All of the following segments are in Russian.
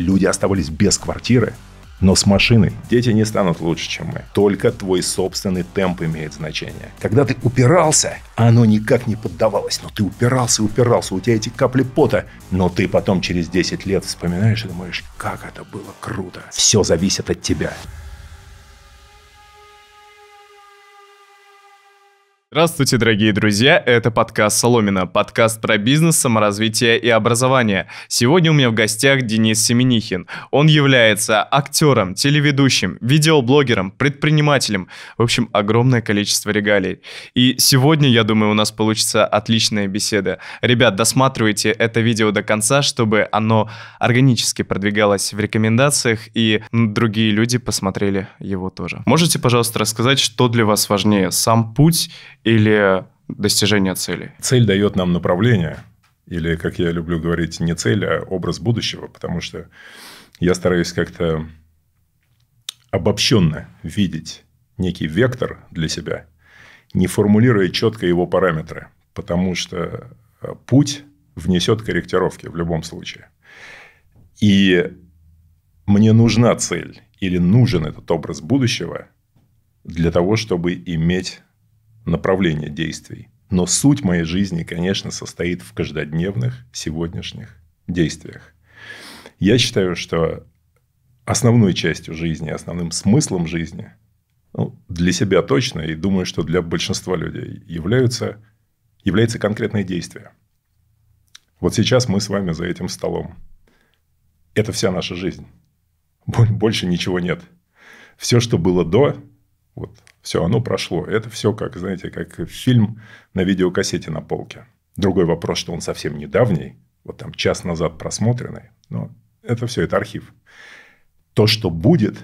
Люди оставались без квартиры, но с машиной дети не станут лучше, чем мы. Только твой собственный темп имеет значение. Когда ты упирался, оно никак не поддавалось. Но ты упирался, упирался, у тебя эти капли пота. Но ты потом через 10 лет вспоминаешь и думаешь, как это было круто. Все зависит от тебя. Здравствуйте, дорогие друзья, это подкаст «Соломина», подкаст про бизнес, саморазвитие и образование. Сегодня у меня в гостях Денис Семенихин. Он является актером, телеведущим, видеоблогером, предпринимателем, в общем, огромное количество регалий. И сегодня, я думаю, у нас получится отличная беседа. Ребят, досматривайте это видео до конца, чтобы оно органически продвигалось в рекомендациях и другие люди посмотрели его тоже. Можете, пожалуйста, рассказать, что для вас важнее, сам путь или достижение цели? Цель дает нам направление, или, как я люблю говорить, не цель, а образ будущего, потому что я стараюсь как-то обобщенно видеть некий вектор для себя, не формулируя четко его параметры, потому что э, путь внесет корректировки в любом случае. И мне нужна цель или нужен этот образ будущего для того, чтобы иметь направление действий. Но суть моей жизни, конечно, состоит в каждодневных сегодняшних действиях. Я считаю, что основной частью жизни, основным смыслом жизни, ну, для себя точно, и думаю, что для большинства людей, являются, является конкретное действие. Вот сейчас мы с вами за этим столом. Это вся наша жизнь. Больше ничего нет. Все, что было до, вот все, оно прошло. Это все, как, знаете, как фильм на видеокассете на полке. Другой вопрос, что он совсем недавний, вот там час назад просмотренный, но это все, это архив. То, что будет,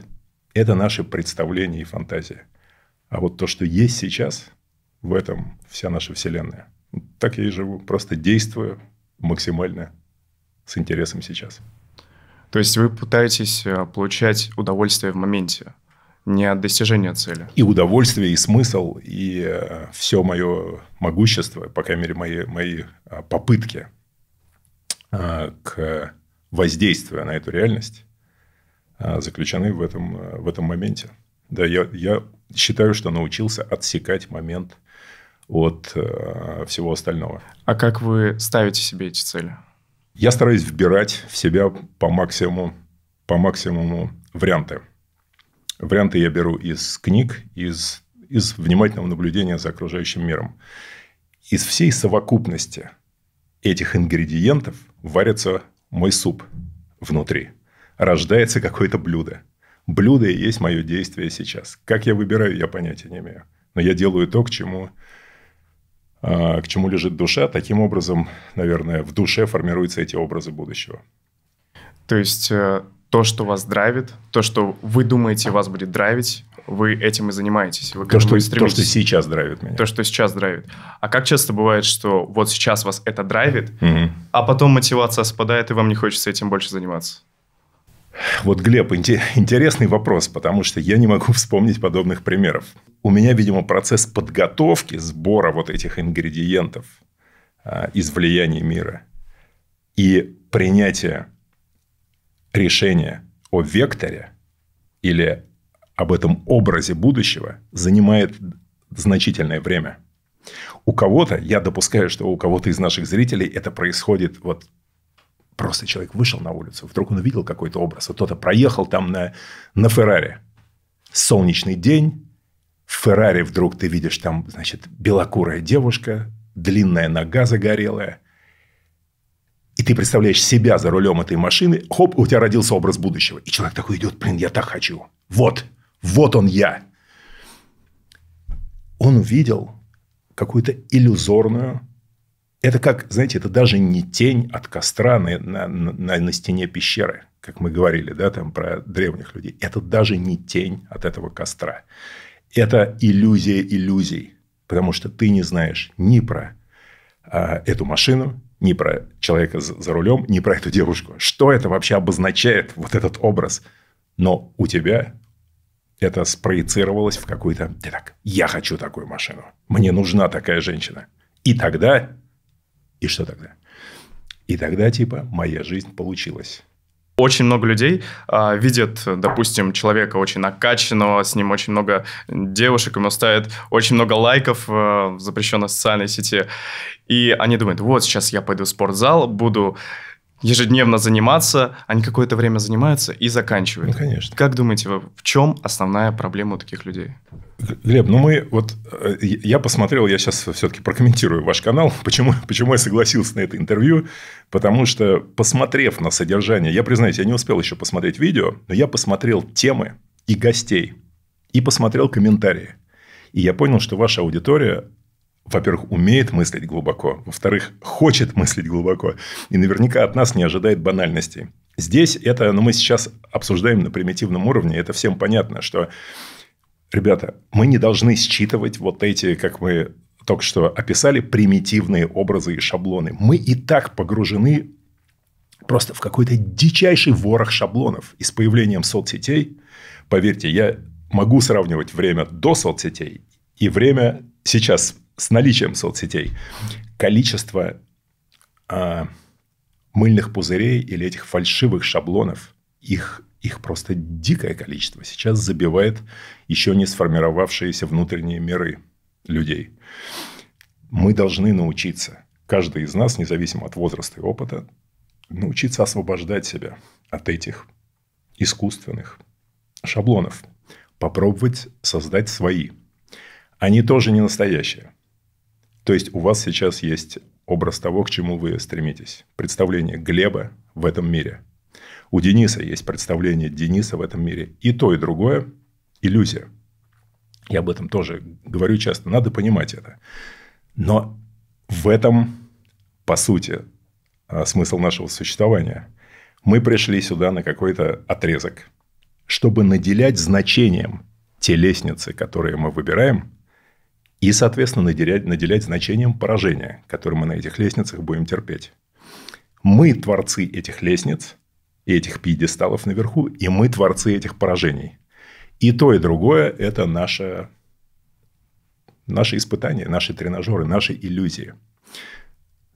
это наши представления и фантазия. А вот то, что есть сейчас, в этом вся наша вселенная. Так я и живу, просто действую максимально с интересом сейчас. То есть вы пытаетесь э, получать удовольствие в моменте, не от достижения цели. И удовольствие, и смысл, и э, все мое могущество, по крайней мере, мои, мои а, попытки а, к воздействию на эту реальность а, заключены в этом, э, в этом моменте. Да, я, я считаю, что научился отсекать момент от э, всего остального. А как вы ставите себе эти цели? Я стараюсь вбирать в себя по максимуму, по максимуму варианты. Варианты я беру из книг, из, из внимательного наблюдения за окружающим миром. Из всей совокупности этих ингредиентов варится мой суп внутри. Рождается какое-то блюдо. Блюдо и есть мое действие сейчас. Как я выбираю, я понятия не имею. Но я делаю то, к чему, а, к чему лежит душа. Таким образом, наверное, в душе формируются эти образы будущего. То есть э, то, что вас драйвит, то, что вы думаете, вас будет драйвить, вы этим и занимаетесь. Вы, то, что, то, что сейчас драйвит меня. То, что сейчас драйвит. А как часто бывает, что вот сейчас вас это драйвит, угу. а потом мотивация спадает, и вам не хочется этим больше заниматься? Вот, Глеб, интересный вопрос, потому что я не могу вспомнить подобных примеров. У меня, видимо, процесс подготовки, сбора вот этих ингредиентов а, из влияния мира и принятия решение о векторе или об этом образе будущего занимает значительное время. У кого-то, я допускаю, что у кого-то из наших зрителей это происходит вот просто человек вышел на улицу, вдруг он увидел какой-то образ, вот кто-то проехал там на, на Феррари, солнечный день, в Феррари вдруг ты видишь там, значит, белокурая девушка, длинная нога загорелая, ты представляешь себя за рулем этой машины, хоп, у тебя родился образ будущего. И человек такой идет, блин, я так хочу. Вот, вот он я. Он увидел какую-то иллюзорную это как, знаете, это даже не тень от костра на, на, на, на стене пещеры, как мы говорили, да, там про древних людей. Это даже не тень от этого костра. Это иллюзия иллюзий, потому что ты не знаешь ни про а, эту машину, не про человека за рулем, не про эту девушку. Что это вообще обозначает, вот этот образ? Но у тебя это спроецировалось в какую-то... Ты так, я хочу такую машину. Мне нужна такая женщина. И тогда... И что тогда? И тогда, типа, моя жизнь получилась. Очень много людей а, видят, допустим, человека очень накачанного, с ним очень много девушек, ему ставят очень много лайков а, в запрещенной социальной сети. И они думают, вот сейчас я пойду в спортзал, буду ежедневно заниматься, они какое-то время занимаются и заканчивают. Ну, конечно. Как думаете, в чем основная проблема у таких людей? Глеб, ну мы вот, э, я посмотрел, я сейчас все-таки прокомментирую ваш канал, почему, почему я согласился на это интервью, потому что посмотрев на содержание, я признаюсь, я не успел еще посмотреть видео, но я посмотрел темы и гостей, и посмотрел комментарии. И я понял, что ваша аудитория во-первых, умеет мыслить глубоко, во-вторых, хочет мыслить глубоко, и наверняка от нас не ожидает банальностей. Здесь это, ну, мы сейчас обсуждаем на примитивном уровне, это всем понятно, что, ребята, мы не должны считывать вот эти, как мы только что описали, примитивные образы и шаблоны. Мы и так погружены просто в какой-то дичайший ворох шаблонов. И с появлением соцсетей, поверьте, я могу сравнивать время до соцсетей и время сейчас с наличием соцсетей количество а, мыльных пузырей или этих фальшивых шаблонов, их, их просто дикое количество сейчас забивает еще не сформировавшиеся внутренние миры людей. Мы должны научиться, каждый из нас, независимо от возраста и опыта, научиться освобождать себя от этих искусственных шаблонов, попробовать создать свои. Они а тоже не настоящие. То есть у вас сейчас есть образ того, к чему вы стремитесь. Представление Глеба в этом мире. У Дениса есть представление Дениса в этом мире. И то, и другое – иллюзия. Я об этом тоже говорю часто. Надо понимать это. Но в этом, по сути, а, смысл нашего существования. Мы пришли сюда на какой-то отрезок, чтобы наделять значением те лестницы, которые мы выбираем, и, соответственно, наделять, наделять значением поражения, которое мы на этих лестницах будем терпеть. Мы творцы этих лестниц и этих пьедесталов наверху, и мы творцы этих поражений. И то, и другое – это наше, наши испытания, наши тренажеры, наши иллюзии.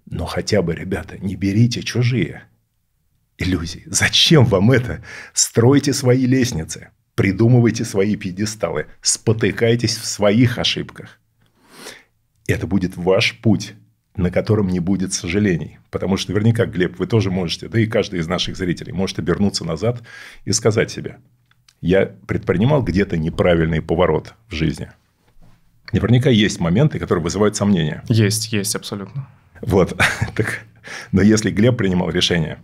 Но хотя бы, ребята, не берите чужие иллюзии. Зачем вам это? Стройте свои лестницы, придумывайте свои пьедесталы, спотыкайтесь в своих ошибках это будет ваш путь на котором не будет сожалений. Потому что наверняка, Глеб, вы тоже можете, да и каждый из наших зрителей может обернуться назад и сказать себе, я предпринимал где-то неправильный поворот в жизни. Наверняка есть моменты, которые вызывают сомнения. Есть, есть, абсолютно. Вот. так, но если Глеб принимал решение,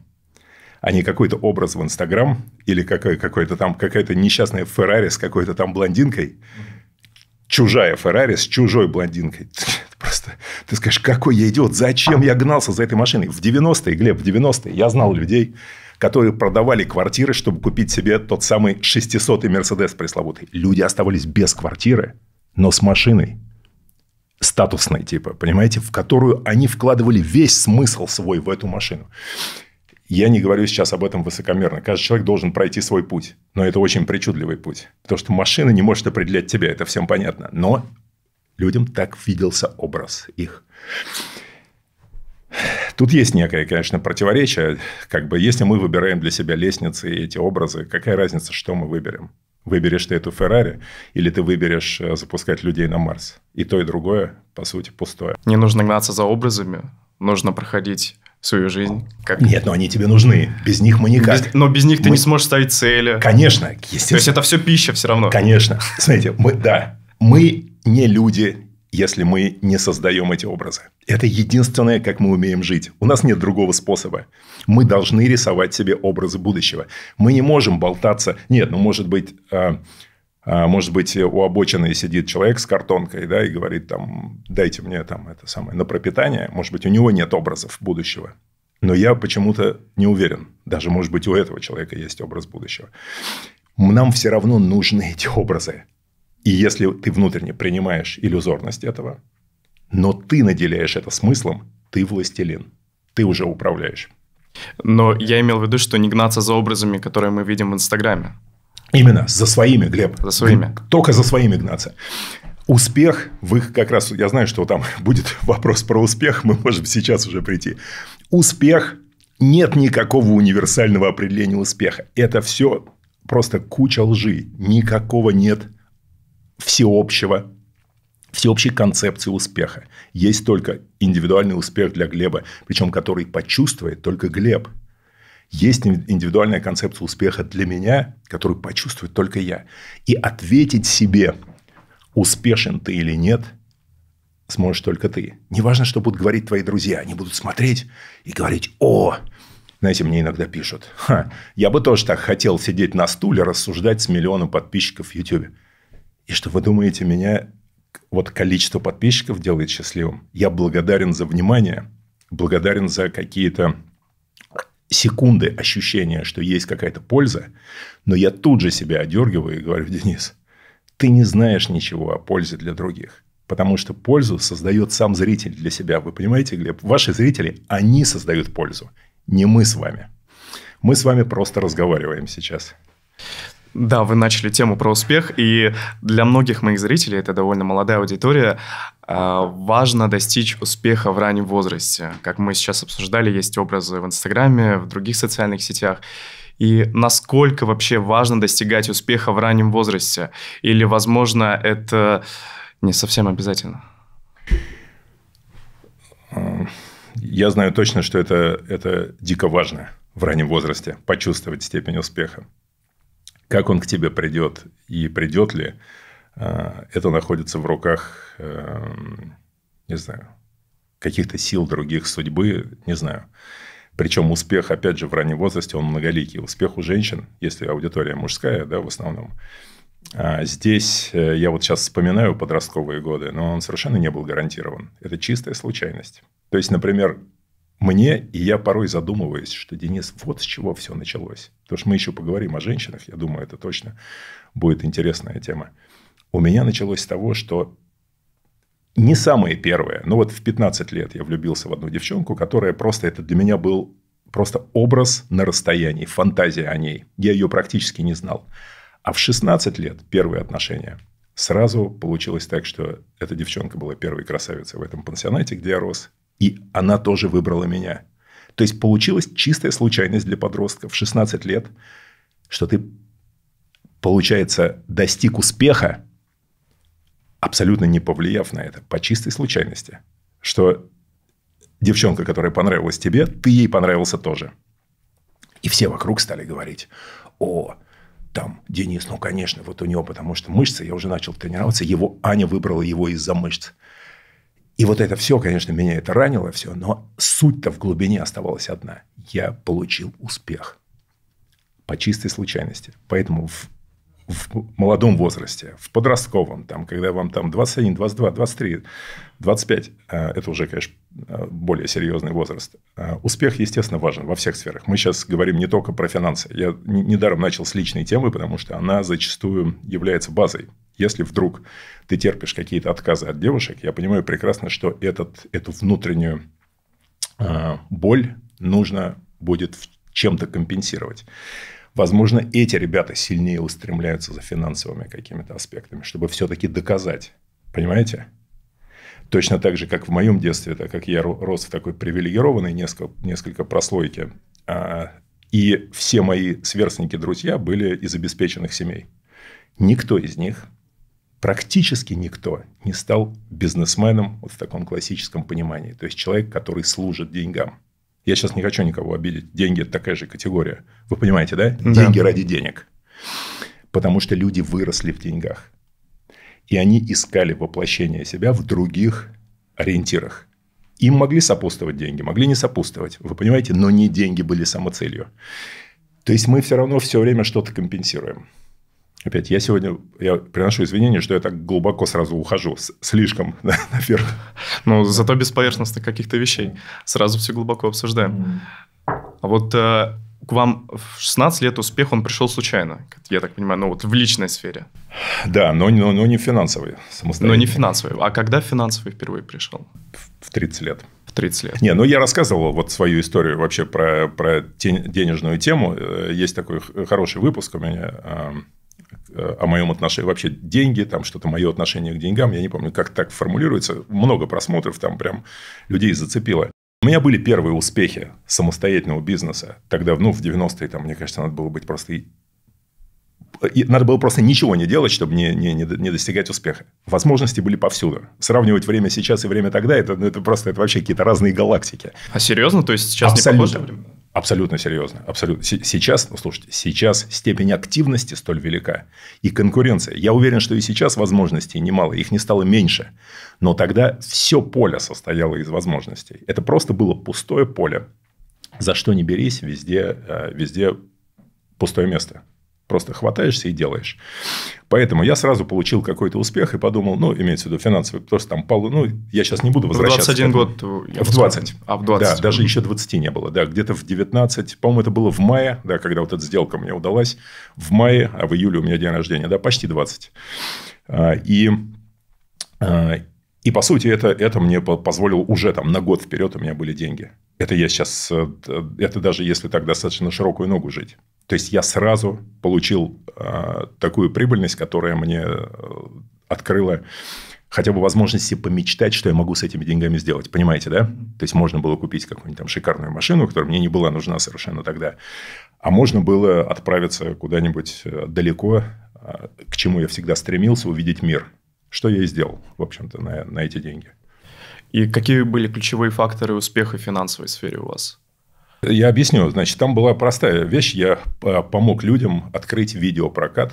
а не какой-то образ в Инстаграм или какой, то там какая-то несчастная Феррари с какой-то там блондинкой, mm чужая Феррари с чужой блондинкой. Просто ты скажешь, какой я идиот, зачем я гнался за этой машиной? В 90-е, Глеб, в 90-е я знал людей, которые продавали квартиры, чтобы купить себе тот самый 600-й Мерседес пресловутый. Люди оставались без квартиры, но с машиной. Статусной, типа, понимаете, в которую они вкладывали весь смысл свой в эту машину. Я не говорю сейчас об этом высокомерно. Каждый человек должен пройти свой путь. Но это очень причудливый путь. Потому что машина не может определять тебя, это всем понятно. Но людям так виделся образ их. Тут есть некое, конечно, противоречие. Как бы, если мы выбираем для себя лестницы и эти образы, какая разница, что мы выберем? Выберешь ты эту Феррари или ты выберешь э, запускать людей на Марс? И то, и другое, по сути, пустое. Не нужно гнаться за образами, нужно проходить свою жизнь? Как? Нет, но они тебе нужны. Без них мы никак. Без, но без них мы... ты не сможешь ставить цели. Конечно, естественно. То есть это все пища все равно. Конечно. Смотрите, мы, да, мы не люди, если мы не создаем эти образы. Это единственное, как мы умеем жить. У нас нет другого способа. Мы должны рисовать себе образы будущего. Мы не можем болтаться. Нет, ну может быть, а, а, может быть, у обочины сидит человек с картонкой, да, и говорит там, дайте мне там это самое на пропитание. Может быть, у него нет образов будущего. Но я почему-то не уверен. Даже, может быть, у этого человека есть образ будущего. Нам все равно нужны эти образы. И если ты внутренне принимаешь иллюзорность этого, но ты наделяешь это смыслом, ты властелин, ты уже управляешь. Но я имел в виду, что не гнаться за образами, которые мы видим в Инстаграме. Именно, за своими, Глеб. За своими. Только за своими гнаться. Успех в их как раз, я знаю, что там будет вопрос про успех, мы можем сейчас уже прийти. Успех нет никакого универсального определения успеха. Это все просто куча лжи. Никакого нет всеобщего, всеобщей концепции успеха. Есть только индивидуальный успех для Глеба, причем который почувствует только Глеб – есть индивидуальная концепция успеха для меня, которую почувствует только я. И ответить себе, успешен ты или нет, сможешь только ты. Неважно, что будут говорить твои друзья. Они будут смотреть и говорить, о, знаете, мне иногда пишут, Ха, я бы тоже так хотел сидеть на стуле, рассуждать с миллионом подписчиков в YouTube. И что вы думаете, меня вот количество подписчиков делает счастливым? Я благодарен за внимание, благодарен за какие-то секунды ощущения, что есть какая-то польза, но я тут же себя одергиваю и говорю, Денис, ты не знаешь ничего о пользе для других. Потому что пользу создает сам зритель для себя. Вы понимаете, Глеб? Ваши зрители, они создают пользу. Не мы с вами. Мы с вами просто разговариваем сейчас. Да, вы начали тему про успех, и для многих моих зрителей, это довольно молодая аудитория, а, важно достичь успеха в раннем возрасте. Как мы сейчас обсуждали, есть образы в Инстаграме, в других социальных сетях. И насколько вообще важно достигать успеха в раннем возрасте? Или, возможно, это не совсем обязательно? Э, я знаю точно, что это, это дико важно в раннем возрасте, почувствовать степень успеха. Как он к тебе придет и придет ли, Э, это находится в руках, эм, не знаю, каких-то сил других, судьбы, не знаю. Причем успех, опять же, в раннем возрасте, он многоликий. Успех у женщин, если аудитория мужская, да, в основном. А здесь, э, я вот сейчас вспоминаю подростковые годы, но он совершенно не был гарантирован. Это чистая случайность. То есть, например, мне, и я порой задумываюсь, что, Денис, вот с чего все началось. Потому что мы еще поговорим о женщинах, я думаю, это точно будет интересная тема у меня началось с того, что не самое первое, но вот в 15 лет я влюбился в одну девчонку, которая просто, это для меня был просто образ на расстоянии, фантазия о ней. Я ее практически не знал. А в 16 лет первые отношения. Сразу получилось так, что эта девчонка была первой красавицей в этом пансионате, где я рос. И она тоже выбрала меня. То есть получилась чистая случайность для подростка в 16 лет, что ты, получается, достиг успеха, абсолютно не повлияв на это, по чистой случайности, что девчонка, которая понравилась тебе, ты ей понравился тоже. И все вокруг стали говорить, о, там, Денис, ну, конечно, вот у него, потому что мышцы, я уже начал тренироваться, его Аня выбрала его из-за мышц. И вот это все, конечно, меня это ранило все, но суть-то в глубине оставалась одна. Я получил успех по чистой случайности. Поэтому в в молодом возрасте, в подростковом, там, когда вам там 21, 22, 23, 25, это уже, конечно, э, более серьезный возраст. Э, успех, естественно, важен во всех сферах. Мы сейчас говорим не только про финансы. Я недаром начал с личной темы, потому что она зачастую является базой. Если вдруг ты терпишь какие-то отказы от девушек, я понимаю прекрасно, что этот, эту внутреннюю э, боль нужно будет чем-то компенсировать. Возможно, эти ребята сильнее устремляются за финансовыми какими-то аспектами, чтобы все-таки доказать. Понимаете? Точно так же, как в моем детстве, так как я рос в такой привилегированной несколько, несколько прослойке, а, и все мои сверстники-друзья были из обеспеченных семей. Никто из них, практически никто, не стал бизнесменом вот в таком классическом понимании. То есть, человек, который служит деньгам. Я сейчас не хочу никого обидеть. Деньги – это такая же категория. Вы понимаете, да? да. Деньги ради денег. Потому что люди выросли в деньгах. И они искали воплощение себя в других ориентирах. Им могли сопутствовать деньги, могли не сопутствовать. Вы понимаете? Но не деньги были самоцелью. То есть, мы все равно все время что-то компенсируем. Опять, я сегодня я приношу извинения, что я так глубоко сразу ухожу, слишком да, наверх. Ну, зато без поверхностных каких-то вещей. Сразу все глубоко обсуждаем. А вот э, к вам в 16 лет успех, он пришел случайно, я так понимаю, ну вот в личной сфере. Да, но, но, но не финансовый самостоятельно. Но не финансовый. А когда финансовый впервые пришел? В 30 лет. 30 лет. Не, ну я рассказывал вот свою историю вообще про, про тень, денежную тему. Э, есть такой хороший выпуск у меня эм, Э, о моем отношении, вообще деньги, там что-то мое отношение к деньгам, я не помню, как так формулируется, много просмотров, там прям людей зацепило. У меня были первые успехи самостоятельного бизнеса. Тогда, ну, в 90-е, там, мне кажется, надо было быть просто надо было просто ничего не делать, чтобы не, не, не, не достигать успеха. Возможности были повсюду. Сравнивать время сейчас и время тогда, это, ну, это просто это вообще какие-то разные галактики. А серьезно? То есть сейчас Абсолютно. не похоже время? Абсолютно серьезно. Абсолютно. Сейчас, ну, слушайте, сейчас степень активности столь велика и конкуренция. Я уверен, что и сейчас возможностей немало, их не стало меньше. Но тогда все поле состояло из возможностей. Это просто было пустое поле. За что не берись, везде, э, везде пустое место. Просто хватаешься и делаешь. Поэтому я сразу получил какой-то успех и подумал, ну, имеется в виду финансовый, просто там пол... Ну, я сейчас не буду возвращаться. В 21 год. В 20. А, в 20. Да, даже еще 20 не было. Да, где-то в 19, по-моему, это было в мае, да, когда вот эта сделка мне удалась. В мае, а в июле у меня день рождения, да, почти 20. А, и а, и, по сути, это, это мне позволило уже там на год вперед у меня были деньги. Это я сейчас, э, это даже если так достаточно широкую ногу жить. То есть, я сразу получил а, такую прибыльность, которая мне э, открыла хотя бы возможности помечтать, что я могу с этими деньгами сделать. Понимаете, да? То есть, можно было купить какую-нибудь там шикарную машину, которая мне не была нужна совершенно тогда. А можно было отправиться куда-нибудь далеко, к чему я всегда стремился, увидеть мир – что я и сделал, в общем-то, на, на эти деньги. И какие были ключевые факторы успеха в финансовой сфере у вас? Я объясню. Значит, там была простая вещь. Я помог людям открыть видеопрокат,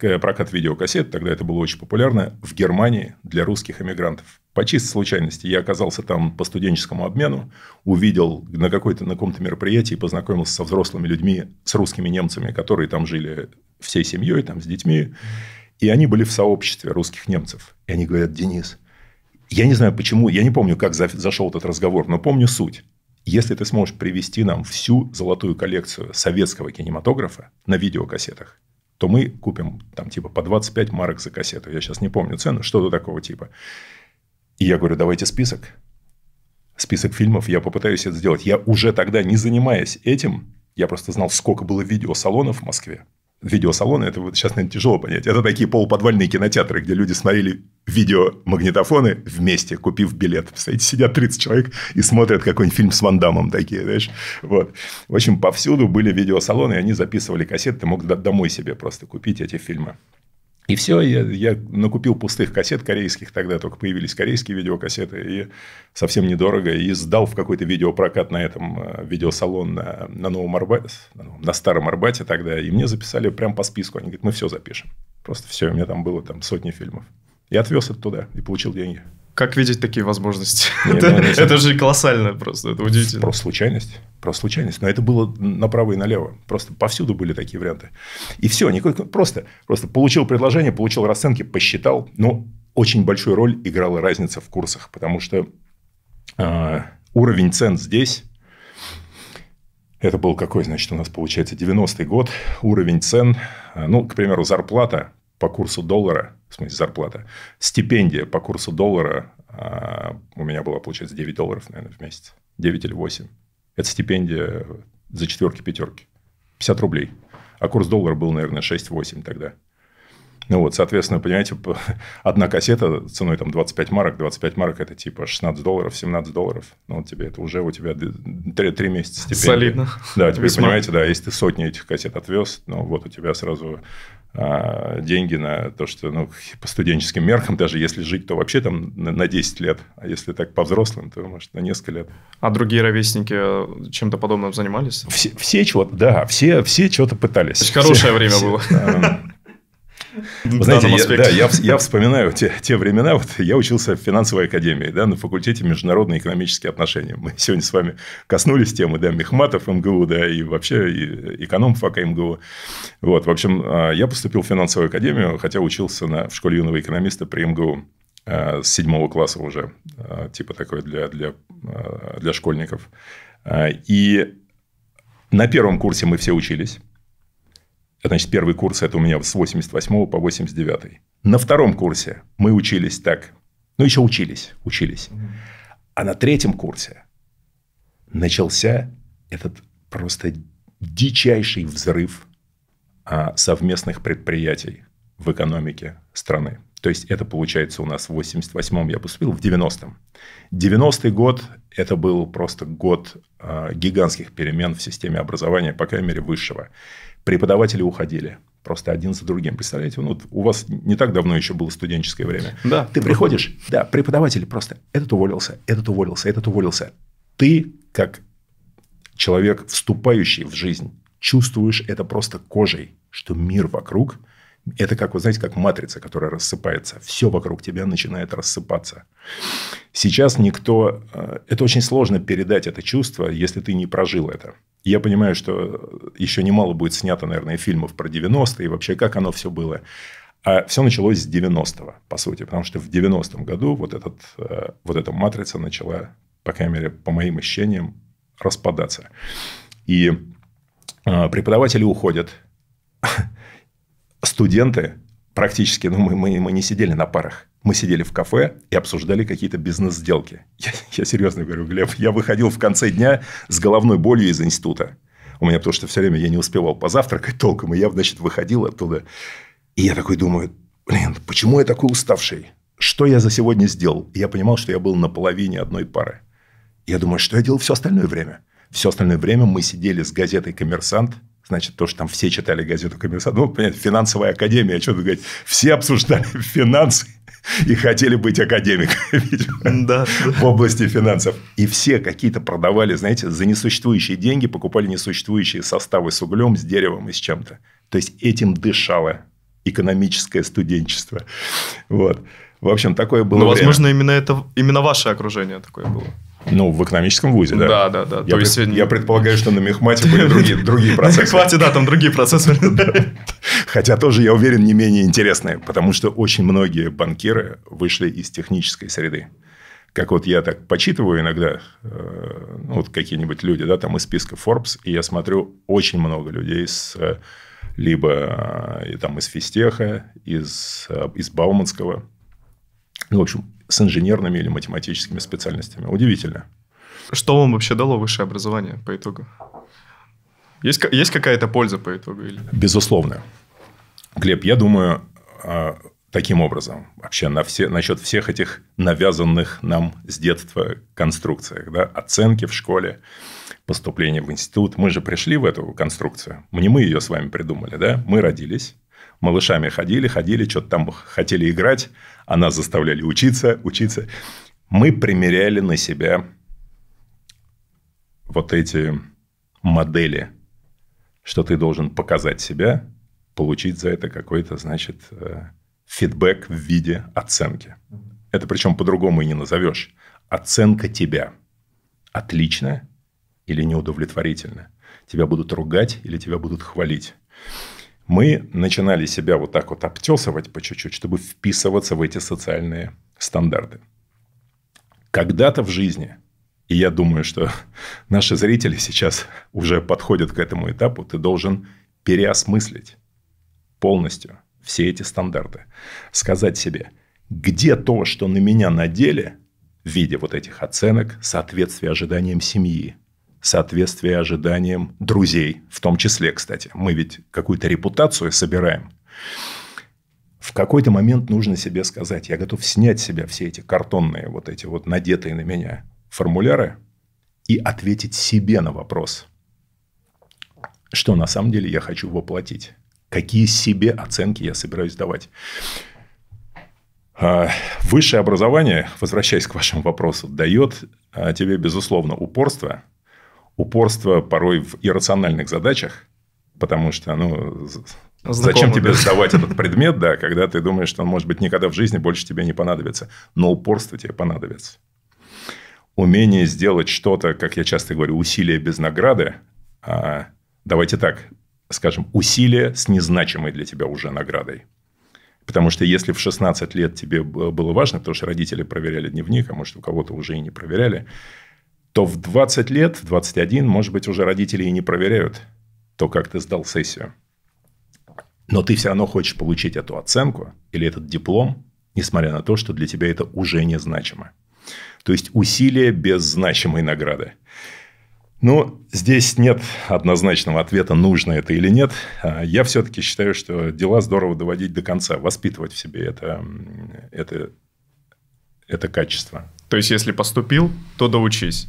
э, прокат видеокассет, тогда это было очень популярно, в Германии для русских эмигрантов. По чистой случайности я оказался там по студенческому обмену, увидел на, какой-то, на каком-то мероприятии, познакомился со взрослыми людьми, с русскими немцами, которые там жили всей семьей, там с детьми. И они были в сообществе русских немцев. И они говорят, Денис, я не знаю почему, я не помню, как зашел этот разговор, но помню суть. Если ты сможешь привести нам всю золотую коллекцию советского кинематографа на видеокассетах, то мы купим там типа по 25 марок за кассету. Я сейчас не помню цену, что-то такого типа. И я говорю, давайте список. Список фильмов, я попытаюсь это сделать. Я уже тогда, не занимаясь этим, я просто знал, сколько было видеосалонов в Москве видеосалоны, это вот сейчас, наверное, тяжело понять. Это такие полуподвальные кинотеатры, где люди смотрели видеомагнитофоны вместе, купив билет. Представляете, сидят 30 человек и смотрят какой-нибудь фильм с Ван Дамом такие, знаешь. Вот. В общем, повсюду были видеосалоны, и они записывали кассеты, ты мог домой себе просто купить эти фильмы. И все, я, я накупил пустых кассет корейских, тогда только появились корейские видеокассеты, и совсем недорого, и сдал в какой-то видеопрокат на этом э, видеосалон на, на Новом Арбате, на Старом Арбате тогда, и мне записали прям по списку, они говорят, мы все запишем. Просто все, у меня там было там сотни фильмов. Я отвез это туда и получил деньги. Как видеть такие возможности? Не, это, не, это же колоссально просто, это удивительно. Просто случайность, просто случайность. Но это было направо и налево. Просто повсюду были такие варианты. И все, никакой, просто, просто получил предложение, получил расценки, посчитал. Но очень большую роль играла разница в курсах, потому что э, уровень цен здесь... Это был какой, значит, у нас получается 90-й год, уровень цен, а, ну, к примеру, зарплата по курсу доллара, в смысле зарплата, стипендия по курсу доллара а, у меня была, получается, 9 долларов, наверное, в месяц. 9 или 8. Это стипендия за четверки-пятерки. 50 рублей. А курс доллара был, наверное, 6-8 тогда. Ну вот, соответственно, понимаете, одна кассета ценой там 25 марок, 25 марок это типа 16 долларов, 17 долларов. Ну, вот тебе это уже у тебя 3, 3 месяца стипендия, Солидно. Да, теперь понимаете, да, если ты сотни этих кассет отвез, ну вот у тебя сразу а, деньги на то, что ну, по студенческим меркам, даже если жить, то вообще там на 10 лет, а если так по-взрослым, то, может, на несколько лет. А другие ровесники э, чем-то подобным занимались? Все, все чего-то, да, все, все чего-то пытались. То хорошее все, время все, было. Да, знаете, я, да, я, я вспоминаю те, те времена, вот я учился в финансовой академии, да, на факультете международные экономические отношения. Мы сегодня с вами коснулись темы, да, Мехматов МГУ, да, и вообще и экономфака МГУ. Вот, в общем, а, я поступил в финансовую академию, хотя учился на, в школе юного экономиста при МГУ а, с седьмого класса уже, а, типа такое для, для, для школьников. И на первом курсе мы все учились. Значит, первый курс – это у меня с 88 по 89. На втором курсе мы учились так. Ну, еще учились, учились. А на третьем курсе начался этот просто дичайший взрыв а, совместных предприятий в экономике страны. То есть, это получается у нас в 88-м я поступил, в 90-м. 90-й год – это был просто год э, гигантских перемен в системе образования, по крайней мере, высшего преподаватели уходили просто один за другим. Представляете, ну, вот у вас не так давно еще было студенческое время. Да. Ты приходишь, да, преподаватель просто этот уволился, этот уволился, этот уволился. Ты, как человек, вступающий в жизнь, чувствуешь это просто кожей, что мир вокруг – это как, вы знаете, как матрица, которая рассыпается. Все вокруг тебя начинает рассыпаться. Сейчас никто... Э, это очень сложно передать это чувство, если ты не прожил это. Я понимаю, что э, еще немало будет снято, наверное, фильмов про 90-е и вообще как оно все было. А все началось с 90-го, по сути. Потому что в 90-м году вот, этот, э, вот эта матрица начала, по крайней мере, по моим ощущениям, распадаться. И преподаватели уходят, студенты практически, ну, мы, мы, мы не сидели на парах. Мы сидели в кафе и обсуждали какие-то бизнес-сделки. Я, я серьезно говорю, Глеб, я выходил в конце дня с головной болью из института. У меня потому что все время я не успевал позавтракать толком, и я, значит, выходил оттуда. И я такой думаю, блин, почему я такой уставший? Что я за сегодня сделал? И я понимал, что я был на половине одной пары. Я думаю, что я делал все остальное время? Все остальное время мы сидели с газетой «Коммерсант», Значит, то, что там все читали газету «Коммерсант», ну, понятно, финансовая академия, что тут говорить, все обсуждали финансы и хотели быть академиками, видимо, да, в области финансов. И все какие-то продавали, знаете, за несуществующие деньги покупали несуществующие составы с углем, с деревом и с чем-то. То есть, этим дышало экономическое студенчество. Вот. В общем, такое было. Ну, возможно, время. именно это, именно ваше окружение такое было. Ну, в экономическом вузе, да? Да, да, да. Я, То пред... я предполагаю, что на Мехмате были другие, другие процессы. На Мехмате, да, там другие процессы. Хотя тоже, я уверен, не менее интересные, потому что очень многие банкиры вышли из технической среды. Как вот я так почитываю иногда, э, ну, вот какие-нибудь люди, да, там из списка Forbes, и я смотрю, очень много людей с э, либо э, и там из Фистеха, из, из Бауманского, ну, в общем, с инженерными или математическими специальностями. Удивительно. Что вам вообще дало высшее образование по итогу? Есть, есть какая-то польза по итогу? Или... Безусловно. Глеб, я думаю, а, таким образом, вообще на все, насчет всех этих навязанных нам с детства конструкциях, да, оценки в школе, поступление в институт. Мы же пришли в эту конструкцию. Не мы ее с вами придумали, да? Мы родились, малышами ходили, ходили, что-то там хотели играть, а нас заставляли учиться, учиться. Мы примеряли на себя вот эти модели, что ты должен показать себя, получить за это какой-то, значит, э, фидбэк в виде оценки. Это причем по-другому и не назовешь. Оценка тебя. Отлично или неудовлетворительно. Тебя будут ругать или тебя будут хвалить мы начинали себя вот так вот обтесывать по чуть-чуть, чтобы вписываться в эти социальные стандарты. Когда-то в жизни, и я думаю, что наши зрители сейчас уже подходят к этому этапу, ты должен переосмыслить полностью все эти стандарты. Сказать себе, где то, что на меня надели в виде вот этих оценок, соответствия ожиданиям семьи, соответствие ожиданиям друзей, в том числе, кстати. Мы ведь какую-то репутацию собираем. В какой-то момент нужно себе сказать, я готов снять с себя все эти картонные, вот эти вот надетые на меня формуляры и ответить себе на вопрос, что на самом деле я хочу воплотить, какие себе оценки я собираюсь давать. А, высшее образование, возвращаясь к вашему вопросу, дает а, тебе, безусловно, упорство – упорство порой в иррациональных задачах, потому что, ну, Знакомый, зачем тебе да? сдавать этот предмет, да, когда ты думаешь, что он, может быть, никогда в жизни больше тебе не понадобится. Но упорство тебе понадобится. Умение сделать что-то, как я часто говорю, усилие без награды. А, давайте так, скажем, усилие с незначимой для тебя уже наградой. Потому что если в 16 лет тебе было важно, потому что родители проверяли дневник, а может, у кого-то уже и не проверяли, то в 20 лет, 21, может быть, уже родители и не проверяют то, как ты сдал сессию. Но ты все равно хочешь получить эту оценку или этот диплом, несмотря на то, что для тебя это уже незначимо. То есть усилия без значимой награды. Ну, здесь нет однозначного ответа, нужно это или нет. А я все-таки считаю, что дела здорово доводить до конца, воспитывать в себе это, это, это качество. То есть, если поступил, то доучись.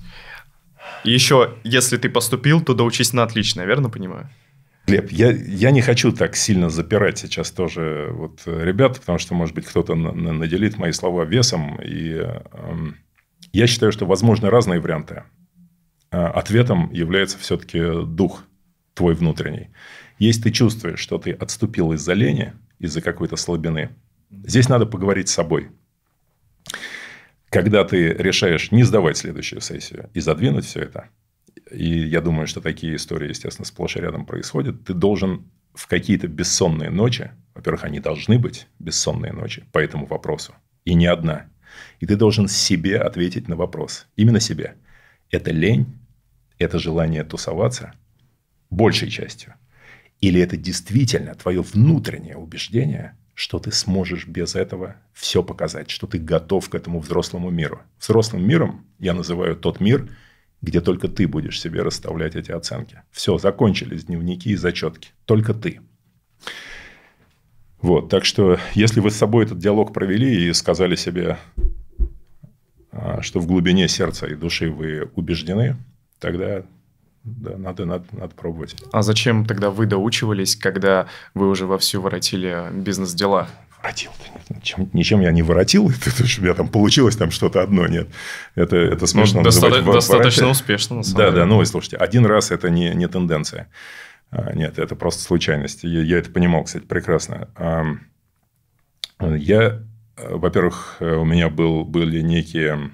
еще, если ты поступил, то доучись на отлично, я верно понимаю? Глеб, я, я не хочу так сильно запирать сейчас тоже э, вот э, ребят, потому что, может быть, кто-то на, на, наделит мои слова весом. И э, я считаю, что возможны разные варианты. А, ответом является все-таки дух твой внутренний. Если ты чувствуешь, что ты отступил из-за лени, из-за какой-то слабины, здесь надо поговорить с собой – когда ты решаешь не сдавать следующую сессию и задвинуть все это, и я думаю, что такие истории, естественно, сплошь и рядом происходят, ты должен в какие-то бессонные ночи, во-первых, они должны быть бессонные ночи по этому вопросу, и не одна. И ты должен себе ответить на вопрос, именно себе. Это лень, это желание тусоваться большей частью, или это действительно твое внутреннее убеждение – что ты сможешь без этого все показать, что ты готов к этому взрослому миру. Взрослым миром я называю тот мир, где только ты будешь себе расставлять эти оценки. Все, закончились дневники и зачетки. Только ты. Вот, так что, если вы с собой этот диалог провели и сказали себе, а, что в глубине сердца и души вы убеждены, тогда да, надо, надо, надо пробовать. А зачем тогда вы доучивались, когда вы уже вовсю воротили э, бизнес-дела? Воротил. Ничем, ничем я не воротил. Это, у меня там получилось там что-то одно, нет. Это, это ну, смешно ну, доста- Достаточно успешно, на самом да, деле. Да, да, ну, слушайте, один раз это не, не тенденция. А, нет, это просто случайность. Я, я это понимал, кстати, прекрасно. Я, э, во-первых, э, у меня был, были некие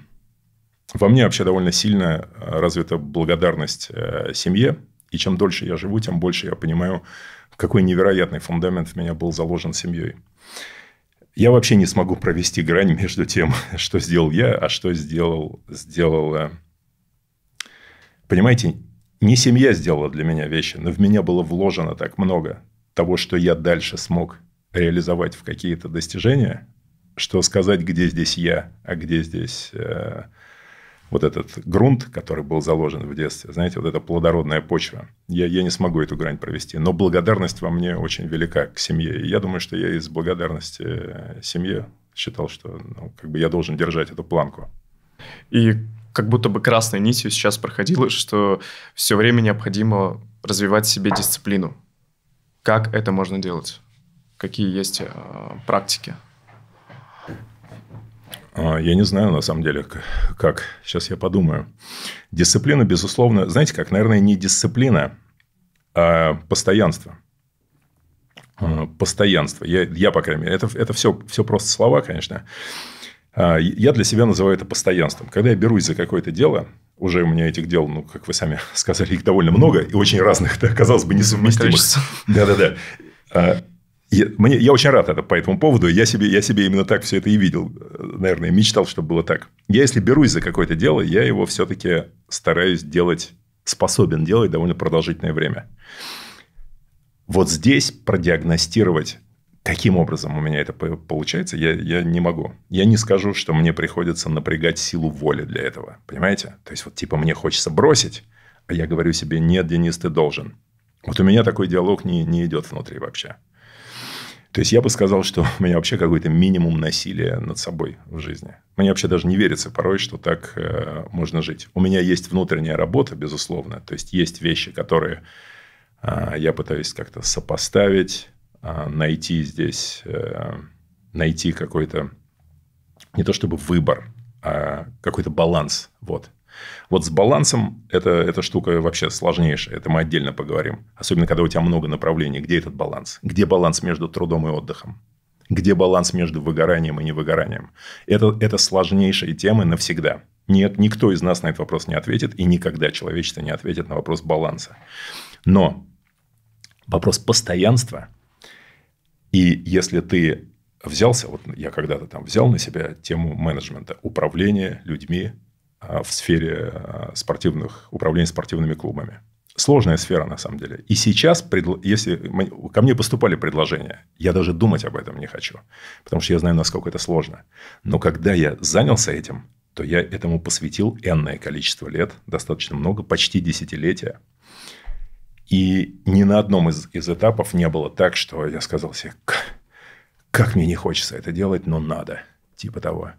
во мне вообще довольно сильно э, развита благодарность э, семье. И чем дольше я живу, тем больше я понимаю, какой невероятный фундамент в меня был заложен семьей. Я вообще не смогу провести грань между тем, что сделал я, а что сделал, сделала... Понимаете, не семья сделала для меня вещи, но в меня было вложено так много того, что я дальше смог реализовать в какие-то достижения, что сказать, где здесь я, а где здесь э, вот этот грунт, который был заложен в детстве, знаете, вот эта плодородная почва. Я, я не смогу эту грань провести, но благодарность во мне очень велика к семье. И я думаю, что я из благодарности э, семье считал, что ну, как бы я должен держать эту планку. И как будто бы красной нитью сейчас проходило, что все время необходимо развивать себе дисциплину. Как это можно делать? Какие есть э, практики? А, я не знаю, на самом деле, как. Сейчас я подумаю. Дисциплина, безусловно, знаете, как, наверное, не дисциплина, а постоянство. А, постоянство. Я, я по крайней мере, это, это все, все просто слова, конечно. А, я для себя называю это постоянством. Когда я берусь за какое-то дело, уже у меня этих дел, ну, как вы сами сказали, их довольно много и очень разных, да, казалось бы, несовместимых. Да-да-да. Я, мне, я очень рад это по этому поводу. Я себе, я себе именно так все это и видел. Э, наверное, мечтал, чтобы было так. Я, если берусь за какое-то дело, я его все-таки стараюсь делать, способен делать довольно продолжительное время. Вот здесь продиагностировать, каким образом у меня это получается, я, я не могу. Я не скажу, что мне приходится напрягать силу воли для этого. Понимаете? То есть, вот типа мне хочется бросить, а я говорю себе, нет, Денис, ты должен. Вот у меня такой диалог не, не идет внутри вообще. То есть я бы сказал, что у меня вообще какой-то минимум насилия над собой в жизни. Мне вообще даже не верится порой, что так э, можно жить. У меня есть внутренняя работа, безусловно. То есть есть вещи, которые э, я пытаюсь как-то сопоставить, э, найти здесь, э, найти какой-то не то чтобы выбор, а какой-то баланс. Вот. Вот с балансом это, эта штука вообще сложнейшая. Это мы отдельно поговорим. Особенно, когда у тебя много направлений. Где этот баланс? Где баланс между трудом и отдыхом? Где баланс между выгоранием и невыгоранием? Это, это сложнейшие темы навсегда. Нет, никто из нас на этот вопрос не ответит, и никогда человечество не ответит на вопрос баланса. Но вопрос постоянства, и если ты взялся, вот я когда-то там взял на себя тему менеджмента, управления людьми, а, в сфере а, спортивных, управления спортивными клубами. Сложная сфера, на самом деле. И сейчас, если ко мне поступали предложения, я даже думать об этом не хочу, потому что я знаю, насколько это сложно. Но когда я занялся этим, то я этому посвятил энное количество лет, достаточно много, почти десятилетия. И ни на одном из, из этапов не было так, что я сказал себе, как мне не хочется это делать, но надо, типа того.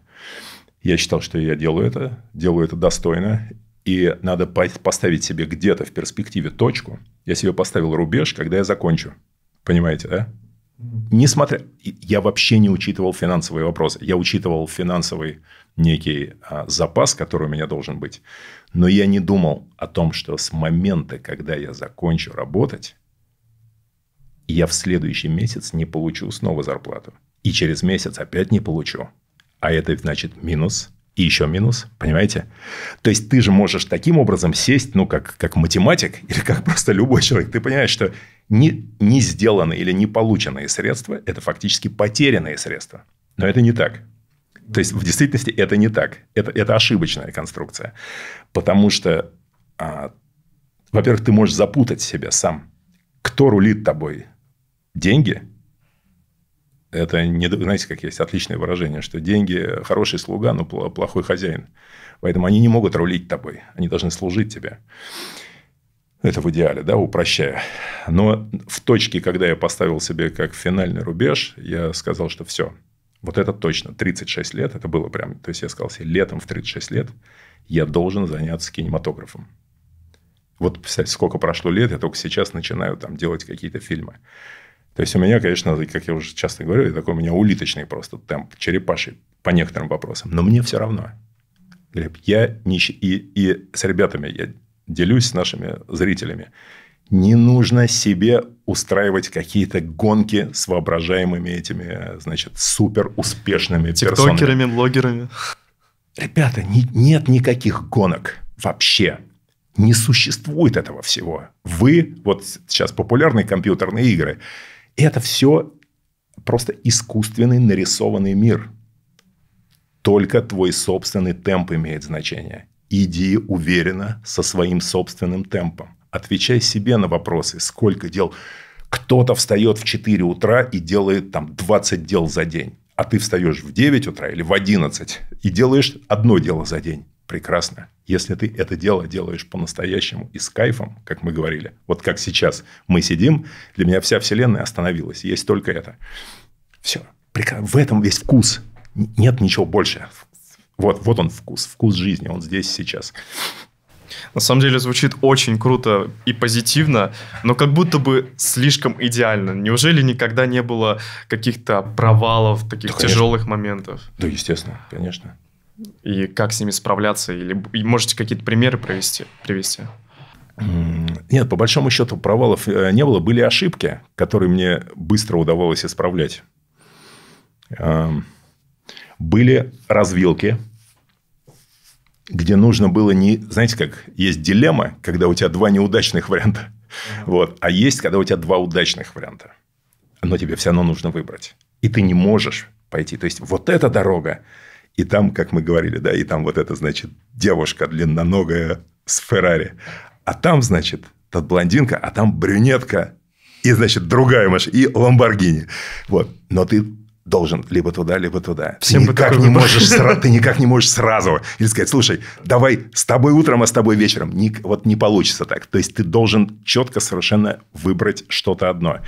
Я считал, что я делаю это, делаю это достойно, и надо поставить себе где-то в перспективе точку. Я себе поставил рубеж, когда я закончу. Понимаете, да? Несмотря... Я вообще не учитывал финансовые вопросы. Я учитывал финансовый некий а, запас, который у меня должен быть. Но я не думал о том, что с момента, когда я закончу работать, я в следующий месяц не получу снова зарплату. И через месяц опять не получу а это значит минус, и еще минус, понимаете? То есть, ты же можешь таким образом сесть, ну, как, как математик или как просто любой человек. Ты понимаешь, что не, не сделанные или не полученные средства – это фактически потерянные средства. Но это не так. То есть, в действительности это не так. Это, это ошибочная конструкция. Потому что, а, во-первых, ты можешь запутать себя сам. Кто рулит тобой? Деньги – это не, знаете, как есть отличное выражение, что деньги – хороший слуга, но плохой хозяин. Поэтому они не могут рулить тобой, они должны служить тебе. Это в идеале, да, упрощая. Но в точке, когда я поставил себе как финальный рубеж, я сказал, что все, вот это точно, 36 лет, это было прям, то есть я сказал себе, летом в 36 лет я должен заняться кинематографом. Вот, представьте, сколько прошло лет, я только сейчас начинаю там делать какие-то фильмы. То есть у меня, конечно, как я уже часто говорю, такой у меня улиточный просто темп, черепаший по некоторым вопросам. Но мне все равно. я не... И, и с ребятами я делюсь с нашими зрителями. Не нужно себе устраивать какие-то гонки с воображаемыми этими, значит, супер успешными персонами. Тиктокерами, блогерами. Ребята, не, нет никаких гонок вообще. Не существует этого всего. Вы, вот сейчас популярные компьютерные игры, и Это все просто искусственный нарисованный мир. Только твой собственный темп имеет значение. Иди уверенно со своим собственным темпом. Отвечай себе на вопросы, сколько дел. Кто-то встает в 4 утра и делает там 20 дел за день. А ты встаешь в 9 утра или в 11 и делаешь одно дело за день прекрасно. Если ты это дело делаешь по-настоящему и с кайфом, как мы говорили, вот как сейчас мы сидим, для меня вся вселенная остановилась, есть только это. Все. В этом весь вкус. Нет ничего больше. Вот, вот он вкус, вкус жизни, он здесь сейчас. На самом деле звучит очень круто и позитивно, но как будто бы слишком идеально. Неужели никогда не было каких-то провалов, таких да, тяжелых моментов? Да, естественно, конечно и как с ними справляться? Или можете какие-то примеры привести? привести? Нет, по большому счету провалов э, не было. Были ошибки, которые мне быстро удавалось исправлять. Были развилки, где нужно было не... Знаете, как есть дилемма, когда у тебя два неудачных варианта. Вот. А есть, когда у тебя два удачных варианта. Но тебе все равно нужно выбрать. И ты не можешь пойти. То есть, вот эта дорога, и там, как мы говорили, да, и там вот эта, значит, девушка длинноногая с Феррари. А там, значит, та блондинка, а там брюнетка. И, значит, другая машина, и Ламборгини. Вот. Но ты должен либо туда, либо туда. Всем ты, никак не можешь, сра... ты никак не можешь сразу. Или сказать, слушай, давай с тобой утром, а с тобой вечером. Ник... Вот не получится так. То есть, ты должен четко совершенно выбрать что-то одно.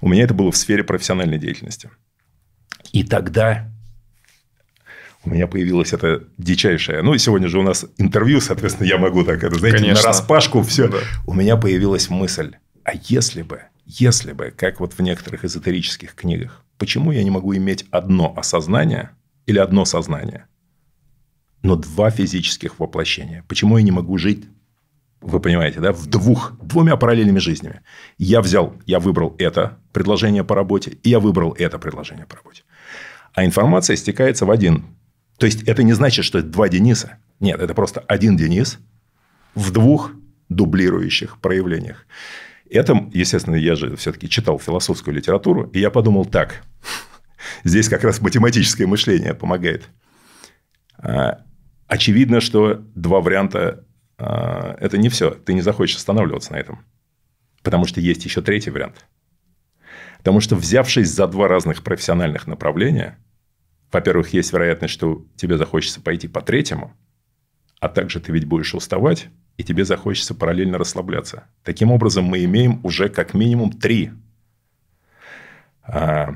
У меня это было в сфере профессиональной деятельности. И тогда у меня появилась эта дичайшая. Ну, и сегодня же у нас интервью, соответственно, я могу так это, знаете, Конечно. на распашку все. Да. У меня появилась мысль, а если бы, если бы, как вот в некоторых эзотерических книгах, почему я не могу иметь одно осознание или одно сознание, но два физических воплощения? Почему я не могу жить вы понимаете, да, в двух, двумя параллельными жизнями. Я взял, я выбрал это предложение по работе, и я выбрал это предложение по работе. А информация стекается в один то есть, это не значит, что это два Дениса. Нет, это просто один Денис в двух дублирующих проявлениях. Это, естественно, я же все-таки читал философскую литературу, и я подумал так. Здесь как раз математическое мышление помогает. А, очевидно, что два варианта а, – это не все. Ты не захочешь останавливаться на этом. Потому что есть еще третий вариант. Потому что, взявшись за два разных профессиональных направления – во-первых, есть вероятность, что тебе захочется пойти по третьему, а также ты ведь будешь уставать, и тебе захочется параллельно расслабляться. Таким образом, мы имеем уже как минимум три, а,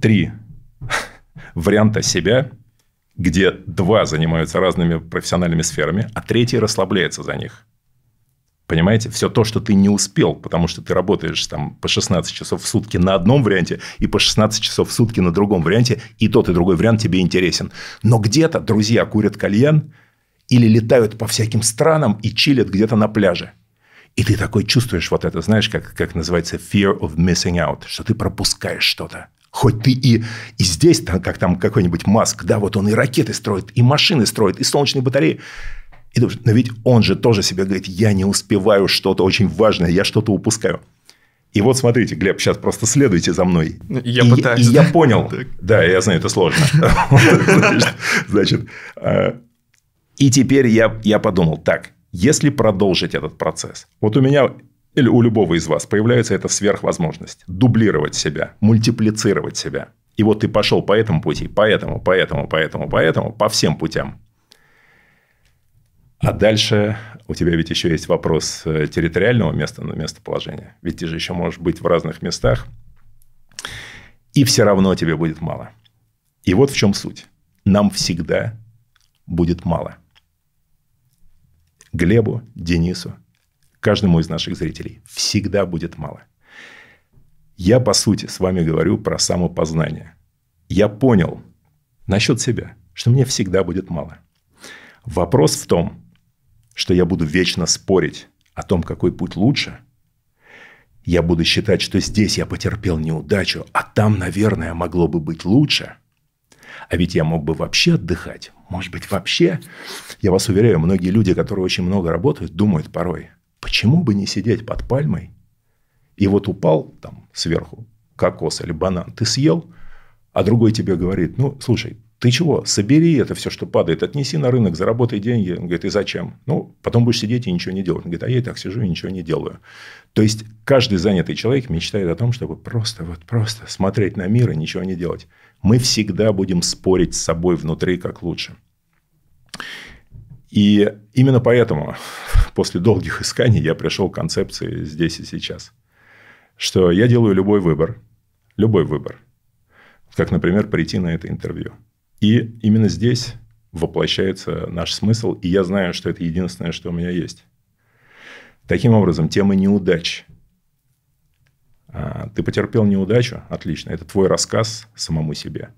три варианта себя, где два занимаются разными профессиональными сферами, а третий расслабляется за них. Понимаете, все то, что ты не успел, потому что ты работаешь там по 16 часов в сутки на одном варианте и по 16 часов в сутки на другом варианте, и тот и другой вариант тебе интересен. Но где-то друзья курят кальян или летают по всяким странам и чилят где-то на пляже. И ты такой чувствуешь вот это, знаешь, как, как называется fear of missing out, что ты пропускаешь что-то. Хоть ты и, и здесь, там, как там какой-нибудь Маск, да, вот он и ракеты строит, и машины строит, и солнечные батареи. И думаешь, но ведь он же тоже себе говорит, я не успеваю что-то очень важное, я что-то упускаю. И вот смотрите, Глеб, сейчас просто следуйте за мной. Я и, пытаюсь. И да? я понял. Так. Да, я знаю, это сложно. Значит, а, и теперь я, я подумал, так, если продолжить этот процесс, вот у меня или у любого из вас появляется эта сверхвозможность дублировать себя, мультиплицировать себя. И вот ты пошел по этому пути, по этому, по этому, по этому, по этому, по всем путям. А дальше у тебя ведь еще есть вопрос э, территориального места, ну, местоположения. Ведь ты же еще можешь быть в разных местах, и все равно тебе будет мало. И вот в чем суть. Нам всегда будет мало. Глебу, Денису, каждому из наших зрителей всегда будет мало. Я, по сути, с вами говорю про самопознание. Я понял насчет себя, что мне всегда будет мало. Вопрос в том, что я буду вечно спорить о том, какой путь лучше, я буду считать, что здесь я потерпел неудачу, а там, наверное, могло бы быть лучше. А ведь я мог бы вообще отдыхать. Может быть, вообще. Я вас уверяю, многие люди, которые очень много работают, думают порой, почему бы не сидеть под пальмой? И вот упал там сверху кокос или банан, ты съел, а другой тебе говорит, ну, слушай, ты чего? Собери это все, что падает, отнеси на рынок, заработай деньги. Он говорит, и зачем? Ну, потом будешь сидеть и ничего не делать. Он говорит, а я и так сижу и ничего не делаю. То есть, каждый занятый человек мечтает о том, чтобы просто, вот просто смотреть на мир и ничего не делать. Мы всегда будем спорить с собой внутри, как лучше. И именно поэтому после долгих исканий я пришел к концепции здесь и сейчас. Что я делаю любой выбор, любой выбор, как, например, прийти на это интервью – и именно здесь воплощается наш смысл, и я знаю, что это единственное, что у меня есть. Таким образом, тема неудач. А, ты потерпел неудачу, отлично, это твой рассказ самому себе.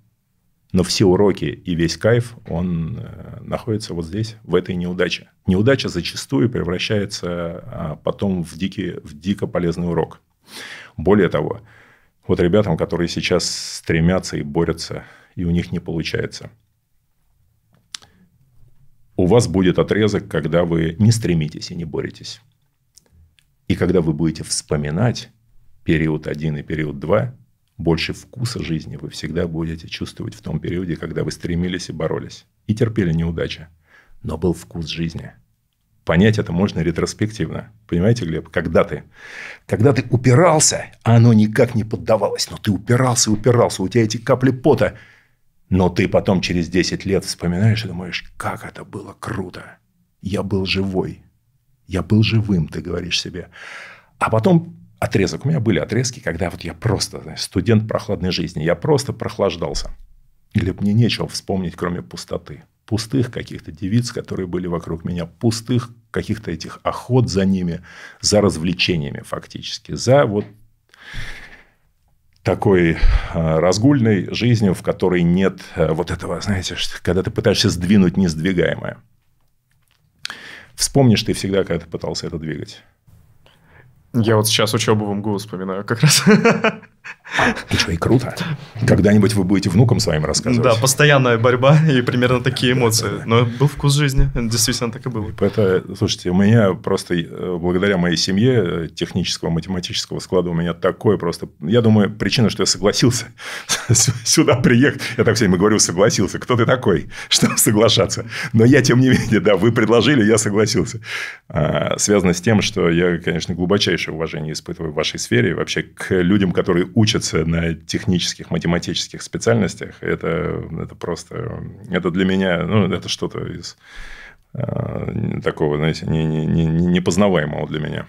Но все уроки и весь кайф, он э, находится вот здесь, в этой неудаче. Неудача зачастую превращается а, потом в, дикий, в дико полезный урок. Более того, вот ребятам, которые сейчас стремятся и борются и у них не получается. У вас будет отрезок, когда вы не стремитесь и не боретесь. И когда вы будете вспоминать период 1 и период 2, больше вкуса жизни вы всегда будете чувствовать в том периоде, когда вы стремились и боролись. И терпели неудачи. Но был вкус жизни. Понять это можно ретроспективно. Понимаете, Глеб, когда ты, когда ты упирался, а оно никак не поддавалось, но ты упирался, упирался, у тебя эти капли пота – но ты потом через 10 лет вспоминаешь и думаешь, как это было круто. Я был живой. Я был живым, ты говоришь себе. А потом отрезок. У меня были отрезки, когда вот я просто знаешь, студент прохладной жизни. Я просто прохлаждался. Или мне нечего вспомнить, кроме пустоты. Пустых каких-то девиц, которые были вокруг меня. Пустых каких-то этих охот за ними, за развлечениями фактически. За вот такой э, разгульной жизнью, в которой нет э, вот этого, знаете, когда ты пытаешься сдвинуть несдвигаемое. Вспомнишь ты всегда, когда ты пытался это двигать. Я вот сейчас учебу в МГУ вспоминаю как раз. Ты а, что, и круто. Когда-нибудь вы будете внукам своим рассказывать. Да, постоянная борьба и примерно такие эмоции. Но был вкус жизни, действительно так и было. Типа это, слушайте, у меня просто э, благодаря моей семье э, технического, математического склада у меня такое просто... Я думаю, причина, что я согласился сюда приехать. Я так всем говорю, согласился. Кто ты такой, чтобы соглашаться? Но я, тем не менее, да, вы предложили, я согласился. А, связано с тем, что я, конечно, глубочайшее уважение испытываю в вашей сфере, вообще к людям, которые учатся на технических, математических специальностях, это, это просто... Это для меня... Ну, это что-то из а, такого, знаете, непознаваемого для меня.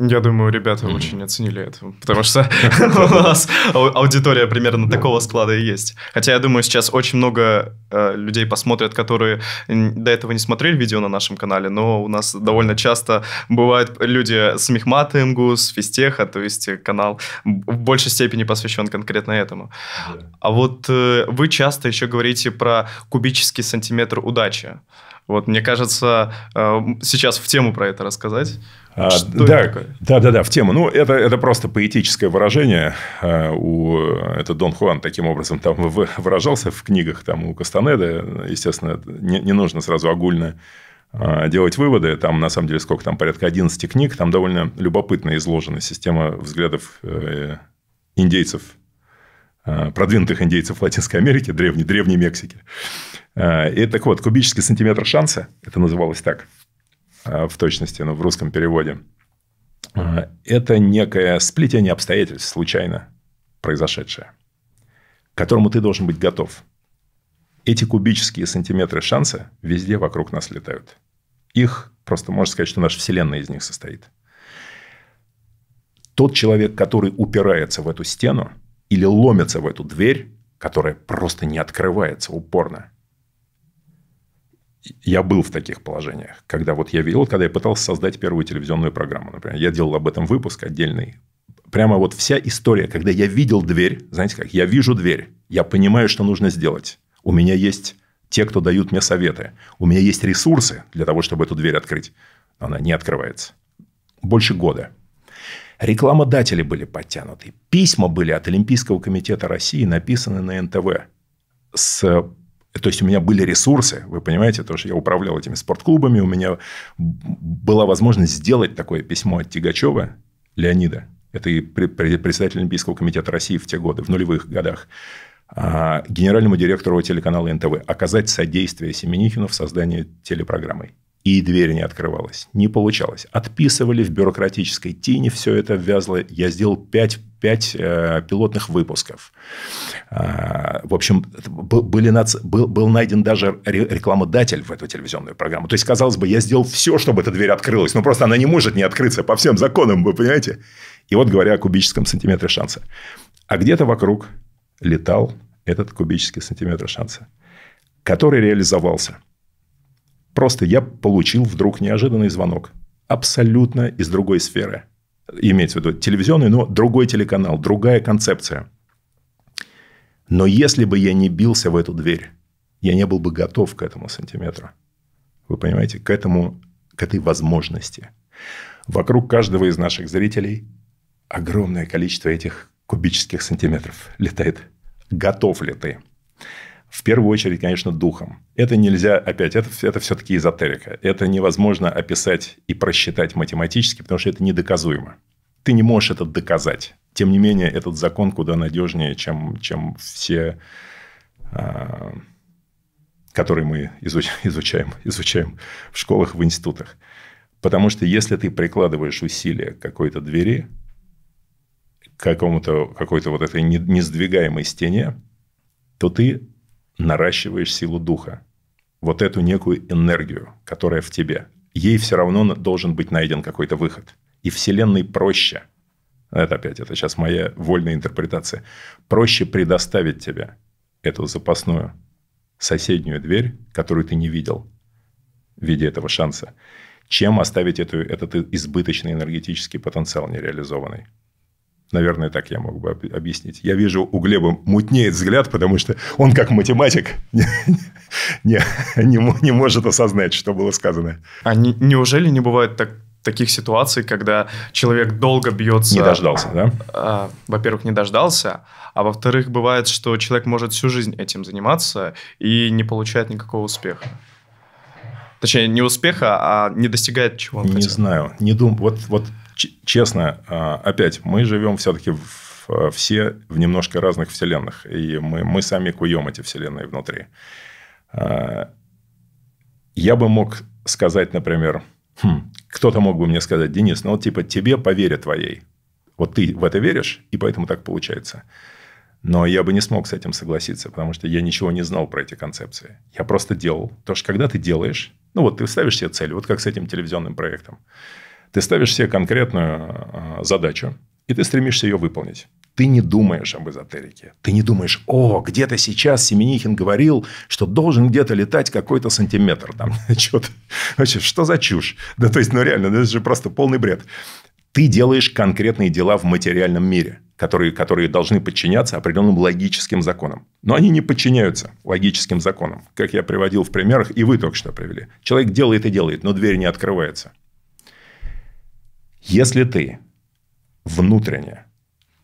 Я думаю, ребята mm-hmm. очень оценили это, потому что у нас аудитория примерно такого склада и есть. Хотя я думаю, сейчас очень много э, людей посмотрят, которые до этого не смотрели видео на нашем канале, но у нас довольно часто бывают люди с Мехмата МГУС, Фистеха, то есть канал в большей степени посвящен конкретно этому. А вот э, вы часто еще говорите про кубический сантиметр удачи. Вот, мне кажется, э, сейчас в тему про это рассказать. А, Что да, это такое? да, да, да, в тему. Ну, это, это просто поэтическое выражение. Э, у, это Дон Хуан таким образом там выражался в книгах там, у Кастанеда. Естественно, не, не нужно сразу огульно а, делать выводы. Там, на самом деле, сколько там, порядка 11 книг. Там довольно любопытно изложена система взглядов э, индейцев, э, продвинутых индейцев Латинской Америки, древней, древней Мексики. И так вот, кубический сантиметр шанса, это называлось так – Э, в точности, но ну, в русском переводе. Э, это некое сплетение обстоятельств, случайно произошедшее, к которому ты должен быть готов. Эти кубические сантиметры шанса везде вокруг нас летают. Их просто можно сказать, что наша Вселенная из них состоит. Тот человек, который упирается в эту стену или ломится в эту дверь, которая просто не открывается упорно – я был в таких положениях, когда вот я видел, когда я пытался создать первую телевизионную программу, например, я делал об этом выпуск отдельный. Прямо вот вся история, когда я видел дверь, знаете как, я вижу дверь, я понимаю, что нужно сделать. У меня есть те, кто дают мне советы. У меня есть ресурсы для того, чтобы эту дверь открыть. она не открывается. Больше года. Рекламодатели были подтянуты. Письма были от Олимпийского комитета России написаны на НТВ с то есть, у меня были ресурсы, вы понимаете, потому что я управлял этими спортклубами, у меня была возможность сделать такое письмо от Тигачева Леонида, это и председатель Олимпийского комитета России в те годы, в нулевых годах, а, генеральному директору телеканала НТВ, оказать содействие Семенихину в создании телепрограммы и дверь не открывалась. Не получалось. Отписывали в бюрократической тени, все это ввязло. Я сделал 5, 5 э, пилотных выпусков. Э, в общем, были нац... был, был найден даже рекламодатель в эту телевизионную программу. То есть, казалось бы, я сделал все, чтобы эта дверь открылась. Но просто она не может не открыться по всем законам, вы понимаете? И вот говоря о кубическом сантиметре шанса. А где-то вокруг летал этот кубический сантиметр шанса, который реализовался – Просто я получил вдруг неожиданный звонок. Абсолютно из другой сферы. Имеется в виду телевизионный, но другой телеканал, другая концепция. Но если бы я не бился в эту дверь, я не был бы готов к этому сантиметру. Вы понимаете, к этому, к этой возможности. Вокруг каждого из наших зрителей огромное количество этих кубических сантиметров летает. Готов ли ты? В первую очередь, конечно, духом. Это нельзя, опять, это, это все-таки эзотерика. Это невозможно описать и просчитать математически, потому что это недоказуемо. Ты не можешь это доказать. Тем не менее, этот закон куда надежнее, чем, чем все, а, которые мы изуч, изучаем, изучаем в школах, в институтах. Потому что если ты прикладываешь усилия к какой-то двери, к какому-то, какой-то вот этой несдвигаемой стене, то ты наращиваешь силу духа, вот эту некую энергию, которая в тебе. Ей все равно должен быть найден какой-то выход. И Вселенной проще, это опять, это сейчас моя вольная интерпретация, проще предоставить тебе эту запасную соседнюю дверь, которую ты не видел в виде этого шанса, чем оставить эту, этот избыточный энергетический потенциал нереализованный. Наверное, так я мог бы объяснить. Я вижу, у Глеба мутнеет взгляд, потому что он, как математик, не, не, не, не может осознать, что было сказано. А не, неужели не бывает так, таких ситуаций, когда человек долго бьется... Не дождался, да? А, во-первых, не дождался, а во-вторых, бывает, что человек может всю жизнь этим заниматься и не получает никакого успеха. Точнее, не успеха, а не достигает чего он Не хотел. знаю, не дум. Вот, вот честно, а, опять, мы живем все-таки в, все в немножко разных вселенных, и мы, мы сами куем эти вселенные внутри. А, я бы мог сказать, например, хм, кто-то мог бы мне сказать, Денис, ну вот типа тебе по вере твоей. Вот ты в это веришь, и поэтому так получается. Но я бы не смог с этим согласиться, потому что я ничего не знал про эти концепции. Я просто делал. То что когда ты делаешь, ну вот ты ставишь себе цель, вот как с этим телевизионным проектом. Ты ставишь себе конкретную а, задачу, и ты стремишься ее выполнить. Ты не думаешь об эзотерике. Ты не думаешь, о, где-то сейчас Семенихин говорил, что должен где-то летать какой-то сантиметр. Там, что-то. Значит, что за чушь? Да, то есть, ну реально, ну, это же просто полный бред. Ты делаешь конкретные дела в материальном мире, которые, которые должны подчиняться определенным логическим законам. Но они не подчиняются логическим законам, как я приводил в примерах, и вы только что привели. Человек делает и делает, но дверь не открывается. Если ты внутренне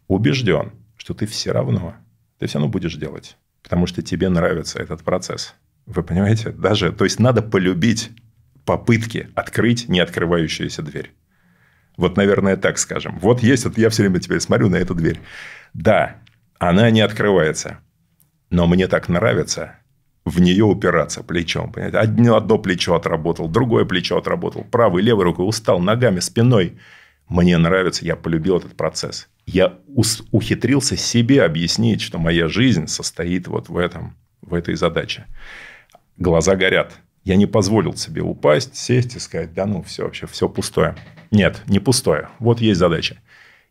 убежден, что ты все равно, ты все равно будешь делать, потому что тебе нравится этот процесс. Вы понимаете? Даже, то есть надо полюбить попытки открыть не открывающуюся дверь. Вот, наверное, так скажем. Вот есть, вот я все время теперь смотрю на эту дверь. Да, она не открывается, но мне так нравится, в нее упираться плечом. Понимаете? Одно, одно плечо отработал, другое плечо отработал, правой, левой рукой устал, ногами, спиной. Мне нравится, я полюбил этот процесс. Я ухитрился себе объяснить, что моя жизнь состоит вот в этом, в этой задаче. Глаза горят. Я не позволил себе упасть, сесть и сказать, да ну, все вообще, все пустое. Нет, не пустое. Вот есть задача.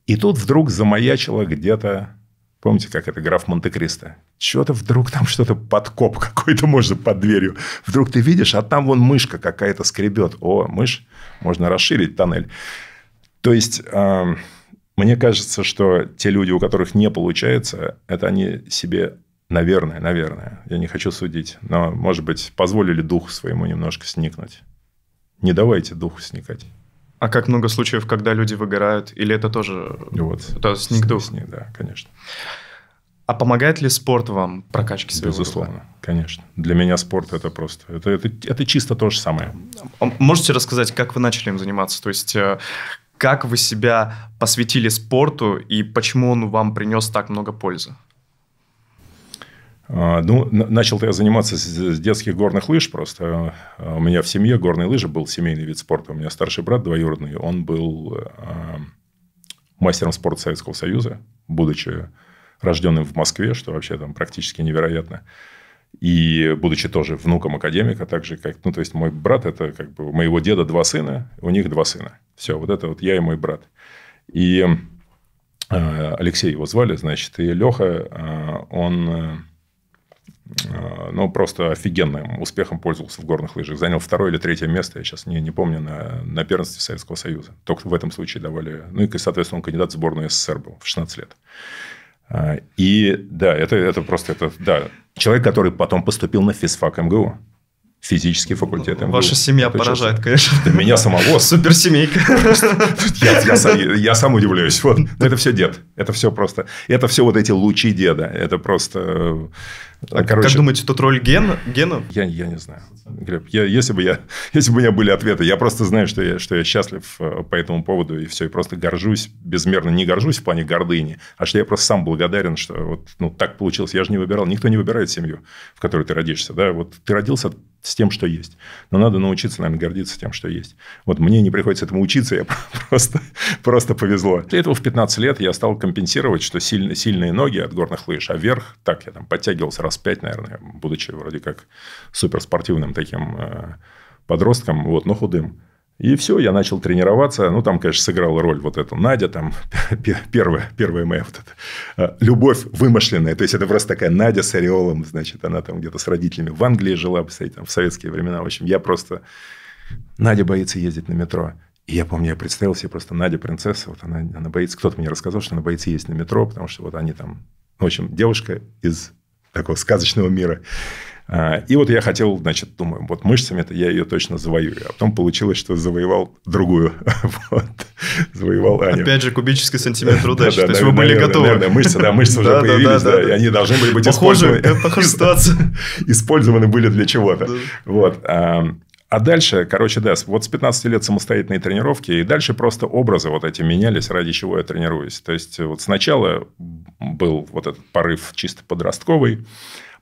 И тут вдруг замаячило где-то Помните, как это граф Монте-Кристо? Чего-то вдруг там что-то подкоп какой-то, можно под дверью. Вдруг ты видишь, а там вон мышка какая-то скребет. О, мышь, можно расширить тоннель. То есть, эм, мне кажется, что те люди, у которых не получается, это они себе, наверное, наверное, я не хочу судить, но, может быть, позволили духу своему немножко сникнуть. Не давайте духу сникать. А как много случаев, когда люди выгорают? Или это тоже... Вот. Это с них С ней, да, конечно. А помогает ли спорт вам прокачки? своего Безусловно, духа? конечно. Для меня спорт это просто... Это, это, это чисто то же самое. А можете рассказать, как вы начали им заниматься? То есть, э, как вы себя посвятили спорту и почему он вам принес так много пользы? А, ну, начал я заниматься с детских горных лыж просто. А, у меня в семье горные лыжи был семейный вид спорта. У меня старший брат двоюродный, он был а, мастером спорта Советского Союза, будучи рожденным в Москве, что вообще там практически невероятно. И будучи тоже внуком академика, так же как... Ну, то есть, мой брат – это как бы... У моего деда два сына, у них два сына. Все, вот это вот я и мой брат. И Алексей его звали, значит, и Леха, он ну, просто офигенным успехом пользовался в горных лыжах. Занял второе или третье место, я сейчас не, не помню, на, на первенстве Советского Союза. Только в этом случае давали... Ну, и, соответственно, он кандидат в сборную СССР был в 16 лет. Э, и да, это, это просто... Это, да, человек, который потом поступил на физфак МГУ физический факультет. МГУ. Ваша семья это поражает, честно. конечно. Да меня самого. Суперсемейка. Я, я, сам, я сам удивляюсь. Вот. Но это все дед. Это все просто... Это все вот эти лучи деда. Это просто... А, короче, как думаете, тут роль ген, гена? Я, я не знаю. Глеб, я, если, бы я, если бы у меня были ответы, я просто знаю, что я, что я счастлив э, по этому поводу, и все, и просто горжусь, безмерно не горжусь в плане гордыни, а что я просто сам благодарен, что вот ну, так получилось. Я же не выбирал, никто не выбирает семью, в которой ты родишься. Да? Вот ты родился с тем, что есть. Но надо научиться, наверное, гордиться тем, что есть. Вот мне не приходится этому учиться, я просто, просто повезло. Для этого в 15 лет я стал компенсировать, что сильные, сильные ноги от горных лыж, а вверх, так, я там подтягивался, 25, наверное, будучи вроде как суперспортивным таким э, подростком, вот, но худым. И все, я начал тренироваться. Ну, там, конечно, сыграла роль вот эта Надя, там, первая, первая моя вот эта э, любовь вымышленная. То есть, это просто такая Надя с ореолом, значит, она там где-то с родителями в Англии жила, кстати, там, в советские времена. В общем, я просто... Надя боится ездить на метро. И я помню, я представил себе просто Надя принцесса, вот она, она боится, кто-то мне рассказал, что она боится ездить на метро, потому что вот они там... В общем, девушка из такого сказочного мира. А, и вот я хотел, значит, думаю, вот мышцами это я ее точно завоюю. А потом получилось, что завоевал другую. вот. Завоевал Аню. Опять же, кубический сантиметр удачи. Да, да, То есть вы были готовы. Наверное, мышцы, да, мышцы уже появились, да, и они должны были быть использованы. Похожая ситуация. Использованы были для чего-то. Вот. А дальше, короче, да, вот с 15 лет самостоятельные тренировки, и дальше просто образы вот эти менялись, ради чего я тренируюсь. То есть, э, вот сначала был вот этот порыв чисто подростковый,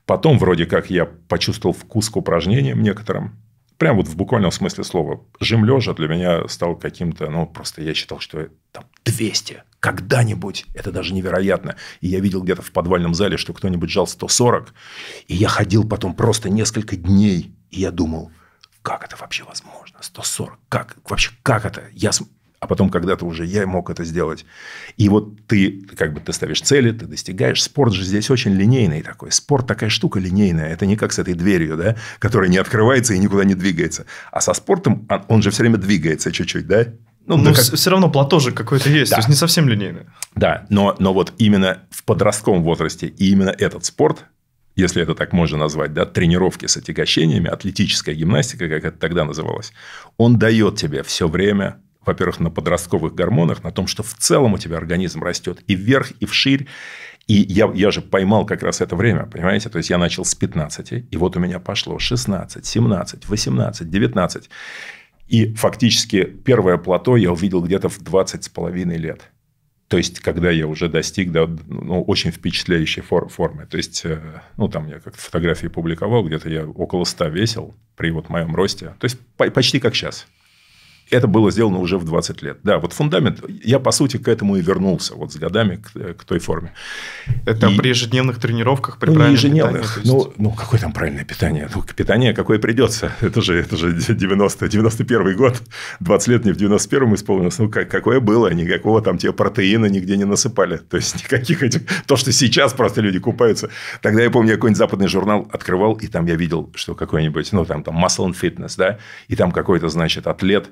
потом вроде как я почувствовал вкус к упражнениям некоторым, прям вот в буквальном смысле слова. Жим лежа для меня стал каким-то, ну, просто я считал, что там 200 когда-нибудь, это даже невероятно. И я видел где-то в подвальном зале, что кто-нибудь жал 140, и я ходил потом просто несколько дней, и я думал – как это вообще возможно? 140, как? Вообще, как это? Я см... а потом когда-то уже я мог это сделать. И вот ты, как бы, ты ставишь цели, ты достигаешь. Спорт же здесь очень линейный такой. Спорт такая штука линейная. Это не как с этой дверью, да, которая не открывается и никуда не двигается. А со спортом он, он же все время двигается чуть-чуть, да? Ну, но ну, как... все равно плато же какое-то есть, да. то есть не совсем линейное. Да, но, но вот именно в подростковом возрасте и именно этот спорт – если это так можно назвать, да, тренировки с отягощениями, атлетическая гимнастика, как это тогда называлось, он дает тебе все время, во-первых, на подростковых гормонах, на том, что в целом у тебя организм растет и вверх, и вширь. И я, я же поймал как раз это время, понимаете? То есть, я начал с 15, и вот у меня пошло 16, 17, 18, 19. И фактически первое плато я увидел где-то в 20 с половиной лет. То есть, когда я уже достиг да, ну, очень впечатляющей фор- формы. То есть, э, ну, там я как-то фотографии публиковал, где-то я около 100 весил при вот моем росте. То есть, по- почти как сейчас это было сделано уже в 20 лет. Да, вот фундамент, я, по сути, к этому и вернулся, вот с годами к, э, к той форме. Это и... при ежедневных тренировках, при ну, правильном ежедневных, питании? Ну, ну, какое там правильное питание? Ну, питание какое придется. Это же, это же 90, 91 год, 20 лет не в 91-м исполнилось. Ну, как, какое было? Никакого там тебе протеина нигде не насыпали. То есть, никаких этих... То, что сейчас просто люди купаются. Тогда я помню, я какой-нибудь западный журнал открывал, и там я видел, что какой-нибудь, ну, там, там Muscle and Fitness, да, и там какой-то, значит, атлет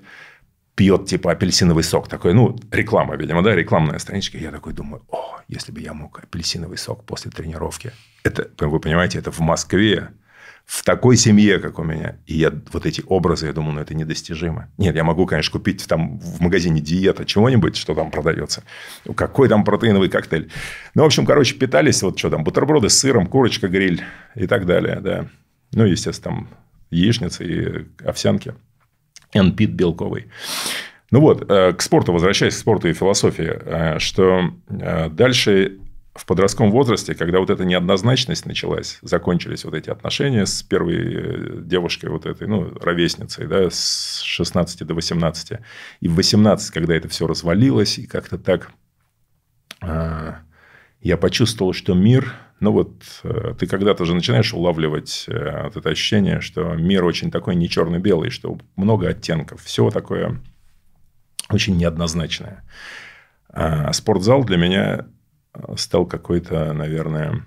пьет, типа, апельсиновый сок. Такой, ну, реклама, видимо, да, рекламная страничка. Я такой думаю, о, если бы я мог апельсиновый сок после тренировки. Это, вы понимаете, это в Москве, в такой семье, как у меня. И я вот эти образы, я думаю, ну, это недостижимо. Нет, я могу, конечно, купить там в магазине диета чего-нибудь, что там продается. какой там протеиновый коктейль. Ну, в общем, короче, питались вот что там, бутерброды с сыром, курочка, гриль и так далее, да. Ну, естественно, там яичницы и овсянки. NPIT белковый. Ну вот, э, к спорту, возвращаясь к спорту и философии, э, что э, дальше в подростковом возрасте, когда вот эта неоднозначность началась, закончились вот эти отношения с первой девушкой вот этой, ну, ровесницей, да, с 16 до 18. И в 18, когда это все развалилось, и как-то так я почувствовал, что мир ну вот э, ты когда-то же начинаешь улавливать э, вот это ощущение, что мир очень такой не черно-белый, что много оттенков, все такое очень неоднозначное. А спортзал для меня э, стал какой-то, наверное,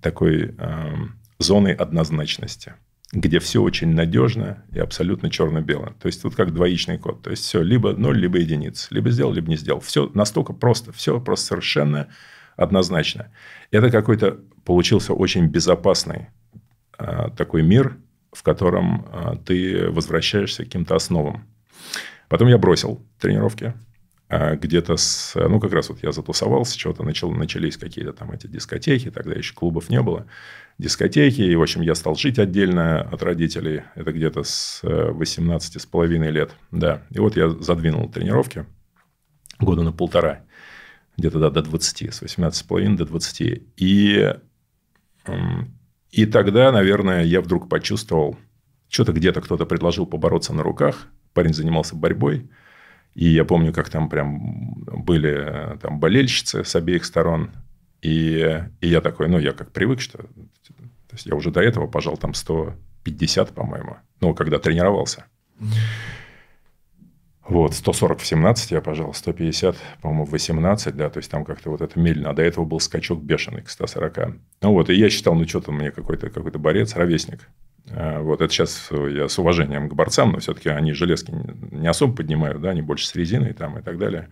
такой э, зоной однозначности, где все очень надежно и абсолютно черно-бело. То есть, вот как двоичный код. То есть, все либо ноль, либо единица. Либо сделал, либо не сделал. Все настолько просто. Все просто совершенно однозначно. Это какой-то получился очень безопасный э, такой мир, в котором э, ты возвращаешься к каким-то основам. Потом я бросил тренировки. Э, где-то с... Ну, как раз вот я затусовался, чего-то начал, начались какие-то там эти дискотеки. Тогда еще клубов не было. Дискотеки. И, в общем, я стал жить отдельно от родителей. Это где-то с 18 э, с половиной лет. Да. И вот я задвинул тренировки года на полтора где-то да, до 20, с 18,5 до 20. И, и тогда, наверное, я вдруг почувствовал, что-то где-то кто-то предложил побороться на руках, парень занимался борьбой, и я помню, как там прям были э, там болельщицы с обеих сторон, и, и я такой, ну, я как привык, что... То есть, я уже до этого пожал там 150, по-моему, ну, когда тренировался. Вот, 140 в 17 я пожал, 150, по-моему, в 18, да, то есть там как-то вот это медленно. А до этого был скачок бешеный к 140. Ну вот, и я считал, ну что-то мне какой-то какой борец, ровесник. А, вот это сейчас я с уважением к борцам, но все-таки они железки не особо поднимают, да, они больше с резиной там и так далее.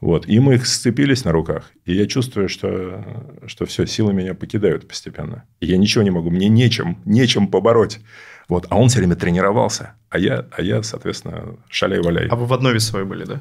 Вот. И мы их сцепились на руках. И я чувствую, что, что все, силы меня покидают постепенно. И я ничего не могу, мне нечем, нечем побороть. Вот. А он все время тренировался, а я, а я соответственно, шаляй-валяй. А вы в одной весовой были, да?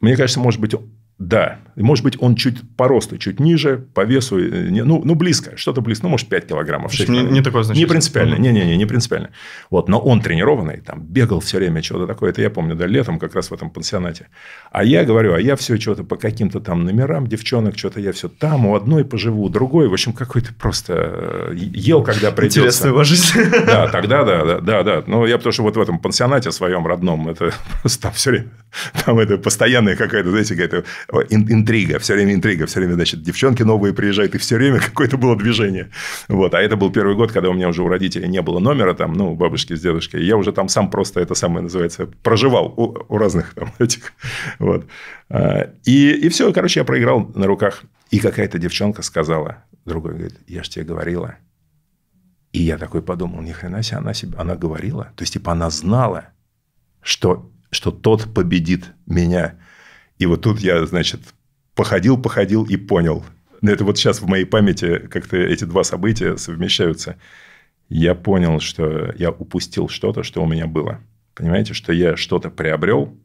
Мне кажется, может быть, да, может быть, он чуть по росту, чуть ниже, по весу, э, ну, ну, близко, что-то близко, ну, может, 5 килограммов. 6 не, не такое значение. Не принципиально, не-не-не, не принципиально. Вот, но он тренированный, там, бегал все время, что-то такое, это я помню, да, летом как раз в этом пансионате. А я говорю, а я все что-то по каким-то там номерам девчонок, что-то я все там, у одной поживу, у другой, в общем, какой-то просто э, ел, когда придется. Интересная ваша жизнь. Да, тогда, да, да, да, да. Но я потому что вот в этом пансионате своем родном, это там все время, там это постоянная какая-то, знаете, какая-то интрига, все время интрига, все время, значит, девчонки новые приезжают, и все время какое-то было движение. Вот, а это был первый год, когда у меня уже у родителей не было номера там, ну, бабушки с дедушкой, я уже там сам просто это самое называется, проживал у, у разных там этих, вот. А, и, и все, короче, я проиграл на руках. И какая-то девчонка сказала, другой говорит, я же тебе говорила. И я такой подумал, ни хрена себе, она, себе, она говорила. То есть, типа, она знала, что, что тот победит меня. И вот тут я, значит, походил, походил и понял. Это вот сейчас в моей памяти как-то эти два события совмещаются. Я понял, что я упустил что-то, что у меня было. Понимаете, что я что-то приобрел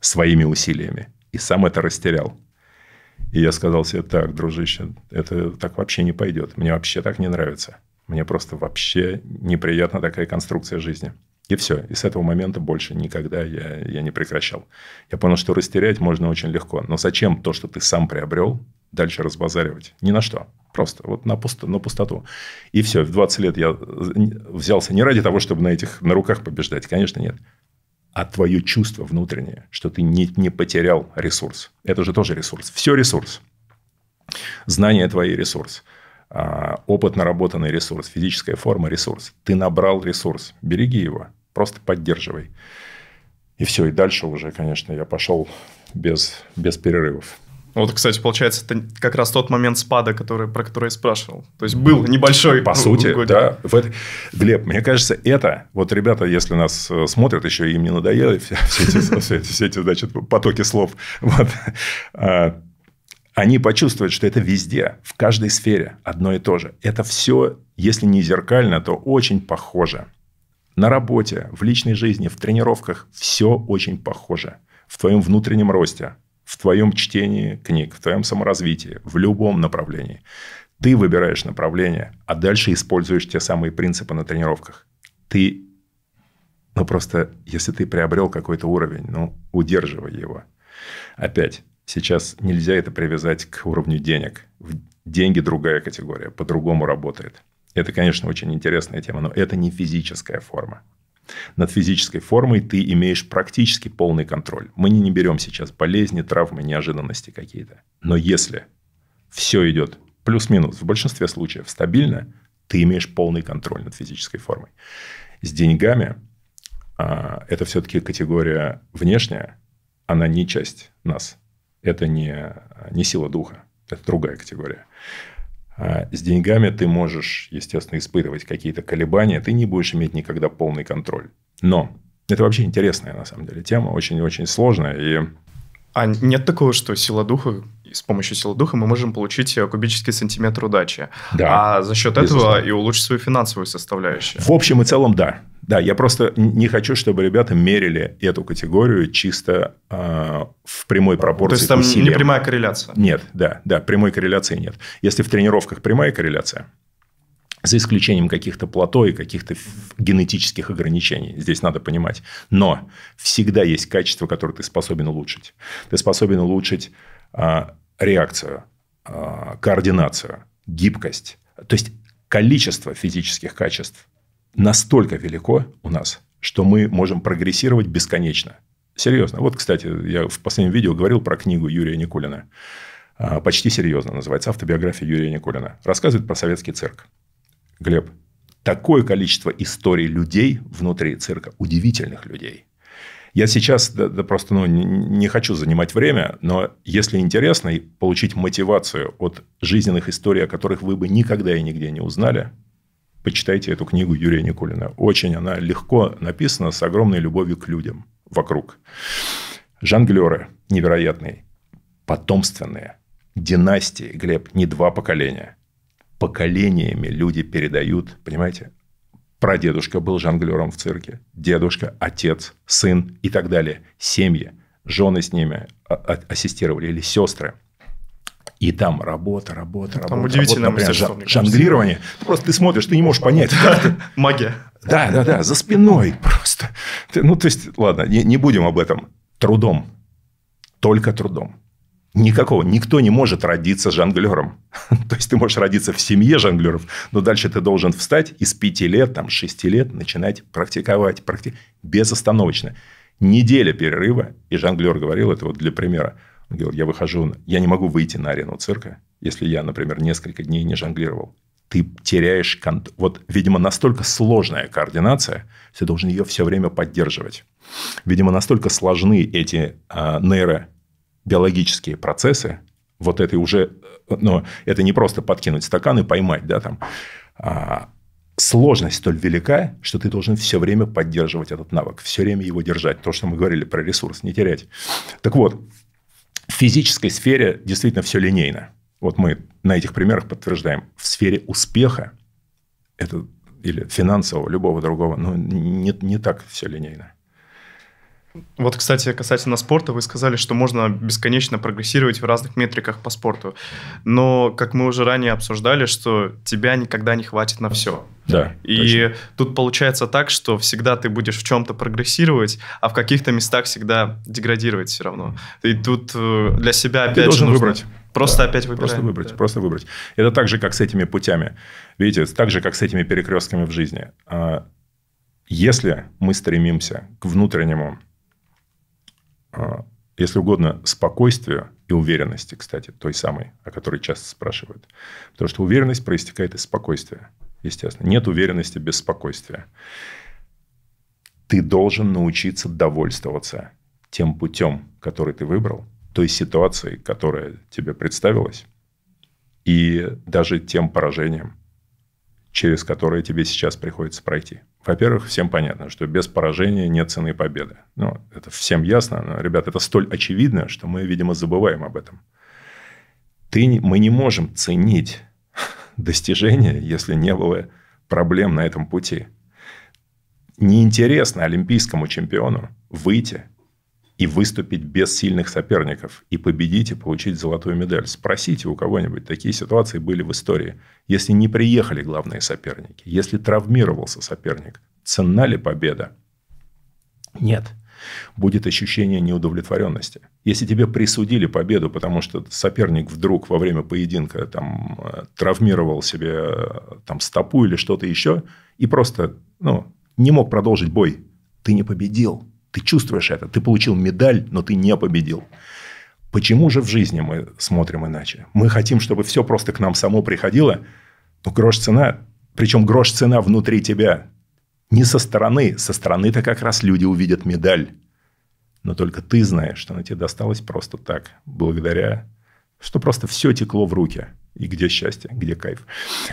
своими усилиями и сам это растерял. И я сказал себе, так, дружище, это так вообще не пойдет. Мне вообще так не нравится. Мне просто вообще неприятна такая конструкция жизни. И все. И с этого момента больше никогда я, я не прекращал. Я понял, что растерять можно очень легко. Но зачем то, что ты сам приобрел, дальше разбазаривать? Ни на что. Просто вот на, пусто, на пустоту. И все. В 20 лет я взялся не ради того, чтобы на этих на руках побеждать. Конечно, нет. А твое чувство внутреннее, что ты не, не потерял ресурс. Это же тоже ресурс. Все ресурс. Знание твои ресурс а, опыт, наработанный ресурс, физическая форма – ресурс. Ты набрал ресурс, береги его. Просто поддерживай. И все, и дальше уже, конечно, я пошел без, без перерывов. Вот, кстати, получается, это как раз тот момент спада, который, про который я спрашивал. То есть был небольшой. По сути, годик. да. В это... Глеб, мне кажется, это вот ребята, если нас э, смотрят, еще им не надоело все, все, эти, все, эти, все эти, значит, потоки слов. Вот. А, они почувствуют, что это везде, в каждой сфере одно и то же. Это все, если не зеркально, то очень похоже. На работе, в личной жизни, в тренировках все очень похоже. В твоем внутреннем росте, в твоем чтении книг, в твоем саморазвитии, в любом направлении. Ты выбираешь направление, а дальше используешь те самые принципы на тренировках. Ты, ну просто, если ты приобрел какой-то уровень, ну удерживай его. Опять, сейчас нельзя это привязать к уровню денег. Деньги другая категория, по-другому работает. Это, конечно, очень интересная тема, но это не физическая форма. Над физической формой ты имеешь практически полный контроль. Мы не, не берем сейчас болезни, травмы, неожиданности какие-то. Но если все идет плюс-минус, в большинстве случаев стабильно, ты имеешь полный контроль над физической формой. С деньгами а, это все-таки категория внешняя, она не часть нас. Это не, не сила духа, это другая категория. А, с деньгами ты можешь, естественно, испытывать какие-то колебания, ты не будешь иметь никогда полный контроль. Но это вообще интересная, на самом деле, тема, очень-очень сложная. И а нет такого, что сила духа с помощью силы духа мы можем получить э, кубический сантиметр удачи. Да. А за счет этого и улучшить свою финансовую составляющую. В общем и целом, да. Да, я просто не хочу, чтобы ребята мерили эту категорию чисто э, в прямой пропорции. То есть там усилиям. не прямая корреляция? Нет, да, да, прямой корреляции нет. Если в тренировках прямая корреляция, за исключением каких-то плато и каких-то генетических ограничений. Здесь надо понимать. Но всегда есть качество, которое ты способен улучшить. Ты способен улучшить а, реакцию, а, координацию, гибкость. То есть количество физических качеств настолько велико у нас, что мы можем прогрессировать бесконечно. Серьезно. Вот, кстати, я в последнем видео говорил про книгу Юрия Никулина. А, почти серьезно называется автобиография Юрия Никулина. Рассказывает про советский цирк. Глеб, такое количество историй людей внутри цирка, удивительных людей. Я сейчас да, да просто ну, не, хочу занимать время, но если интересно и получить мотивацию от жизненных историй, о которых вы бы никогда и нигде не узнали, почитайте эту книгу Юрия Никулина. Очень она легко написана, с огромной любовью к людям вокруг. Жонглеры невероятные, потомственные, династии, Глеб, не два поколения поколениями люди передают, понимаете? Прадедушка был жонглером в цирке, дедушка, отец, сын и так далее. Семьи, жены с ними а, а, ассистировали или сестры. И там работа, работа, работа. Там удивительное работа, мастерство. жонглирование. Ты просто ты смотришь, ты не можешь понять. Магия. Да, да, да, за спиной просто. Ну, то есть, ладно, не, не будем об этом. Трудом. Только трудом. Никакого. Никто не может родиться жонглером. То есть, ты можешь родиться в семье жонглеров, но дальше ты должен встать из пяти лет, там, шести лет начинать практиковать практи... безостановочно. Неделя перерыва, и жонглер говорил, это вот для примера, он говорил, я выхожу, я не могу выйти на арену цирка, если я, например, несколько дней не жонглировал. Ты теряешь, конт... вот, видимо, настолько сложная координация, ты должен ее все время поддерживать. Видимо, настолько сложны эти а, нейро биологические процессы, вот этой уже, но ну, это не просто подкинуть стакан и поймать, да, там, а, сложность столь велика, что ты должен все время поддерживать этот навык, все время его держать, то, что мы говорили про ресурс, не терять. Так вот, в физической сфере действительно все линейно. Вот мы на этих примерах подтверждаем, в сфере успеха это или финансового, любого другого, ну, не, не так все линейно. Вот, кстати, касательно спорта, вы сказали, что можно бесконечно прогрессировать в разных метриках по спорту. Но, как мы уже ранее обсуждали, что тебя никогда не хватит на все. Да. И точно. тут получается так, что всегда ты будешь в чем-то прогрессировать, а в каких-то местах всегда деградировать все равно. И тут э, для себя опять ты должен же нужно... выбрать. Просто да, опять выбирать. Просто выбрать, да. просто выбрать. Это так же, как с этими путями. Видите, так же, как с этими перекрестками в жизни. А, если мы стремимся к внутреннему а, если угодно, спокойствию и уверенности, кстати, той самой, о которой часто спрашивают. Потому что уверенность проистекает из спокойствия, естественно. Нет уверенности без спокойствия. Ты должен научиться довольствоваться тем путем, который ты выбрал, той ситуацией, которая тебе представилась, и даже тем поражением, через которые тебе сейчас приходится пройти. Во-первых, всем понятно, что без поражения нет цены победы. Ну, это всем ясно, но, ребят, это столь очевидно, что мы, видимо, забываем об этом. Ты, мы не можем ценить достижения, если не было проблем на этом пути. Неинтересно олимпийскому чемпиону выйти – и выступить без сильных соперников, и победить, и получить золотую медаль. Спросите у кого-нибудь, такие ситуации были в истории. Если не приехали главные соперники, если травмировался соперник, ценна ли победа? Нет. Будет ощущение неудовлетворенности. Если тебе присудили победу, потому что соперник вдруг во время поединка там, э, травмировал себе э, там, стопу или что-то еще, и просто ну, не мог продолжить бой, ты не победил ты чувствуешь это. Ты получил медаль, но ты не победил. Почему же в жизни мы смотрим иначе? Мы хотим, чтобы все просто к нам само приходило, но грош цена, причем грош цена внутри тебя. Не со стороны. Со стороны-то как раз люди увидят медаль. Но только ты знаешь, что на тебе досталось просто так, благодаря, что просто все текло в руки. И где счастье, где кайф.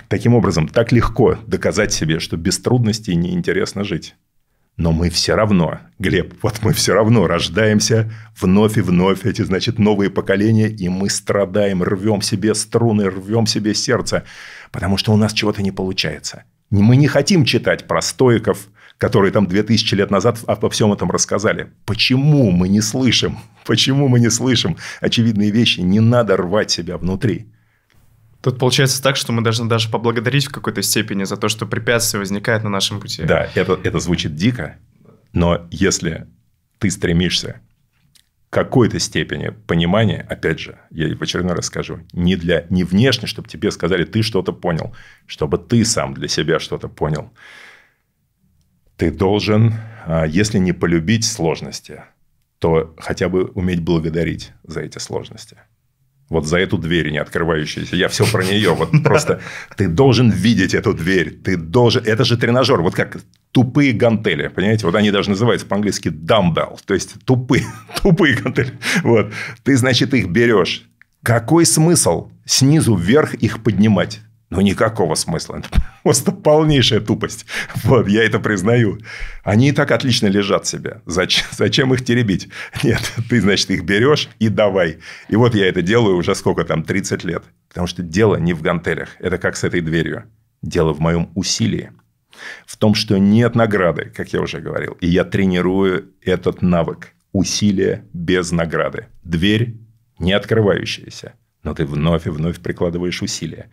Таким образом, так легко доказать себе, что без трудностей неинтересно жить. Но мы все равно, Глеб, вот мы все равно рождаемся вновь и вновь, эти, значит, новые поколения, и мы страдаем, рвем себе струны, рвем себе сердце, потому что у нас чего-то не получается. Мы не хотим читать про стоиков, которые там 2000 лет назад обо всем этом рассказали. Почему мы не слышим? Почему мы не слышим очевидные вещи? Не надо рвать себя внутри. Тут получается так, что мы должны даже поблагодарить в какой-то степени за то, что препятствия возникают на нашем пути. Да, это, это звучит дико, но если ты стремишься к какой-то степени понимания, опять же, я в очередной раз скажу, не, для, не внешне, чтобы тебе сказали, ты что-то понял, чтобы ты сам для себя что-то понял. Ты должен, а, если не полюбить сложности, то хотя бы уметь благодарить за эти сложности – вот за эту дверь не открывающуюся. Я все про нее. Вот просто ты должен видеть эту дверь. Ты должен... Это же тренажер. Вот как тупые гантели, понимаете? Вот они даже называются по-английски dumbbell. То есть, тупые, тупые гантели. Вот. Ты, значит, их берешь. Какой смысл снизу вверх их поднимать? Ну, никакого смысла. Это просто полнейшая тупость. Вот, я это признаю. Они и так отлично лежат себе. Зачем, зачем их теребить? Нет, ты, значит, их берешь и давай. И вот я это делаю уже сколько там, 30 лет. Потому что дело не в гантелях. Это как с этой дверью. Дело в моем усилии. В том, что нет награды, как я уже говорил. И я тренирую этот навык. Усилие без награды. Дверь не открывающаяся. Но ты вновь и вновь прикладываешь усилия.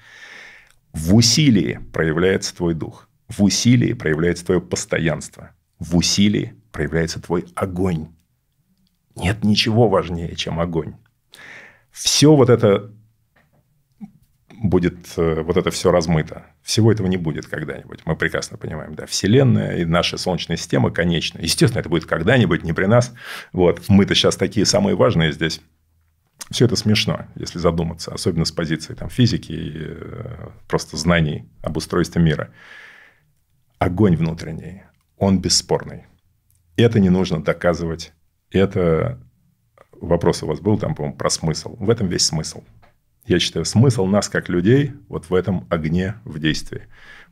В усилии проявляется твой дух. В усилии проявляется твое постоянство. В усилии проявляется твой огонь. Нет ничего важнее, чем огонь. Все вот это будет э, вот это все размыто. Всего этого не будет когда-нибудь. Мы прекрасно понимаем, да. Вселенная и наша Солнечная система конечна. Естественно, это будет когда-нибудь, не при нас. Вот. Мы-то сейчас такие самые важные здесь. Все это смешно, если задуматься, особенно с позиции там, физики и э, просто знаний об устройстве мира. Огонь внутренний, он бесспорный. Это не нужно доказывать. Это вопрос у вас был там, по-моему, про смысл. В этом весь смысл. Я считаю, смысл нас как людей вот в этом огне в действии.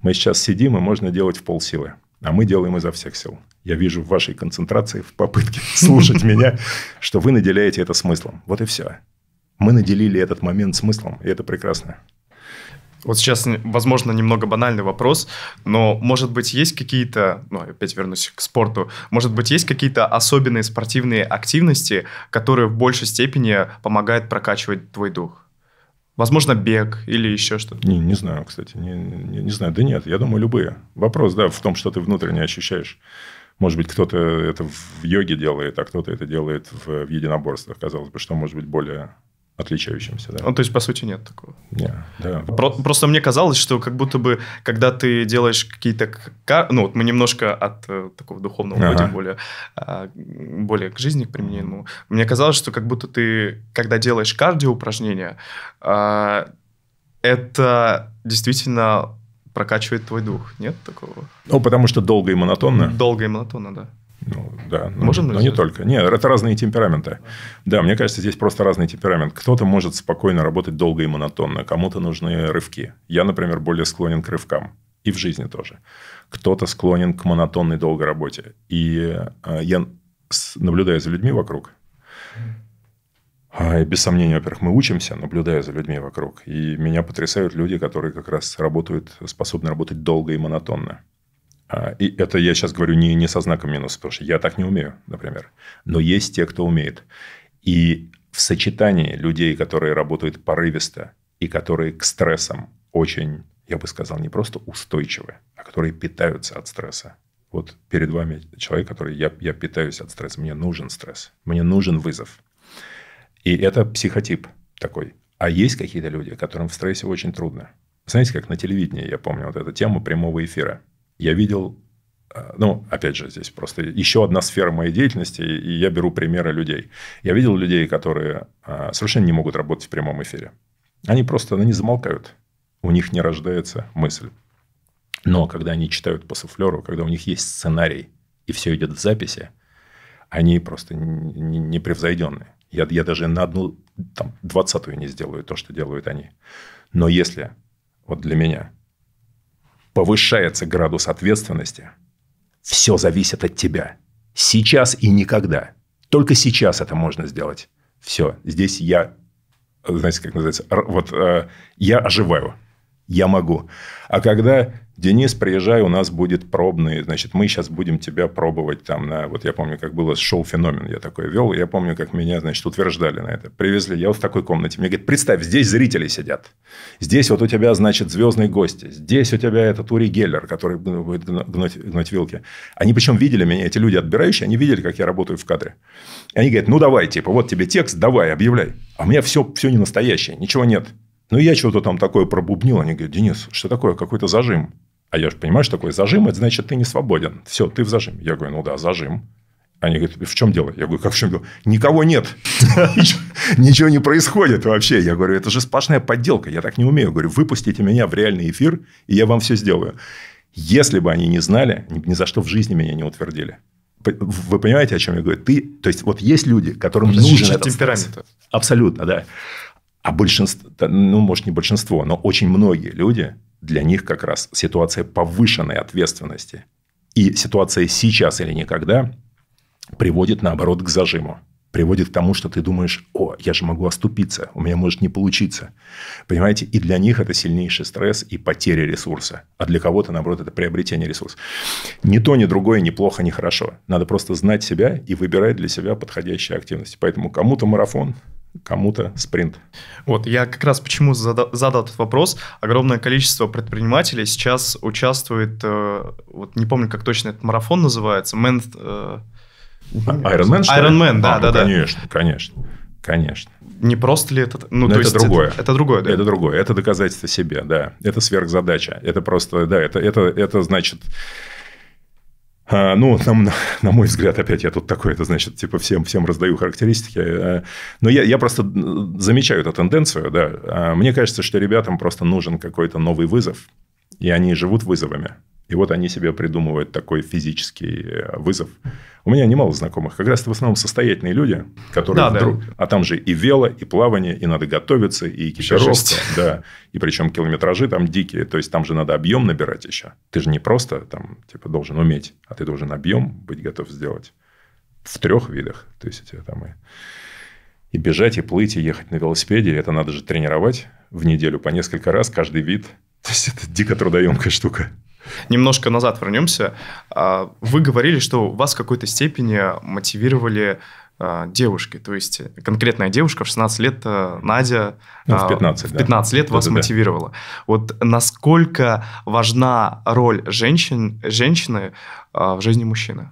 Мы сейчас сидим, и можно делать в полсилы, а мы делаем изо всех сил я вижу в вашей концентрации, в попытке слушать меня, что вы наделяете это смыслом. Вот и все. Мы наделили этот момент смыслом, и это прекрасно. Вот сейчас, возможно, немного банальный вопрос, но, может быть, есть какие-то, ну, опять вернусь к спорту, может быть, есть какие-то особенные спортивные активности, которые в большей степени помогают прокачивать твой дух? Возможно, бег или еще что-то. Не, не знаю, кстати, не, не, не знаю. Да нет, я думаю, любые. Вопрос, да, в том, что ты внутренне ощущаешь. Может быть, кто-то это в йоге делает, а кто-то это делает в, в единоборствах. Казалось бы, что может быть более отличающимся. Да? Ну, то есть, по сути, нет такого. Нет, да. Про- просто мне казалось, что как будто бы, когда ты делаешь какие-то... Ну, вот мы немножко от э, такого духовного ага. уходим более, э, более к жизни, к примененному. Мне казалось, что как будто ты, когда делаешь кардиоупражнения, э, а, это действительно прокачивает твой дух. Нет такого? Ну, потому что долго и монотонно. Долго и монотонно, да. Ну, да. Ну, Можем но взять? Ну, не только. Нет, это разные темпераменты. Да, мне кажется, здесь просто разный темперамент. Кто-то может спокойно работать долго и монотонно, кому-то нужны рывки. Я, например, более склонен к рывкам. И в жизни тоже. Кто-то склонен к монотонной долгой работе. И э, я наблюдаю за людьми вокруг, а, и Без сомнения, во-первых, мы учимся, наблюдая за людьми вокруг. И меня потрясают люди, которые как раз работают, способны работать долго и монотонно. А, и это я сейчас говорю не, не со знаком минус, потому что я так не умею, например. Но есть те, кто умеет. И в сочетании людей, которые работают порывисто и которые к стрессам очень, я бы сказал, не просто устойчивы, а которые питаются от стресса. Вот перед вами человек, который я, я питаюсь от стресса. Мне нужен стресс. Мне нужен вызов. И это психотип такой. А есть какие-то люди, которым в стрессе очень трудно. Знаете, как на телевидении, я помню, вот эту тему прямого эфира. Я видел, а, ну, опять же, здесь просто еще одна сфера моей деятельности, и я беру примеры людей. Я видел людей, которые а, совершенно не могут работать в прямом эфире. Они просто, они ну, замолкают. У них не рождается мысль. Но когда они читают по суфлеру, когда у них есть сценарий, и все идет в записи, они просто непревзойденные. Я, я даже на одну там, двадцатую не сделаю то, что делают они. Но если вот для меня повышается градус ответственности, все зависит от тебя. Сейчас и никогда. Только сейчас это можно сделать. Все, здесь я, знаете, как называется, вот э, я оживаю я могу. А когда Денис, приезжай, у нас будет пробный, значит, мы сейчас будем тебя пробовать там на... Вот я помню, как было шоу «Феномен» я такой вел, я помню, как меня, значит, утверждали на это. Привезли, я вот в такой комнате. Мне говорят, представь, здесь зрители сидят. Здесь вот у тебя, значит, звездные гости. Здесь у тебя этот Ури Геллер, который будет гнуть, гнуть вилки. Они причем видели меня, эти люди отбирающие, они видели, как я работаю в кадре. И они говорят, ну, давай, типа, вот тебе текст, давай, объявляй. А у меня все, все не настоящее, ничего нет. Ну, я что-то там такое пробубнил. Они говорят, Денис, что такое? Какой-то зажим. А я же понимаю, что такое зажим, это значит, ты не свободен. Все, ты в зажим. Я говорю, ну да, зажим. Они говорят, в чем дело? Я говорю, как в чем дело? Никого нет. Ничего не происходит вообще. Я говорю, это же сплошная подделка. Я так не умею. Говорю, выпустите меня в реальный эфир, и я вам все сделаю. Если бы они не знали, ни за что в жизни меня не утвердили. Вы понимаете, о чем я говорю? Ты, то есть, вот есть люди, которым нужен этот темперамент. Абсолютно, да. А большинство, ну, может, не большинство, но очень многие люди, для них как раз ситуация повышенной ответственности и ситуация сейчас или никогда приводит, наоборот, к зажиму. Приводит к тому, что ты думаешь, о, я же могу оступиться, у меня может не получиться. Понимаете? И для них это сильнейший стресс и потеря ресурса. А для кого-то, наоборот, это приобретение ресурса. Ни то, ни другое, ни плохо, ни хорошо. Надо просто знать себя и выбирать для себя подходящие активности. Поэтому кому-то марафон – кому-то спринт. Вот, я как раз почему задал, задал этот вопрос. Огромное количество предпринимателей сейчас участвует, э, вот не помню, как точно этот марафон называется, Man... Э, Iron Man, Iron Man, да, а, да, ну, да. Конечно, конечно, конечно. Не просто ли это... Ну, то это есть другое. Это, это другое, да? Это другое. Это доказательство себе, да. Это сверхзадача. Это просто, да, это, это, это значит а, ну, там, на, на мой взгляд, опять я тут такой, это значит, типа всем, всем раздаю характеристики. А, но я, я просто замечаю эту тенденцию, да. А мне кажется, что ребятам просто нужен какой-то новый вызов, и они живут вызовами. И вот они себе придумывают такой физический э, вызов. У меня немало знакомых, как раз в основном состоятельные люди, которые да, вдруг... Да. А там же и вело, и плавание, и надо готовиться, и экипировка. Да. И причем километражи там дикие. То есть, там же надо объем набирать еще. Ты же не просто там типа должен уметь, а ты должен объем быть готов сделать. В трех видах. То есть, у тебя там и и бежать, и плыть, и ехать на велосипеде. Это надо же тренировать в неделю по несколько раз каждый вид. То есть, это дико трудоемкая штука. Немножко назад вернемся. А, вы говорили, что вас в какой-то степени мотивировали а, девушки, то есть конкретная девушка в 16 лет, э, Надя, ну, в 15, а, в 15 да. лет вас да, да, мотивировала. Вот насколько важна роль женщин, женщины в жизни мужчины?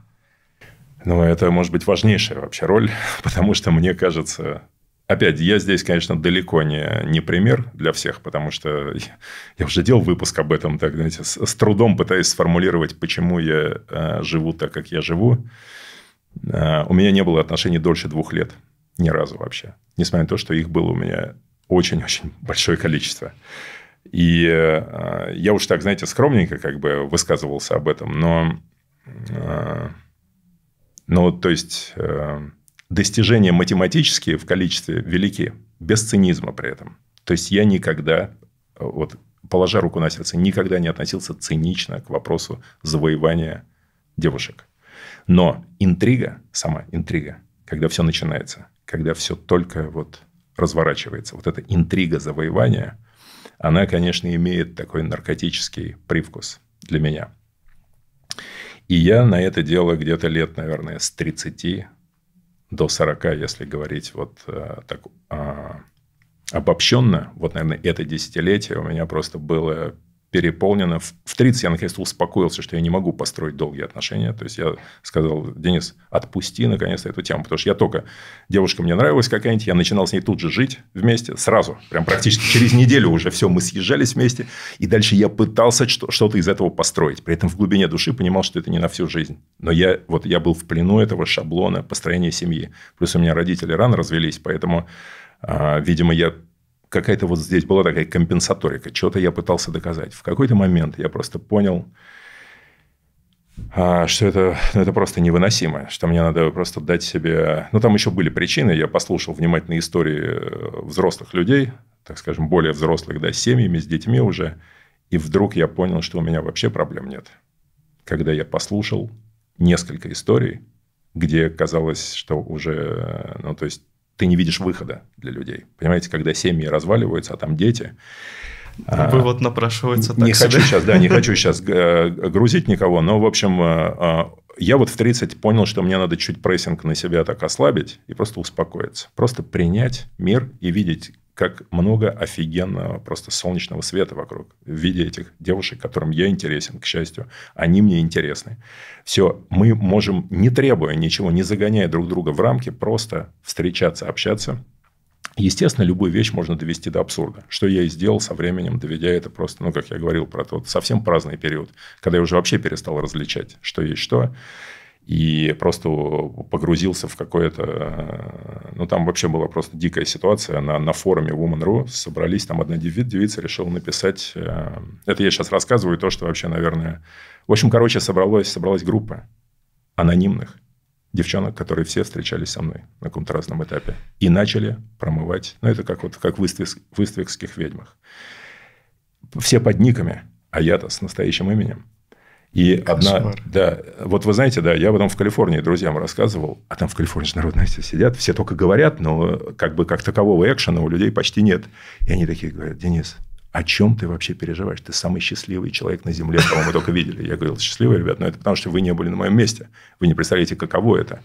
Ну, это может быть важнейшая вообще роль, потому что, мне кажется, Опять, я здесь, конечно, далеко не, не пример для всех, потому что я, я уже делал выпуск об этом, так, знаете, с, с трудом пытаюсь сформулировать, почему я э, живу так, как я живу. Э, у меня не было отношений дольше двух лет. Ни разу вообще. Несмотря на то, что их было у меня очень-очень большое количество. И э, я уж так, знаете, скромненько как бы высказывался об этом, но... Э, ну, то есть... Э, достижения математические в количестве велики, без цинизма при этом. То есть я никогда, вот положа руку на сердце, никогда не относился цинично к вопросу завоевания девушек. Но интрига, сама интрига, когда все начинается, когда все только вот разворачивается, вот эта интрига завоевания, она, конечно, имеет такой наркотический привкус для меня. И я на это дело где-то лет, наверное, с 30 до 40, если говорить вот э, так а, обобщенно, вот, наверное, это десятилетие у меня просто было переполнено. В 30 я наконец-то успокоился, что я не могу построить долгие отношения. То есть, я сказал, Денис, отпусти наконец-то эту тему. Потому что я только... Девушка мне нравилась какая-нибудь, я начинал с ней тут же жить вместе, сразу. Прям практически через неделю уже все, мы съезжались вместе. И дальше я пытался что-то из этого построить. При этом в глубине души понимал, что это не на всю жизнь. Но я, вот, я был в плену этого шаблона построения семьи. Плюс у меня родители рано развелись, поэтому, а, видимо, я какая-то вот здесь была такая компенсаторика. Что-то я пытался доказать. В какой-то момент я просто понял, а, что это, ну, это просто невыносимо, что мне надо просто дать себе... Ну, там еще были причины, я послушал внимательно истории э, взрослых людей, так скажем, более взрослых, да, с семьями, с детьми уже, и вдруг я понял, что у меня вообще проблем нет. Когда я послушал несколько историй, где казалось, что уже, э, ну, то есть ты не видишь выхода для людей. Понимаете, когда семьи разваливаются, а там дети. А, Вывод напрашивается. Так не себе. хочу сейчас, да, не хочу сейчас э, грузить никого, но, в общем, э, э, я вот в 30 понял, что мне надо чуть прессинг на себя так ослабить и просто успокоиться. Просто принять мир и видеть, как много офигенного просто солнечного света вокруг в виде этих девушек, которым я интересен, к счастью. Они мне интересны. Все, мы можем, не требуя ничего, не загоняя друг друга в рамки, просто встречаться, общаться. Естественно, любую вещь можно довести до абсурда, что я и сделал со временем, доведя это просто, ну, как я говорил про тот совсем праздный период, когда я уже вообще перестал различать, что есть что и просто погрузился в какое-то... Э, ну, там вообще была просто дикая ситуация. На, на форуме Woman.ru собрались, там одна девица решила написать... Э, это я сейчас рассказываю, то, что вообще, наверное... В общем, короче, собралось собралась группа анонимных девчонок, которые все встречались со мной на каком-то разном этапе. И начали промывать... Ну, это как, вот, как в иствикских ведьмах. Все под никами, а я-то с настоящим именем. И одна, да, вот вы знаете, да, я потом в Калифорнии друзьям рассказывал, а там в Калифорнии же народные все сидят, все только говорят, но э, как бы как такового экшена у людей почти нет. И они такие говорят, Денис, о чем ты вообще переживаешь? Ты самый счастливый человек на земле, кого мы только видели. Я говорил, счастливый, ребят, но это потому, что вы не были на моем месте. Вы не представляете, каково это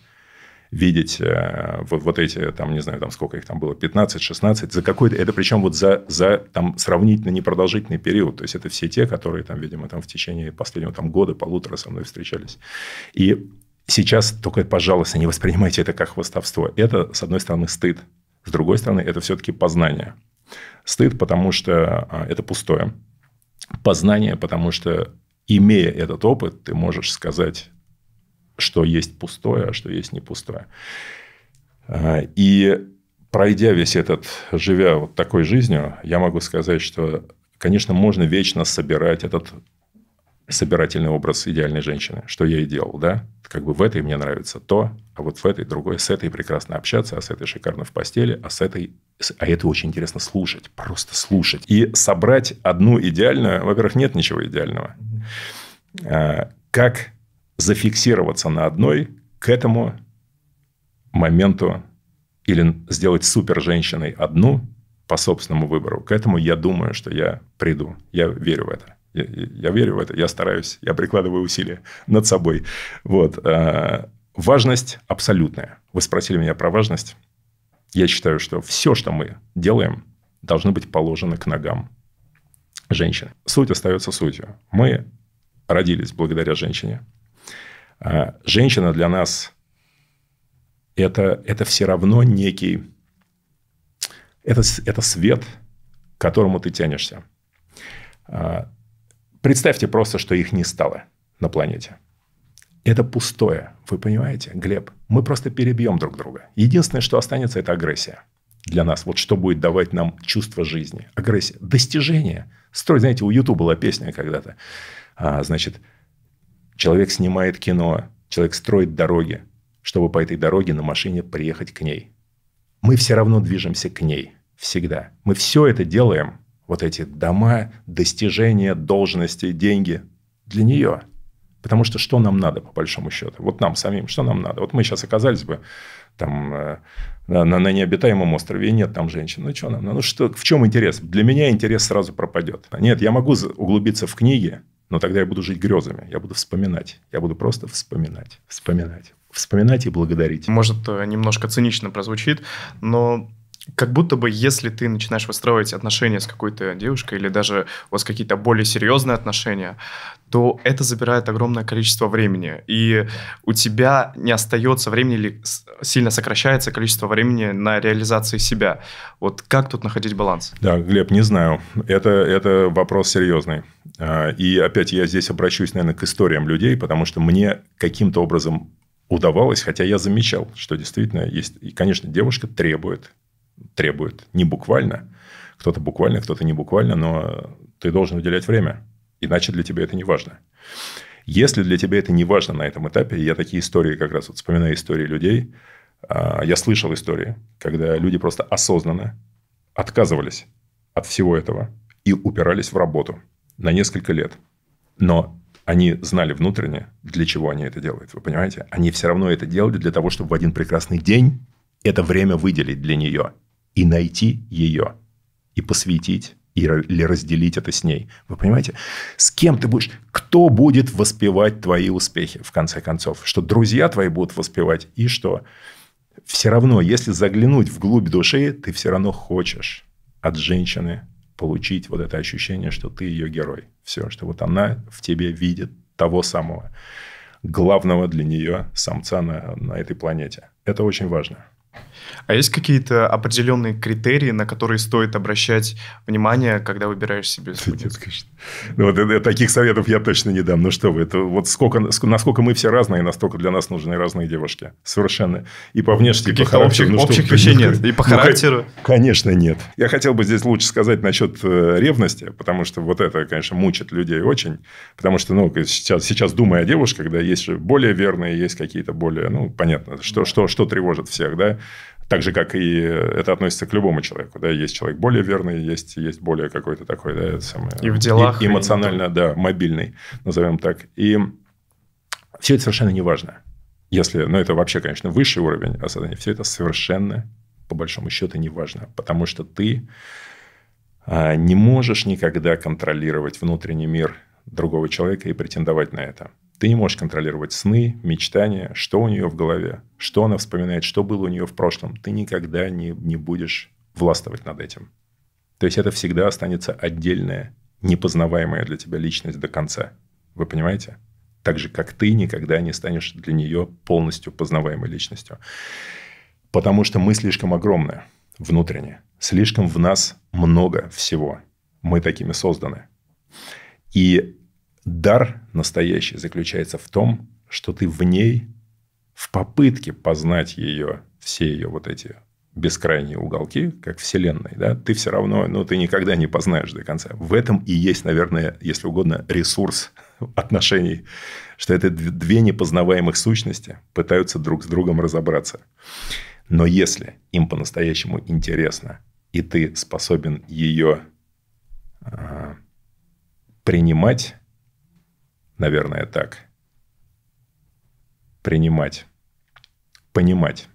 видеть э, вот, вот эти, там, не знаю, там сколько их там было, 15-16, за какой-то, это причем вот за, за там сравнительно непродолжительный период, то есть это все те, которые там, видимо, там в течение последнего там года, полутора со мной встречались. И сейчас только, пожалуйста, не воспринимайте это как хвостовство. Это, с одной стороны, стыд, с другой стороны, это все-таки познание. Стыд, потому что а, это пустое. Познание, потому что имея этот опыт, ты можешь сказать что есть пустое, а что есть не пустое. А, и пройдя весь этот, живя вот такой жизнью, я могу сказать, что, конечно, можно вечно собирать этот собирательный образ идеальной женщины, что я и делал, да? Как бы в этой мне нравится то, а вот в этой другой, с этой прекрасно общаться, а с этой шикарно в постели, а с этой... А это очень интересно слушать, просто слушать. И собрать одну идеальную... Во-первых, нет ничего идеального. А, как зафиксироваться на одной к этому моменту или сделать супер женщиной одну по собственному выбору. К этому я думаю, что я приду. Я верю в это. Я, я верю в это, я стараюсь, я прикладываю усилия над собой. Вот. Э, важность абсолютная. Вы спросили меня про важность. Я считаю, что все, что мы делаем, должно быть положено к ногам женщины. Суть остается сутью. Мы родились благодаря женщине. А женщина для нас это, это все равно некий... Это, это свет, к которому ты тянешься. А, представьте просто, что их не стало на планете. Это пустое, вы понимаете, Глеб? Мы просто перебьем друг друга. Единственное, что останется, это агрессия для нас. Вот что будет давать нам чувство жизни. Агрессия. Достижение. Строй, знаете, у Ютуба была песня когда-то. А, значит, Человек снимает кино, человек строит дороги, чтобы по этой дороге на машине приехать к ней. Мы все равно движемся к ней. Всегда. Мы все это делаем, вот эти дома, достижения, должности, деньги, для нее. Потому что что нам надо, по большому счету? Вот нам самим, что нам надо? Вот мы сейчас оказались бы там э, на, на необитаемом острове, и нет там женщин. Ну, что нам? Ну, что, в чем интерес? Для меня интерес сразу пропадет. Нет, я могу углубиться в книги, но тогда я буду жить грезами, я буду вспоминать, я буду просто вспоминать, вспоминать, вспоминать и благодарить. Может, э, немножко цинично прозвучит, но как будто бы, если ты начинаешь выстраивать отношения с какой-то девушкой или даже у вас какие-то более серьезные отношения, то это забирает огромное количество времени. И у тебя не остается времени или сильно сокращается количество времени на реализации себя. Вот как тут находить баланс? Да, Глеб, не знаю. Это, это вопрос серьезный. А, и опять я здесь обращусь, наверное, к историям людей, потому что мне каким-то образом удавалось, хотя я замечал, что действительно есть, и, конечно, девушка требует требует. Не буквально. Кто-то буквально, кто-то не буквально, но ты должен уделять время. Иначе для тебя это не важно. Если для тебя это не важно на этом этапе, я такие истории как раз вот вспоминаю истории людей, а, я слышал истории, когда люди просто осознанно отказывались от всего этого и упирались в работу на несколько лет. Но они знали внутренне, для чего они это делают. Вы понимаете? Они все равно это делали для того, чтобы в один прекрасный день это время выделить для нее и найти ее, и посвятить или разделить это с ней. Вы понимаете? С кем ты будешь? Кто будет воспевать твои успехи, в конце концов? Что друзья твои будут воспевать, и что? Все равно, если заглянуть в глубь души, ты все равно хочешь от женщины получить вот это ощущение, что ты ее герой. Все, что вот она в тебе видит того самого главного для нее самца на, на этой планете. Это очень важно. А есть какие-то определенные критерии, на которые стоит обращать внимание, когда выбираешь себе студию? Нет, конечно. Ну, вот, э, э, таких советов я точно не дам. Ну что вы, это вот сколько, насколько мы все разные, настолько для нас нужны разные девушки. Совершенно. И по внешности, каких и по характеру. Общих, ну, общих вещей нет. И по ну, характеру? Ну, конечно, нет. Я хотел бы здесь лучше сказать насчет э, ревности, потому что вот это, конечно, мучит людей очень. Потому что, ну, сейчас, сейчас думая о девушках, да, есть более верные, есть какие-то более, ну, понятно, что, что, что тревожит всех, да. Так же, как и это относится к любому человеку. Да? Есть человек более верный, есть, есть более какой-то такой... Да, самое, и в делах. И, эмоционально, и... да, мобильный, назовем так. И все это совершенно не важно. Если, ну, это вообще, конечно, высший уровень осознания. Все это совершенно, по большому счету, не важно. Потому что ты а, не можешь никогда контролировать внутренний мир другого человека и претендовать на это. Ты не можешь контролировать сны, мечтания, что у нее в голове, что она вспоминает, что было у нее в прошлом. Ты никогда не, не будешь властвовать над этим. То есть это всегда останется отдельная, непознаваемая для тебя личность до конца. Вы понимаете? Так же, как ты никогда не станешь для нее полностью познаваемой личностью. Потому что мы слишком огромны внутренне. Слишком в нас много всего. Мы такими созданы. И Дар настоящий заключается в том, что ты в ней, в попытке познать ее, все ее вот эти бескрайние уголки, как вселенной, да, ты все равно, ну, ты никогда не познаешь до конца. В этом и есть, наверное, если угодно, ресурс отношений, что это две непознаваемых сущности пытаются друг с другом разобраться. Но если им по-настоящему интересно, и ты способен ее а, принимать, наверное, так. Принимать. Понимать.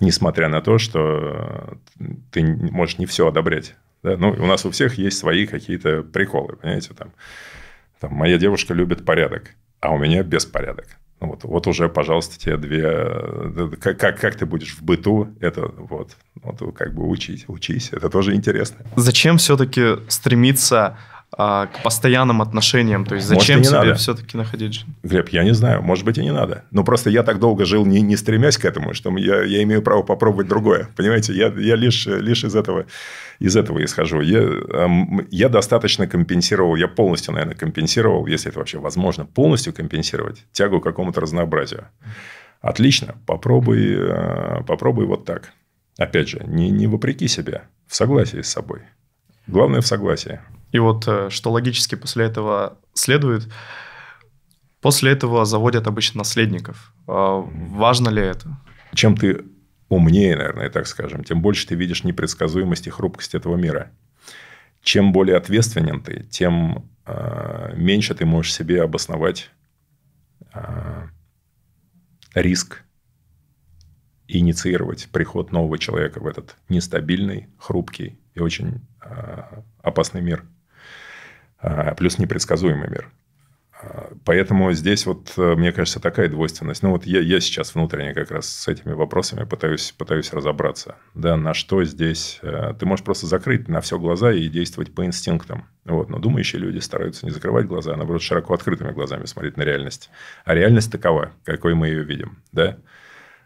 Несмотря на то, что э, ты можешь не все одобрять. Да? Ну, у нас у всех есть свои какие-то приколы, понимаете, там. там моя девушка любит порядок, а у меня беспорядок. Ну, вот, вот уже, пожалуйста, тебе две... Э, как, как, как ты будешь в быту это вот, вот ну, как бы учить, учись. Это тоже интересно. Зачем все-таки стремиться а, к постоянным отношениям. То есть зачем Может, себе все-таки находить? жену? Глеб, я не знаю. Может быть, и не надо. Но ну, просто я так долго жил, не, не стремясь к этому, что я, я имею право попробовать другое. Понимаете, я, я лишь, лишь из, этого, из этого исхожу. Я, я достаточно компенсировал, я полностью, наверное, компенсировал, если это вообще возможно, полностью компенсировать тягу к какому-то разнообразию. Отлично, попробуй, э, попробуй вот так. Опять же, не, не вопреки себе, в согласии с собой. Главное в согласии. И вот э, что логически после этого следует, после этого заводят обычно наследников. А, важно ли это? Чем ты умнее, наверное, так скажем, тем больше ты видишь непредсказуемость и хрупкость этого мира. Чем более ответственен ты, тем э, меньше ты можешь себе обосновать э, риск инициировать приход нового человека в этот нестабильный, хрупкий и очень э, опасный мир. А, плюс непредсказуемый мир. А, поэтому здесь вот, э, мне кажется, такая двойственность. Ну, вот я, я сейчас внутренне как раз с этими вопросами пытаюсь, пытаюсь разобраться. Да, на что здесь... Э, ты можешь просто закрыть на все глаза и действовать по инстинктам. Вот, но думающие люди стараются не закрывать глаза, а наоборот широко открытыми глазами смотреть на реальность. А реальность такова, какой мы ее видим. Да?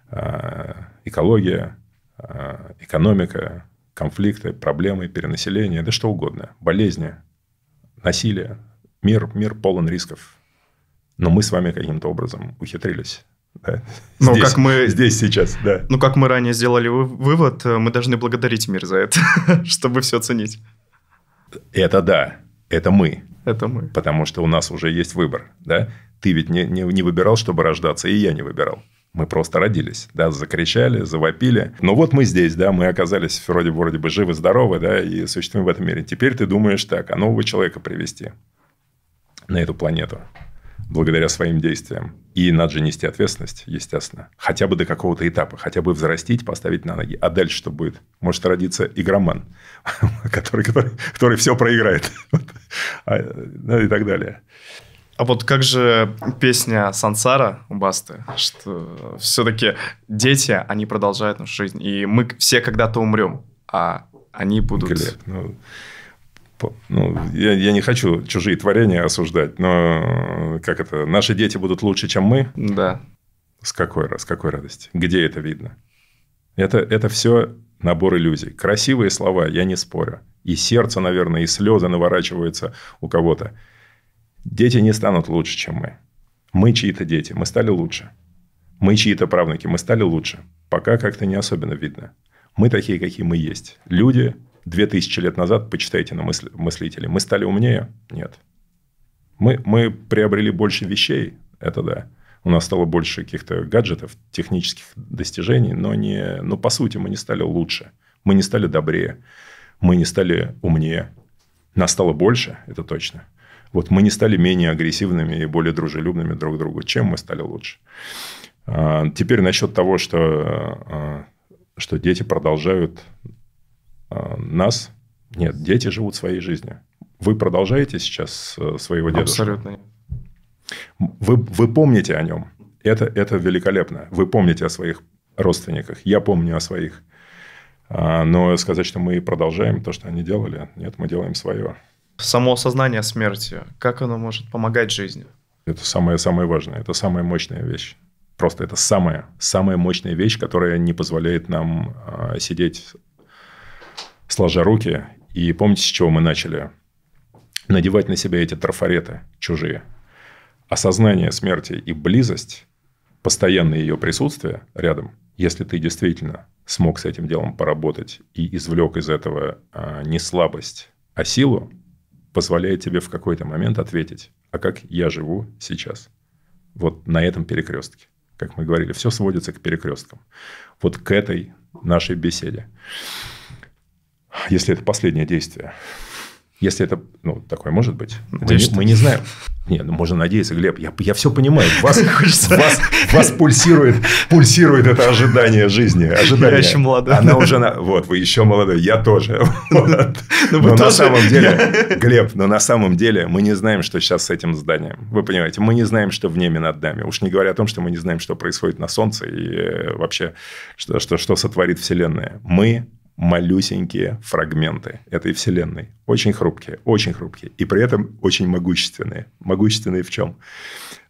А, экология, экономика, конфликты, проблемы, перенаселение, да что угодно, болезни – насилие, мир, мир полон рисков. Но мы с вами каким-то образом ухитрились. Да? Ну, здесь, как мы... Здесь, сейчас, да. Ну, как мы ранее сделали вывод, э, мы должны благодарить мир за это, чтобы все оценить. Это да, это мы. Это мы. Потому что у нас уже есть выбор, да? Ты ведь не, не, не выбирал, чтобы рождаться, и я не выбирал. Мы просто родились, да, закричали, завопили. Но вот мы здесь, да, мы оказались вроде, вроде бы живы, здоровы, да, и существуем в этом мире. Теперь ты думаешь так, а нового человека привести на эту планету благодаря своим действиям. И надо же нести ответственность, естественно. Хотя бы до какого-то этапа, хотя бы взрастить, поставить на ноги. А дальше что будет? Может родиться игроман, который, который, который все проиграет. А, ну и так далее. А вот как же песня «Сансара» у Басты, что все-таки дети, они продолжают нашу жизнь, и мы все когда-то умрем, а они будут... Глеб, ну, по, ну, я, я не хочу чужие творения осуждать, но как это, наши дети будут лучше, чем мы? Да. С какой, с какой радости? Где это видно? Это, это все набор иллюзий. Красивые слова, я не спорю. И сердце, наверное, и слезы наворачиваются у кого-то. Дети не станут лучше, чем мы. Мы чьи-то дети, мы стали лучше. Мы чьи-то правнуки, мы стали лучше. Пока как-то не особенно видно. Мы такие, какие мы есть. Люди 2000 лет назад, почитайте на мысли, мыслителей, мы стали умнее? Нет. Мы, мы приобрели больше вещей, это да. У нас стало больше каких-то гаджетов, технических достижений, но, не, но по сути мы не стали лучше. Мы не стали добрее. Мы не стали умнее. Нас стало больше, это точно. Вот мы не стали менее агрессивными и более дружелюбными друг к другу. Чем мы стали лучше? А, теперь насчет того, что, а, что дети продолжают а, нас. Нет, дети живут своей жизнью. Вы продолжаете сейчас э, своего дедушку? Абсолютно Вы, вы помните о нем. Это, это великолепно. Вы помните о своих родственниках. Я помню о своих. Но сказать, что мы продолжаем то, что они делали, нет, мы делаем свое. Само осознание смерти, как оно может помогать жизни? Это самое-самое важное, это самая мощная вещь. Просто это самая, самая мощная вещь, которая не позволяет нам э, сидеть сложа руки. И помните, с чего мы начали? Надевать на себя эти трафареты чужие. Осознание смерти и близость, постоянное ее присутствие рядом, если ты действительно смог с этим делом поработать и извлек из этого э, не слабость, а силу, позволяет тебе в какой-то момент ответить, а как я живу сейчас? Вот на этом перекрестке. Как мы говорили, все сводится к перекресткам. Вот к этой нашей беседе. Если это последнее действие, если это, ну, такое может быть. Надеюсь, мы, что... мы не знаем. Не, ну можно надеяться, Глеб, я, я все понимаю. Вас, вас, вас пульсирует, пульсирует это ожидание жизни. Ожидание. Я еще молодой. Она уже, на... вот, вы еще молодой, я тоже. Ну вот. Ну, но, но тоже... на самом деле, Глеб, но на самом деле мы не знаем, что сейчас с этим зданием. Вы понимаете, мы не знаем, что в небе над нами. Уж не говоря о том, что мы не знаем, что происходит на Солнце и э, вообще, что, что, что сотворит Вселенная. Мы малюсенькие фрагменты этой вселенной. Очень хрупкие, очень хрупкие. И при этом очень могущественные. Могущественные в чем?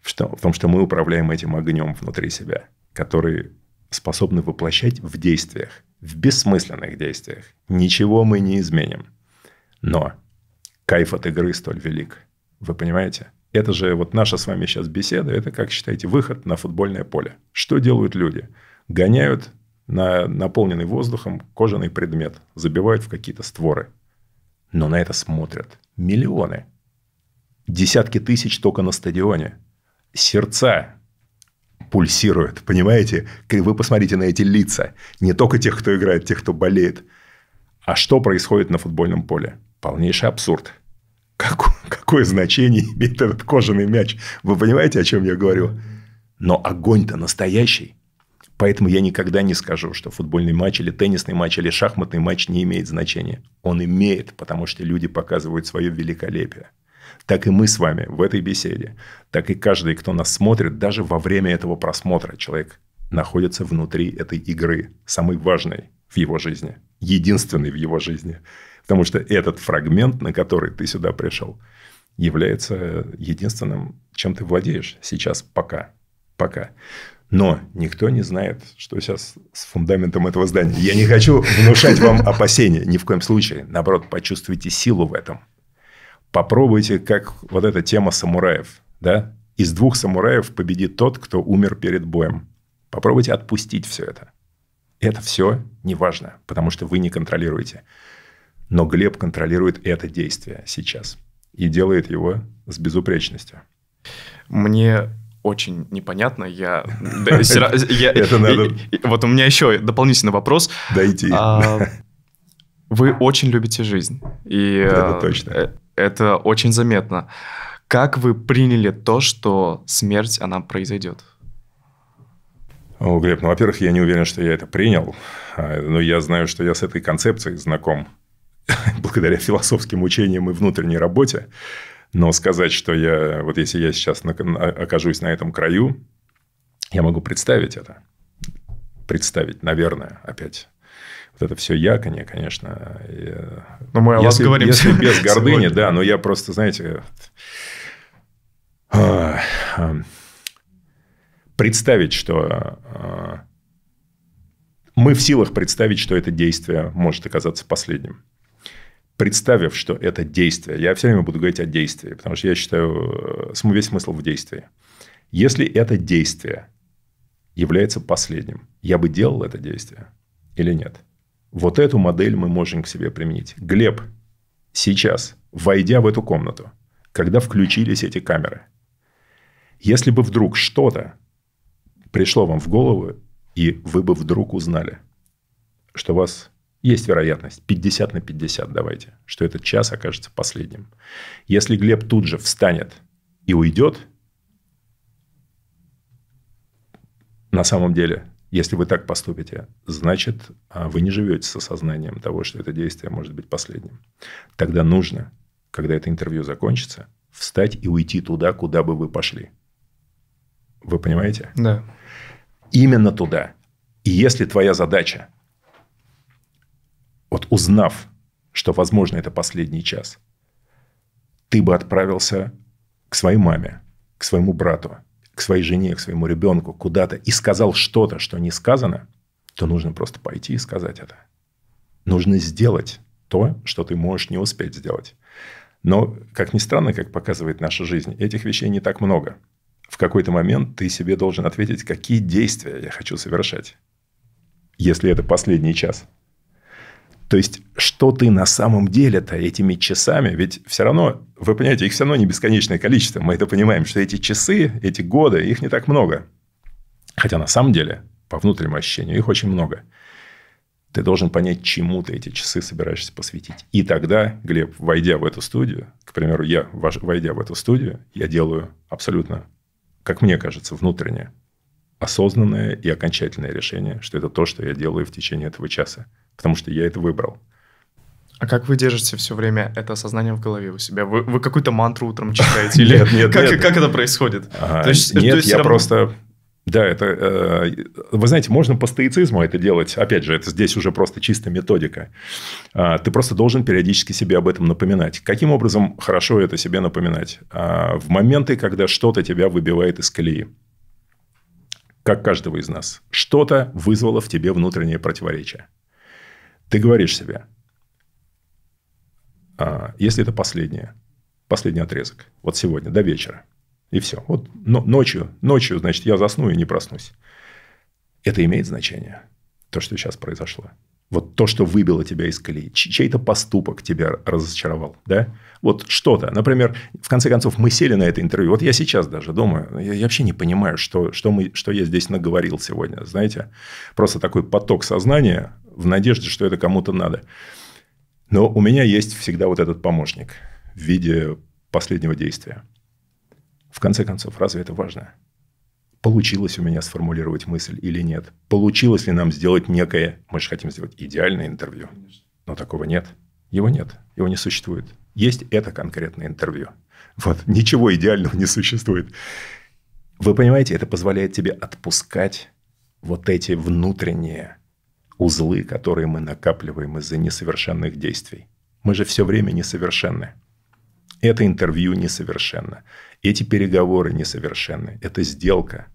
В, что, в том, что мы управляем этим огнем внутри себя, который способны воплощать в действиях, в бессмысленных действиях. Ничего мы не изменим. Но кайф от игры столь велик. Вы понимаете? Это же вот наша с вами сейчас беседа, это, как считаете, выход на футбольное поле. Что делают люди? Гоняют на наполненный воздухом кожаный предмет, забивают в какие-то створы. Но на это смотрят миллионы. Десятки тысяч только на стадионе. Сердца пульсируют, понимаете? Вы посмотрите на эти лица. Не только тех, кто играет, тех, кто болеет. А что происходит на футбольном поле? Полнейший абсурд. Какое, какое значение имеет этот кожаный мяч? Вы понимаете, о чем я говорю? Но огонь-то настоящий. Поэтому я никогда не скажу, что футбольный матч или теннисный матч или шахматный матч не имеет значения. Он имеет, потому что люди показывают свое великолепие. Так и мы с вами в этой беседе, так и каждый, кто нас смотрит, даже во время этого просмотра человек находится внутри этой игры, самой важной в его жизни, единственной в его жизни. Потому что этот фрагмент, на который ты сюда пришел, является единственным, чем ты владеешь сейчас пока. Пока. Но никто не знает, что сейчас с фундаментом этого здания. Я не хочу внушать вам опасения, ни в коем случае. Наоборот, почувствуйте силу в этом. Попробуйте, как вот эта тема самураев. Да? Из двух самураев победит тот, кто умер перед боем. Попробуйте отпустить все это. Это все не важно, потому что вы не контролируете. Но Глеб контролирует это действие сейчас и делает его с безупречностью. Мне очень непонятно. Я, Это надо. Вот у меня еще дополнительный вопрос. Дайте. А, вы очень любите жизнь. И это э, точно. Э, это очень заметно. Как вы приняли то, что смерть, она произойдет? О, Глеб, ну, во-первых, я не уверен, что я это принял, а, но я знаю, что я с этой концепцией знаком благодаря философским учениям и внутренней работе. Но сказать, что я, вот если я сейчас на, окажусь на этом краю, я могу представить это. Представить, наверное, опять. Вот это все яконе, конечно. Я... Э, ну, мы о вас говорим. Если без гордыни, сегодня. да, но я просто, знаете, э, э, представить, что мы в силах представить, что это действие может оказаться последним представив, что это действие, я все время буду говорить о действии, потому что я считаю э, весь смысл в действии. Если это действие является последним, я бы делал это действие или нет? Вот эту модель мы можем к себе применить. Глеб, сейчас, войдя в эту комнату, когда включились эти камеры, если бы вдруг что-то пришло вам в голову, и вы бы вдруг узнали, что вас есть вероятность, 50 на 50 давайте, что этот час окажется последним. Если Глеб тут же встанет и уйдет, на самом деле, если вы так поступите, значит, а, вы не живете с осознанием того, что это действие может быть последним. Тогда нужно, когда это интервью закончится, встать и уйти туда, куда бы вы пошли. Вы понимаете? Да. Именно туда. И если твоя задача вот узнав, что, возможно, это последний час, ты бы отправился к своей маме, к своему брату, к своей жене, к своему ребенку куда-то и сказал что-то, что не сказано, то нужно просто пойти и сказать это. Нужно сделать то, что ты можешь не успеть сделать. Но, как ни странно, как показывает наша жизнь, этих вещей не так много. В какой-то момент ты себе должен ответить, какие действия я хочу совершать, если это последний час – то есть, что ты на самом деле-то этими часами, ведь все равно, вы понимаете, их все равно не бесконечное количество. Мы это понимаем, что эти часы, эти годы, их не так много. Хотя на самом деле, по внутреннему ощущению, их очень много. Ты должен понять, чему ты эти часы собираешься посвятить. И тогда, Глеб, войдя в эту студию, к примеру, я, войдя в эту студию, я делаю абсолютно, как мне кажется, внутреннее, осознанное и окончательное решение, что это то, что я делаю в течение этого часа потому что я это выбрал. А как вы держите все время это осознание в голове у себя? Вы, вы какую-то мантру утром читаете? Или нет, нет, как, это происходит? А, нет, я просто... Да, это... Э, вы знаете, можно по стоицизму это делать. Опять же, это здесь уже просто чисто методика. А, ты просто должен периодически себе об этом напоминать. Каким образом хорошо это себе напоминать? А, в моменты, когда что-то тебя выбивает из колеи. Как каждого из нас. Что-то вызвало в тебе внутреннее противоречие. Ты говоришь себе, а, если это последнее, последний отрезок, вот сегодня, до вечера, и все. Вот но, ночью, ночью, значит, я засну и не проснусь. Это имеет значение, то, что сейчас произошло. Вот то, что выбило тебя из колеи, чей-то поступок тебя разочаровал, да? Вот что-то. Например, в конце концов, мы сели на это интервью. Вот я сейчас даже думаю, ну, я, я вообще не понимаю, что, что, мы, что я здесь наговорил сегодня, знаете? Просто такой поток сознания в надежде, что это кому-то надо. Но у меня есть всегда вот этот помощник в виде последнего действия. В конце концов, разве это важно? получилось у меня сформулировать мысль или нет. Получилось ли нам сделать некое, мы же хотим сделать идеальное интервью, но такого нет. Его нет, его не существует. Есть это конкретное интервью. Вот, ничего идеального не существует. Вы понимаете, это позволяет тебе отпускать вот эти внутренние узлы, которые мы накапливаем из-за несовершенных действий. Мы же все время несовершенны. Это интервью несовершенно. Эти переговоры несовершенны. Это сделка.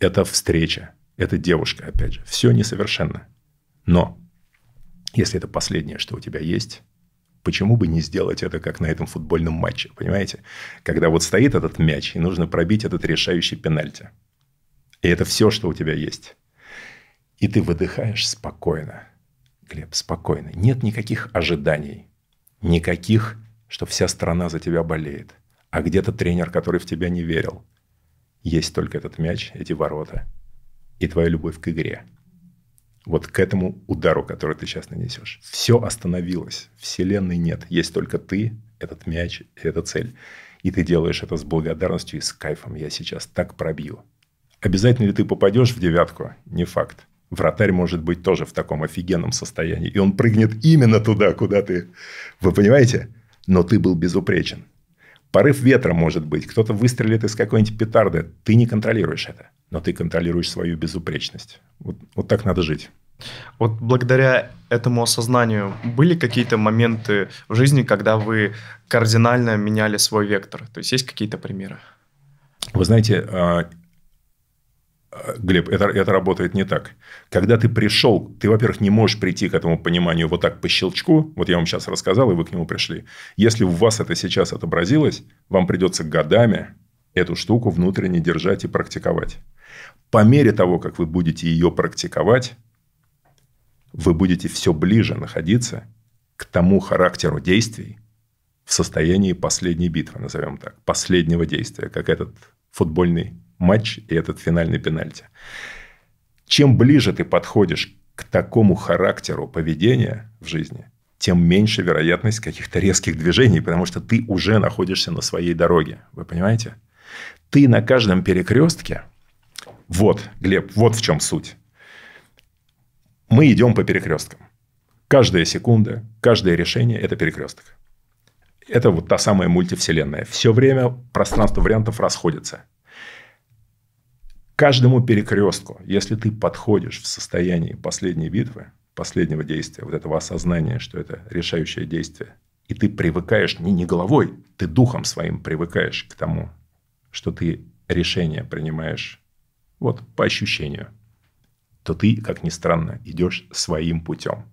Это встреча. Это девушка, опять же. Все несовершенно. Но если это последнее, что у тебя есть, почему бы не сделать это, как на этом футбольном матче, понимаете? Когда вот стоит этот мяч, и нужно пробить этот решающий пенальти. И это все, что у тебя есть. И ты выдыхаешь спокойно. Глеб, спокойно. Нет никаких ожиданий, никаких что вся страна за тебя болеет, а где-то тренер, который в тебя не верил. Есть только этот мяч, эти ворота и твоя любовь к игре. Вот к этому удару, который ты сейчас нанесешь. Все остановилось, вселенной нет, есть только ты, этот мяч и эта цель. И ты делаешь это с благодарностью и с кайфом. Я сейчас так пробью. Обязательно ли ты попадешь в девятку? Не факт. Вратарь может быть тоже в таком офигенном состоянии. И он прыгнет именно туда, куда ты... Вы понимаете? но ты был безупречен. Порыв ветра может быть, кто-то выстрелит из какой-нибудь петарды, ты не контролируешь это, но ты контролируешь свою безупречность. Вот, вот так надо жить. Вот благодаря этому осознанию были какие-то моменты в жизни, когда вы кардинально меняли свой вектор? То есть есть какие-то примеры? Вы знаете, а, Глеб, это, это работает не так. Когда ты пришел, ты, во-первых, не можешь прийти к этому пониманию вот так по щелчку. Вот я вам сейчас рассказал, и вы к нему пришли. Если у вас это сейчас отобразилось, вам придется годами эту штуку внутренне держать и практиковать. По мере того, как вы будете ее практиковать, вы будете все ближе находиться к тому характеру действий в состоянии последней битвы, назовем так, последнего действия, как этот футбольный матч и этот финальный пенальти. Чем ближе ты подходишь к такому характеру поведения в жизни, тем меньше вероятность каких-то резких движений, потому что ты уже находишься на своей дороге. Вы понимаете? Ты на каждом перекрестке... Вот, Глеб, вот в чем суть. Мы идем по перекресткам. Каждая секунда, каждое решение – это перекресток. Это вот та самая мультивселенная. Все время пространство вариантов расходится каждому перекрестку, если ты подходишь в состоянии последней битвы, последнего действия, вот этого осознания, что это решающее действие, и ты привыкаешь не, не головой, ты духом своим привыкаешь к тому, что ты решение принимаешь вот по ощущению, то ты, как ни странно, идешь своим путем.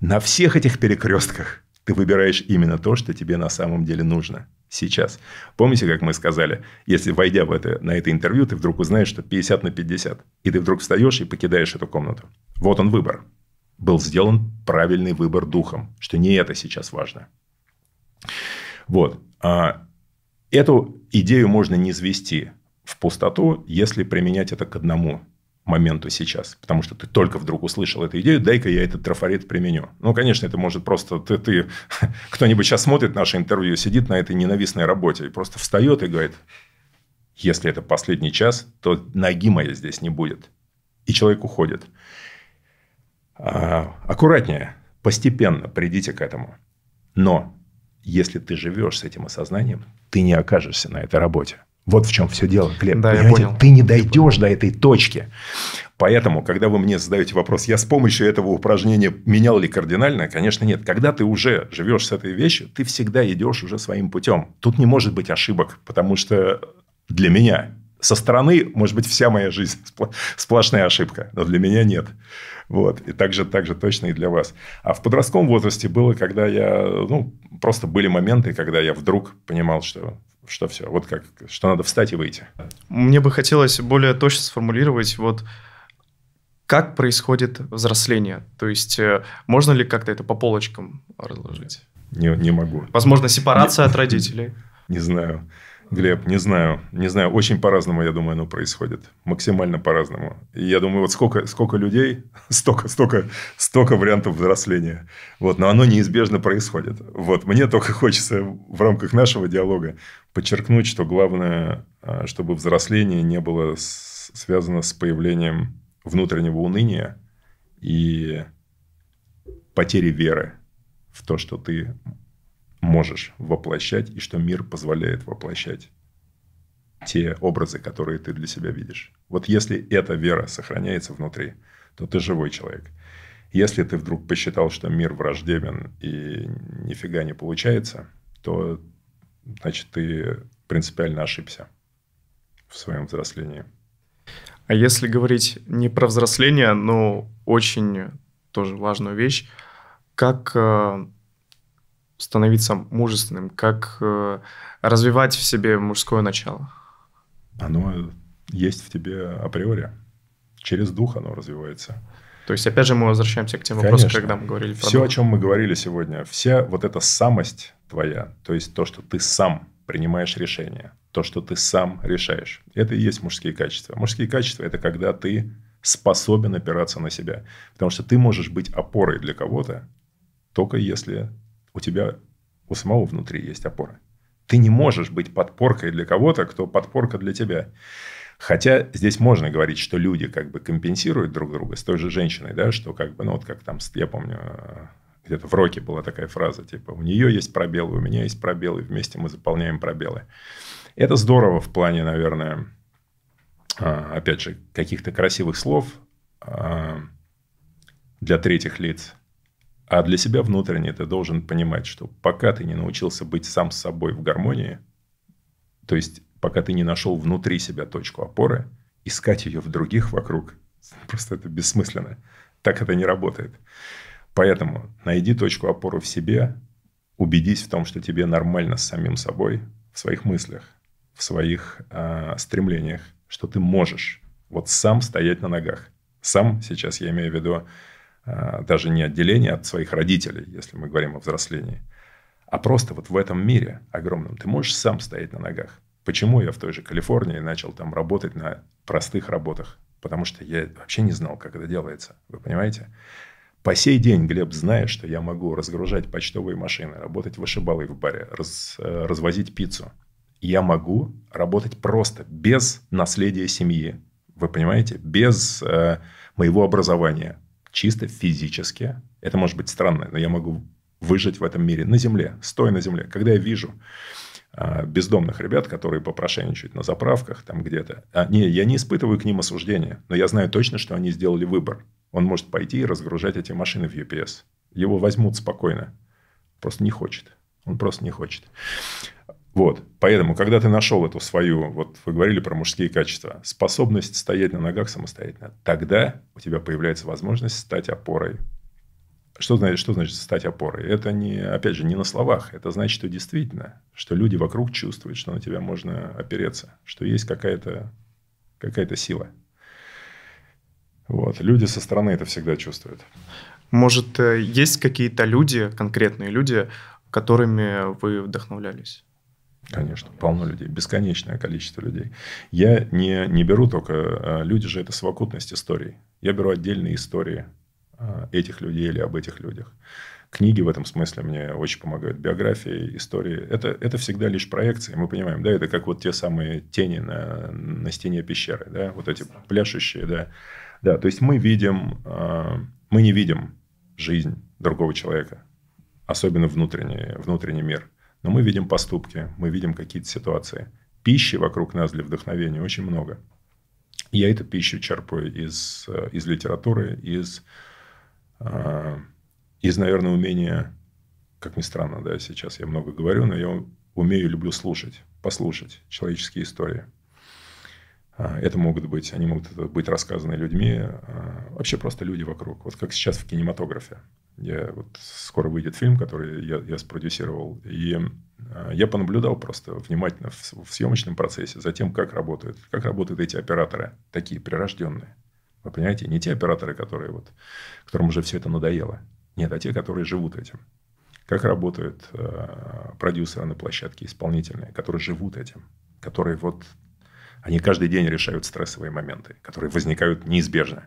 На всех этих перекрестках ты выбираешь именно то, что тебе на самом деле нужно сейчас. Помните, как мы сказали, если войдя в это, на это интервью, ты вдруг узнаешь, что 50 на 50, и ты вдруг встаешь и покидаешь эту комнату. Вот он выбор. Был сделан правильный выбор духом, что не это сейчас важно. Вот. А эту идею можно не звести в пустоту, если применять это к одному моменту сейчас, потому что ты только вдруг услышал эту идею, дай-ка я этот трафарет применю. Ну, конечно, это может просто ты, ты кто-нибудь сейчас смотрит наше интервью, сидит на этой ненавистной работе и просто встает и говорит, если это последний час, то ноги моей здесь не будет. И человек уходит. А, аккуратнее, постепенно придите к этому. Но если ты живешь с этим осознанием, ты не окажешься на этой работе. Вот в чем все дело, Глеб. Да, Понимаете? я понял. Ты не дойдешь до этой точки. Поэтому, когда вы мне задаете вопрос, я с помощью этого упражнения менял ли кардинально, конечно, нет. Когда ты уже живешь с этой вещью, ты всегда идешь уже своим путем. Тут не может быть ошибок, потому что для меня со стороны, может быть, вся моя жизнь сплошная ошибка, но для меня нет. Вот. И так же, так же точно и для вас. А в подростковом возрасте было, когда я... Ну, просто были моменты, когда я вдруг понимал, что что все, вот как, что надо встать и выйти. Мне бы хотелось более точно сформулировать, вот как происходит взросление? То есть э, можно ли как-то это по полочкам разложить? Не, не могу. Возможно, сепарация не, от родителей? Не знаю. Глеб, не знаю. Не знаю, очень по-разному, я думаю, оно происходит. Максимально по-разному. И я думаю, вот сколько, сколько людей, столько, столько, столько вариантов взросления. Вот, но оно неизбежно происходит. Вот, мне только хочется в рамках нашего диалога подчеркнуть, что главное, а, чтобы взросление не было связано с появлением внутреннего уныния и потери веры в то, что ты можешь воплощать и что мир позволяет воплощать те образы, которые ты для себя видишь. Вот если эта вера сохраняется внутри, то ты живой человек. Если ты вдруг посчитал, что мир враждебен и нифига не получается, то значит ты принципиально ошибся в своем взрослении. А если говорить не про взросление, но очень тоже важную вещь, как э, становиться мужественным, как э, развивать в себе мужское начало? Оно есть в тебе априори. Через дух оно развивается. То есть, опять же, мы возвращаемся к тем Конечно. вопросам, когда мы говорили Все, дух. о чем мы говорили сегодня, вся вот эта самость твоя, то есть то, что ты сам принимаешь решение, то, что ты сам решаешь, это и есть мужские качества. Мужские качества – это когда ты способен опираться на себя. Потому что ты можешь быть опорой для кого-то, только если у тебя у самого внутри есть опора. Ты не можешь быть подпоркой для кого-то, кто подпорка для тебя. Хотя здесь можно говорить, что люди как бы компенсируют друг друга с той же женщиной, да, что как бы, ну вот как там, я помню, э, где-то в роке была такая фраза, типа, у нее есть пробелы, у меня есть пробелы, вместе мы заполняем пробелы. Это здорово в плане, наверное, э, опять же, каких-то красивых слов э, для третьих лиц – а для себя внутренне ты должен понимать, что пока ты не научился быть сам с собой в гармонии, то есть пока ты не нашел внутри себя точку опоры, искать ее в других вокруг, просто это бессмысленно. Так это не работает. Поэтому найди точку опоры в себе, убедись в том, что тебе нормально с самим собой, в своих мыслях, в своих э, стремлениях, что ты можешь вот сам стоять на ногах. Сам сейчас я имею в виду а, даже не отделение от своих родителей, если мы говорим о взрослении, а просто вот в этом мире огромном ты можешь сам стоять на ногах. Почему я в той же Калифорнии начал там работать на простых работах? Потому что я вообще не знал, как это делается. Вы понимаете? По сей день Глеб знает, что я могу разгружать почтовые машины, работать вышибалой в баре, раз, э, развозить пиццу. Я могу работать просто, без наследия семьи. Вы понимаете? Без э, моего образования, чисто физически, это может быть странно, но я могу выжить в этом мире на земле, стоя на земле. Когда я вижу а, бездомных ребят, которые попрошайничают на заправках там где-то, а, не, я не испытываю к ним осуждения, но я знаю точно, что они сделали выбор. Он может пойти и разгружать эти машины в UPS. Его возьмут спокойно. Просто не хочет. Он просто не хочет. Вот. Поэтому, когда ты нашел эту свою, вот вы говорили про мужские качества, способность стоять на ногах самостоятельно, тогда у тебя появляется возможность стать опорой. Что значит, что значит стать опорой? Это не, опять же, не на словах. Это значит, что действительно, что люди вокруг чувствуют, что на тебя можно опереться, что есть какая-то какая сила. Вот. Люди со стороны это всегда чувствуют. Может, э, есть какие-то люди, конкретные люди, которыми вы вдохновлялись? Конечно, полно людей, бесконечное количество людей. Я не, не беру только... А, люди же – это совокупность историй. Я беру отдельные истории а, этих людей или об этих людях. Книги в этом смысле мне очень помогают. Биографии, истории. Это, это всегда лишь проекции. Мы понимаем, да, это как вот те самые тени на, на стене пещеры, да, вот эти пляшущие, да. Да, то есть мы видим, а, мы не видим жизнь другого человека, особенно внутренний, внутренний мир. Но мы видим поступки, мы видим какие-то ситуации. Пищи вокруг нас для вдохновения очень много. Я эту пищу черпаю из, э, из литературы, из, э, из, наверное, умения, как ни странно, да, сейчас я много говорю, но я умею, люблю слушать, послушать человеческие истории. А, это могут быть, они могут быть рассказаны людьми, а, вообще просто люди вокруг. Вот как сейчас в кинематографе. Я, вот скоро выйдет фильм, который я, я спродюсировал. И а, я понаблюдал просто внимательно в, в съемочном процессе за тем, как работают, как работают эти операторы, такие прирожденные. Вы понимаете, не те операторы, которые вот, которым уже все это надоело. Нет, а те, которые живут этим. Как работают э, продюсеры на площадке исполнительные, которые живут этим, которые вот они каждый день решают стрессовые моменты, которые возникают неизбежно.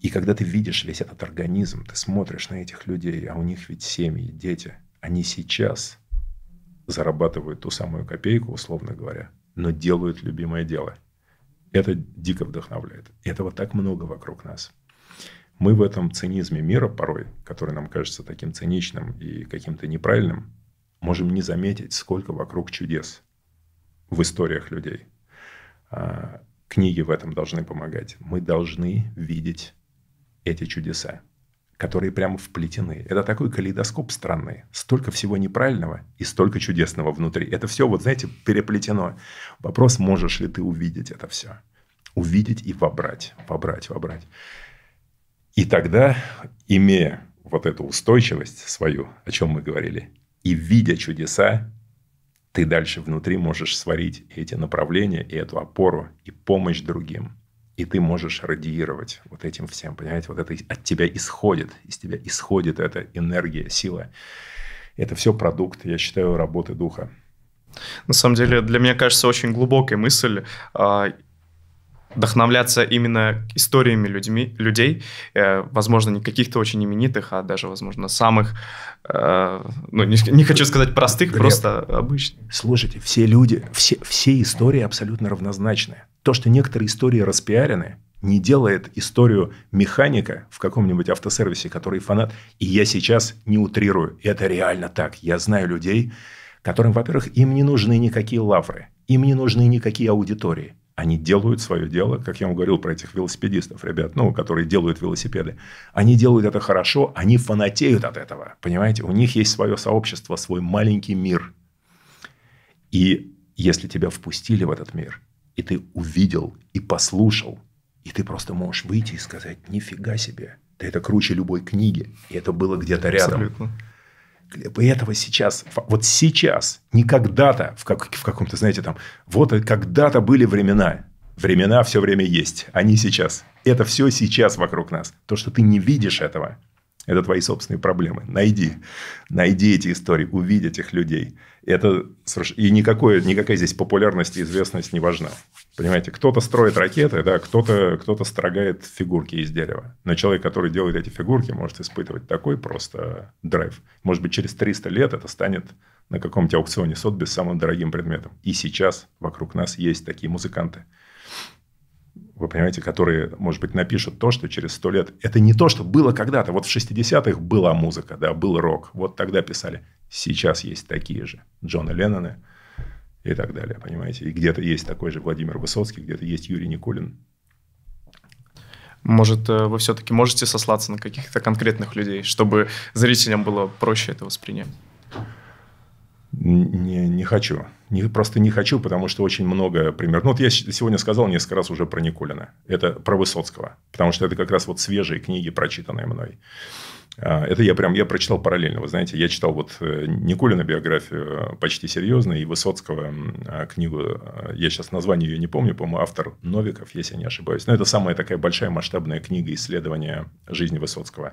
И когда ты видишь весь этот организм, ты смотришь на этих людей, а у них ведь семьи, дети, они сейчас зарабатывают ту самую копейку, условно говоря, но делают любимое дело. Это дико вдохновляет. Этого так много вокруг нас. Мы в этом цинизме мира порой, который нам кажется таким циничным и каким-то неправильным, можем не заметить, сколько вокруг чудес в историях людей – а, книги в этом должны помогать. Мы должны видеть эти чудеса, которые прямо вплетены. Это такой калейдоскоп странный. Столько всего неправильного и столько чудесного внутри. Это все, вот знаете, переплетено. Вопрос, можешь ли ты увидеть это все. Увидеть и вобрать, вобрать, вобрать. И тогда, имея вот эту устойчивость свою, о чем мы говорили, и видя чудеса, ты дальше внутри можешь сварить эти направления и эту опору и помощь другим. И ты можешь радиировать вот этим всем, понимаете? Вот это от тебя исходит, из тебя исходит эта энергия, сила. Это все продукт, я считаю, работы духа. На самом деле, для меня кажется, очень глубокая мысль. А, вдохновляться именно историями людьми, людей, э, возможно, не каких-то очень именитых, а даже, возможно, самых, э, ну, не, не хочу сказать простых, Глеб, просто обычных. Слушайте, все люди, все, все истории абсолютно равнозначны. То, что некоторые истории распиарены, не делает историю механика в каком-нибудь автосервисе, который фанат. И я сейчас не утрирую. Это реально так. Я знаю людей, которым, во-первых, им не нужны никакие лавры, им не нужны никакие аудитории. Они делают свое дело, как я вам говорил про этих велосипедистов, ребят, ну, которые делают велосипеды. Они делают это хорошо, они фанатеют от этого, понимаете? У них есть свое сообщество, свой маленький мир. И если тебя впустили в этот мир, и ты увидел, и послушал, и ты просто можешь выйти и сказать, нифига себе, ты это круче любой книги, и это было где-то рядом. Абсолютно этого сейчас, вот сейчас, не когда-то, в, как, в каком-то, знаете, там, вот когда-то были времена. Времена все время есть, они а сейчас. Это все сейчас вокруг нас. То, что ты не видишь этого, это твои собственные проблемы. Найди. Найди эти истории, увидь этих людей. Это соверш... И никакой, никакая здесь популярность и известность не важна. Понимаете, кто-то строит ракеты, да, кто-то кто строгает фигурки из дерева. Но человек, который делает эти фигурки, может испытывать такой просто драйв. Может быть, через 300 лет это станет на каком-то аукционе Сотбис самым дорогим предметом. И сейчас вокруг нас есть такие музыканты – вы понимаете, которые, может быть, напишут то, что через сто лет... Это не то, что было когда-то. Вот в 60-х была музыка, да, был рок. Вот тогда писали. Сейчас есть такие же. Джона Леннона и так далее, понимаете. И где-то есть такой же Владимир Высоцкий, где-то есть Юрий Никулин. Может, э, вы все-таки можете сослаться на каких-то конкретных людей, чтобы зрителям было проще это воспринять? Не, не хочу. Не, просто не хочу, потому что очень много примеров. Ну, вот я сегодня сказал несколько раз уже про Никулина. Это про Высоцкого. Потому что это как раз вот свежие книги, прочитанные мной. А, это я прям, я прочитал параллельно, вы знаете, я читал вот э, Никулина биографию э, почти серьезно и Высоцкого а, книгу, э, я сейчас название ее не помню, по-моему, автор Новиков, если я не ошибаюсь. Но это самая такая большая масштабная книга исследования жизни Высоцкого.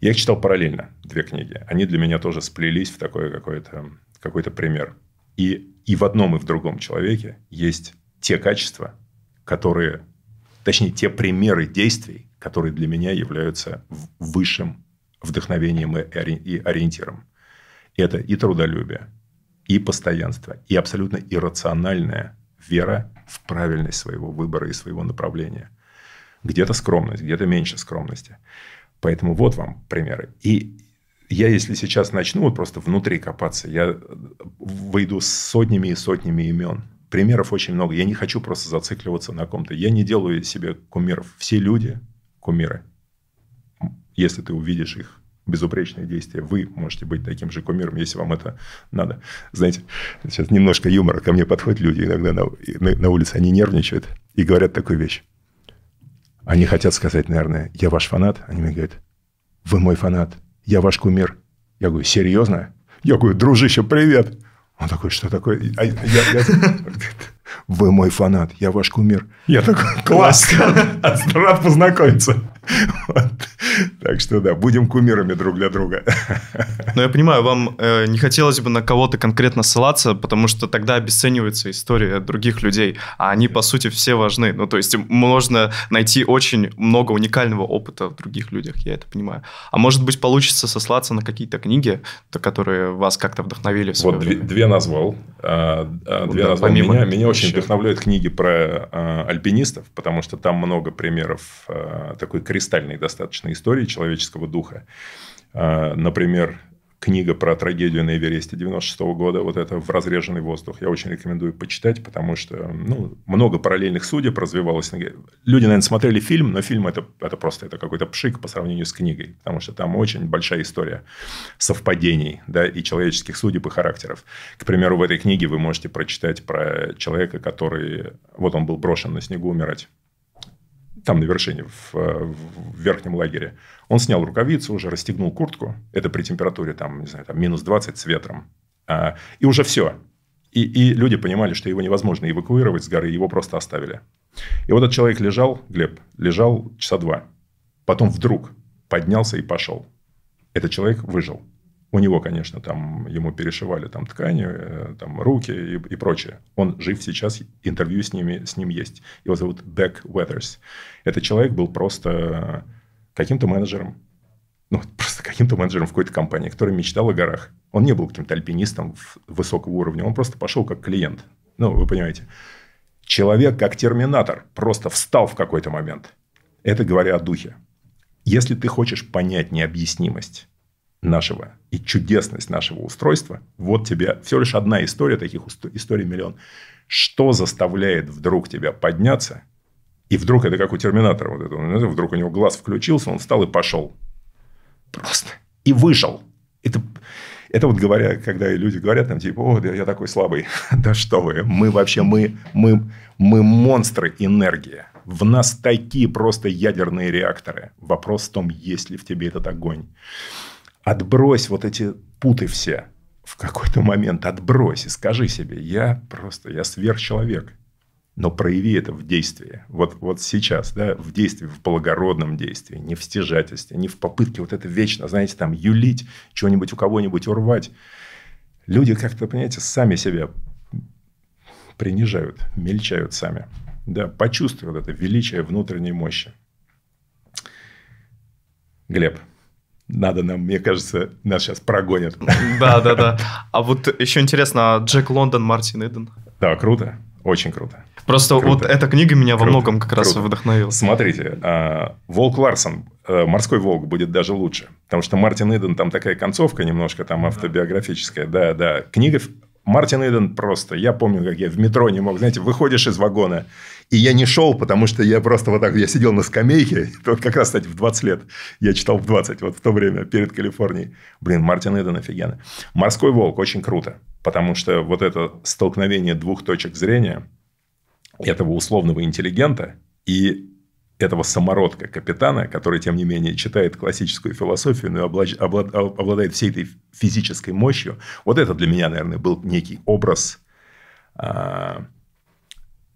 Я их читал параллельно, две книги. Они для меня тоже сплелись в такой какой-то какой пример. И, и в одном, и в другом человеке есть те качества, которые, точнее, те примеры действий, которые для меня являются высшим вдохновением и ориентиром. Это и трудолюбие, и постоянство, и абсолютно иррациональная вера в правильность своего выбора и своего направления. Где-то скромность, где-то меньше скромности. Поэтому вот вам примеры. И я, если сейчас начну вот просто внутри копаться, я э, выйду с сотнями и сотнями имен. Примеров очень много. Я не хочу просто зацикливаться на ком-то. Я не делаю себе кумиров. Все люди кумиры. Если ты увидишь их безупречные действия, вы можете быть таким же кумиром, если вам это надо. Знаете, сейчас немножко юмора. Ко мне подходят люди иногда на, на, на улице, они нервничают и говорят такую вещь. Они хотят сказать, наверное, я ваш фанат. Они мне говорят, вы мой фанат, я ваш кумир. Я говорю, серьезно? Я говорю, дружище, привет. Он такой, что такое? я, я, я... Вы мой фанат, я ваш кумир. Я такой, класс, рад познакомиться. Вот. Так что да, будем кумирами друг для друга. Но ну, я понимаю, вам э, не хотелось бы на кого-то конкретно ссылаться, потому что тогда обесценивается история других людей, а они, по сути, все важны. Ну, то есть можно найти очень много уникального опыта в других людях, я это понимаю. А может быть, получится сослаться на какие-то книги, которые вас как-то вдохновили в Вот время? две назвал. А, а, две да, назвал. Помимо меня, меня очень вдохновляют книги про а, альпинистов, потому что там много примеров а, такой кристальной достаточно истории человеческого духа. А, например, книга про трагедию на Эвересте 96 -го года, вот это «В разреженный воздух». Я очень рекомендую почитать, потому что ну, много параллельных судеб развивалось. Люди, наверное, смотрели фильм, но фильм это, – это просто это какой-то пшик по сравнению с книгой, потому что там очень большая история совпадений да, и человеческих судеб и характеров. К примеру, в этой книге вы можете прочитать про человека, который… Вот он был брошен на снегу умирать там на вершине, в, э, в верхнем лагере, он снял рукавицу уже расстегнул куртку, это при температуре там, не знаю, там минус 20 с ветром, а, и уже все. И, и люди понимали, что его невозможно эвакуировать с горы, его просто оставили. И вот этот человек лежал, Глеб, лежал часа два. Потом вдруг поднялся и пошел. Этот человек выжил. У него, конечно, там ему перешивали там ткани, э, там руки и, и прочее. Он жив сейчас, интервью с, ними, с ним есть. Его зовут Дек Уэдерс. Этот человек был просто каким-то менеджером. Ну, просто каким-то менеджером в какой-то компании, который мечтал о горах. Он не был каким-то альпинистом высокого уровня. Он просто пошел как клиент. Ну, вы понимаете. Человек как терминатор просто встал в какой-то момент. Это говоря о духе. Если ты хочешь понять необъяснимость, нашего и чудесность нашего устройства. Вот тебе всего лишь одна история, таких историй миллион. Что заставляет вдруг тебя подняться? И вдруг это как у терминатора. Вот это, вдруг у него глаз включился, он встал и пошел. Просто. И вышел. Это, это вот говоря, когда люди говорят нам, типа, о, я такой слабый. да что вы, мы вообще, мы, мы, мы монстры энергии. В нас такие просто ядерные реакторы. Вопрос в том, есть ли в тебе этот огонь отбрось вот эти путы все в какой-то момент отбрось и скажи себе, я просто, я сверхчеловек. Но прояви это в действии. Вот, вот сейчас, да, в действии, в благородном действии, не в стяжательстве, не в попытке вот это вечно, знаете, там, юлить, чего-нибудь у кого-нибудь урвать. Люди как-то, понимаете, сами себя принижают, мельчают сами. Да, почувствуй вот это величие внутренней мощи. Глеб – надо нам, мне кажется, нас сейчас прогонят. Да, да, да. А вот еще интересно, а Джек Лондон, Мартин Иден. Да, круто, очень круто. Просто круто. вот эта книга меня круто. во многом как раз вдохновила. Смотрите, а, Волк Ларсон, э, морской волк будет даже лучше, потому что Мартин Иден там такая концовка немножко там автобиографическая, да, да. Книга Мартин Иден просто. Я помню, как я в метро не мог, знаете, выходишь из вагона, и я не шел, потому что я просто вот так, я сидел на скамейке, вот как раз, кстати, в 20 лет, я читал в 20, вот в то время, перед Калифорнией. Блин, Мартин Эден офигенно. «Морской волк» очень круто, потому что вот это столкновение двух точек зрения, этого условного интеллигента и этого самородка капитана, который, тем не менее, читает классическую философию, но облад... Облад... обладает всей этой физической мощью. Вот это для меня, наверное, был некий образ а,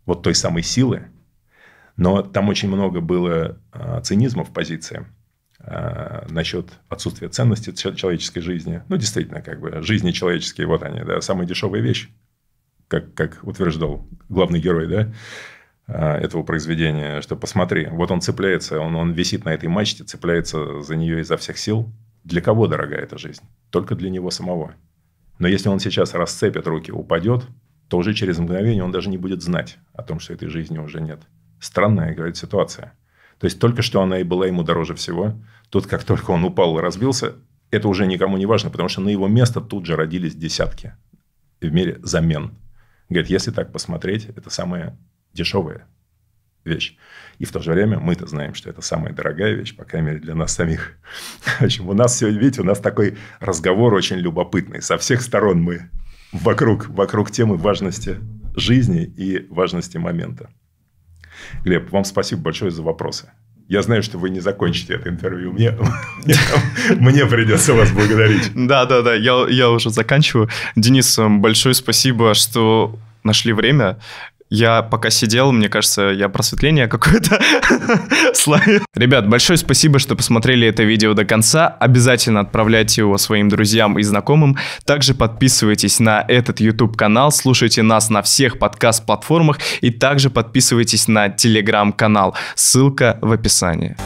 вот той самой силы, но там очень много было а, цинизма в позиции а, насчет отсутствия ценности человеческой жизни. Ну, действительно, как бы жизни человеческие, вот они, да, самая дешевая вещь, как, как утверждал главный герой, да, а, этого произведения, что посмотри, вот он цепляется, он, он висит на этой мачте, цепляется за нее изо всех сил. Для кого дорога эта жизнь? Только для него самого. Но если он сейчас расцепит руки, упадет, то уже через мгновение он даже не будет знать о том, что этой жизни уже нет. Странная, говорит, ситуация. То есть только что она и была ему дороже всего. Тут, как только он упал и разбился, это уже никому не важно, потому что на его место тут же родились десятки в мире замен. Говорит, если так посмотреть, это самая дешевая вещь. И в то же время мы-то знаем, что это самая дорогая вещь, по крайней мере, для нас самих. В общем, у нас сегодня, видите, у нас такой разговор очень любопытный. Со всех сторон мы вокруг, вокруг темы важности жизни и важности момента. Глеб, вам спасибо большое за вопросы. Я знаю, что вы не закончите это интервью. Мне, мне придется вас благодарить. Да, да, да, я, я уже заканчиваю. Денис, большое спасибо, что нашли время. Я пока сидел, мне кажется, я просветление какое-то словил. Ребят, большое спасибо, что посмотрели это видео до конца. Обязательно отправляйте его своим друзьям и знакомым. Также подписывайтесь на этот YouTube-канал, слушайте нас на всех подкаст-платформах и также подписывайтесь на Telegram-канал. Ссылка в описании.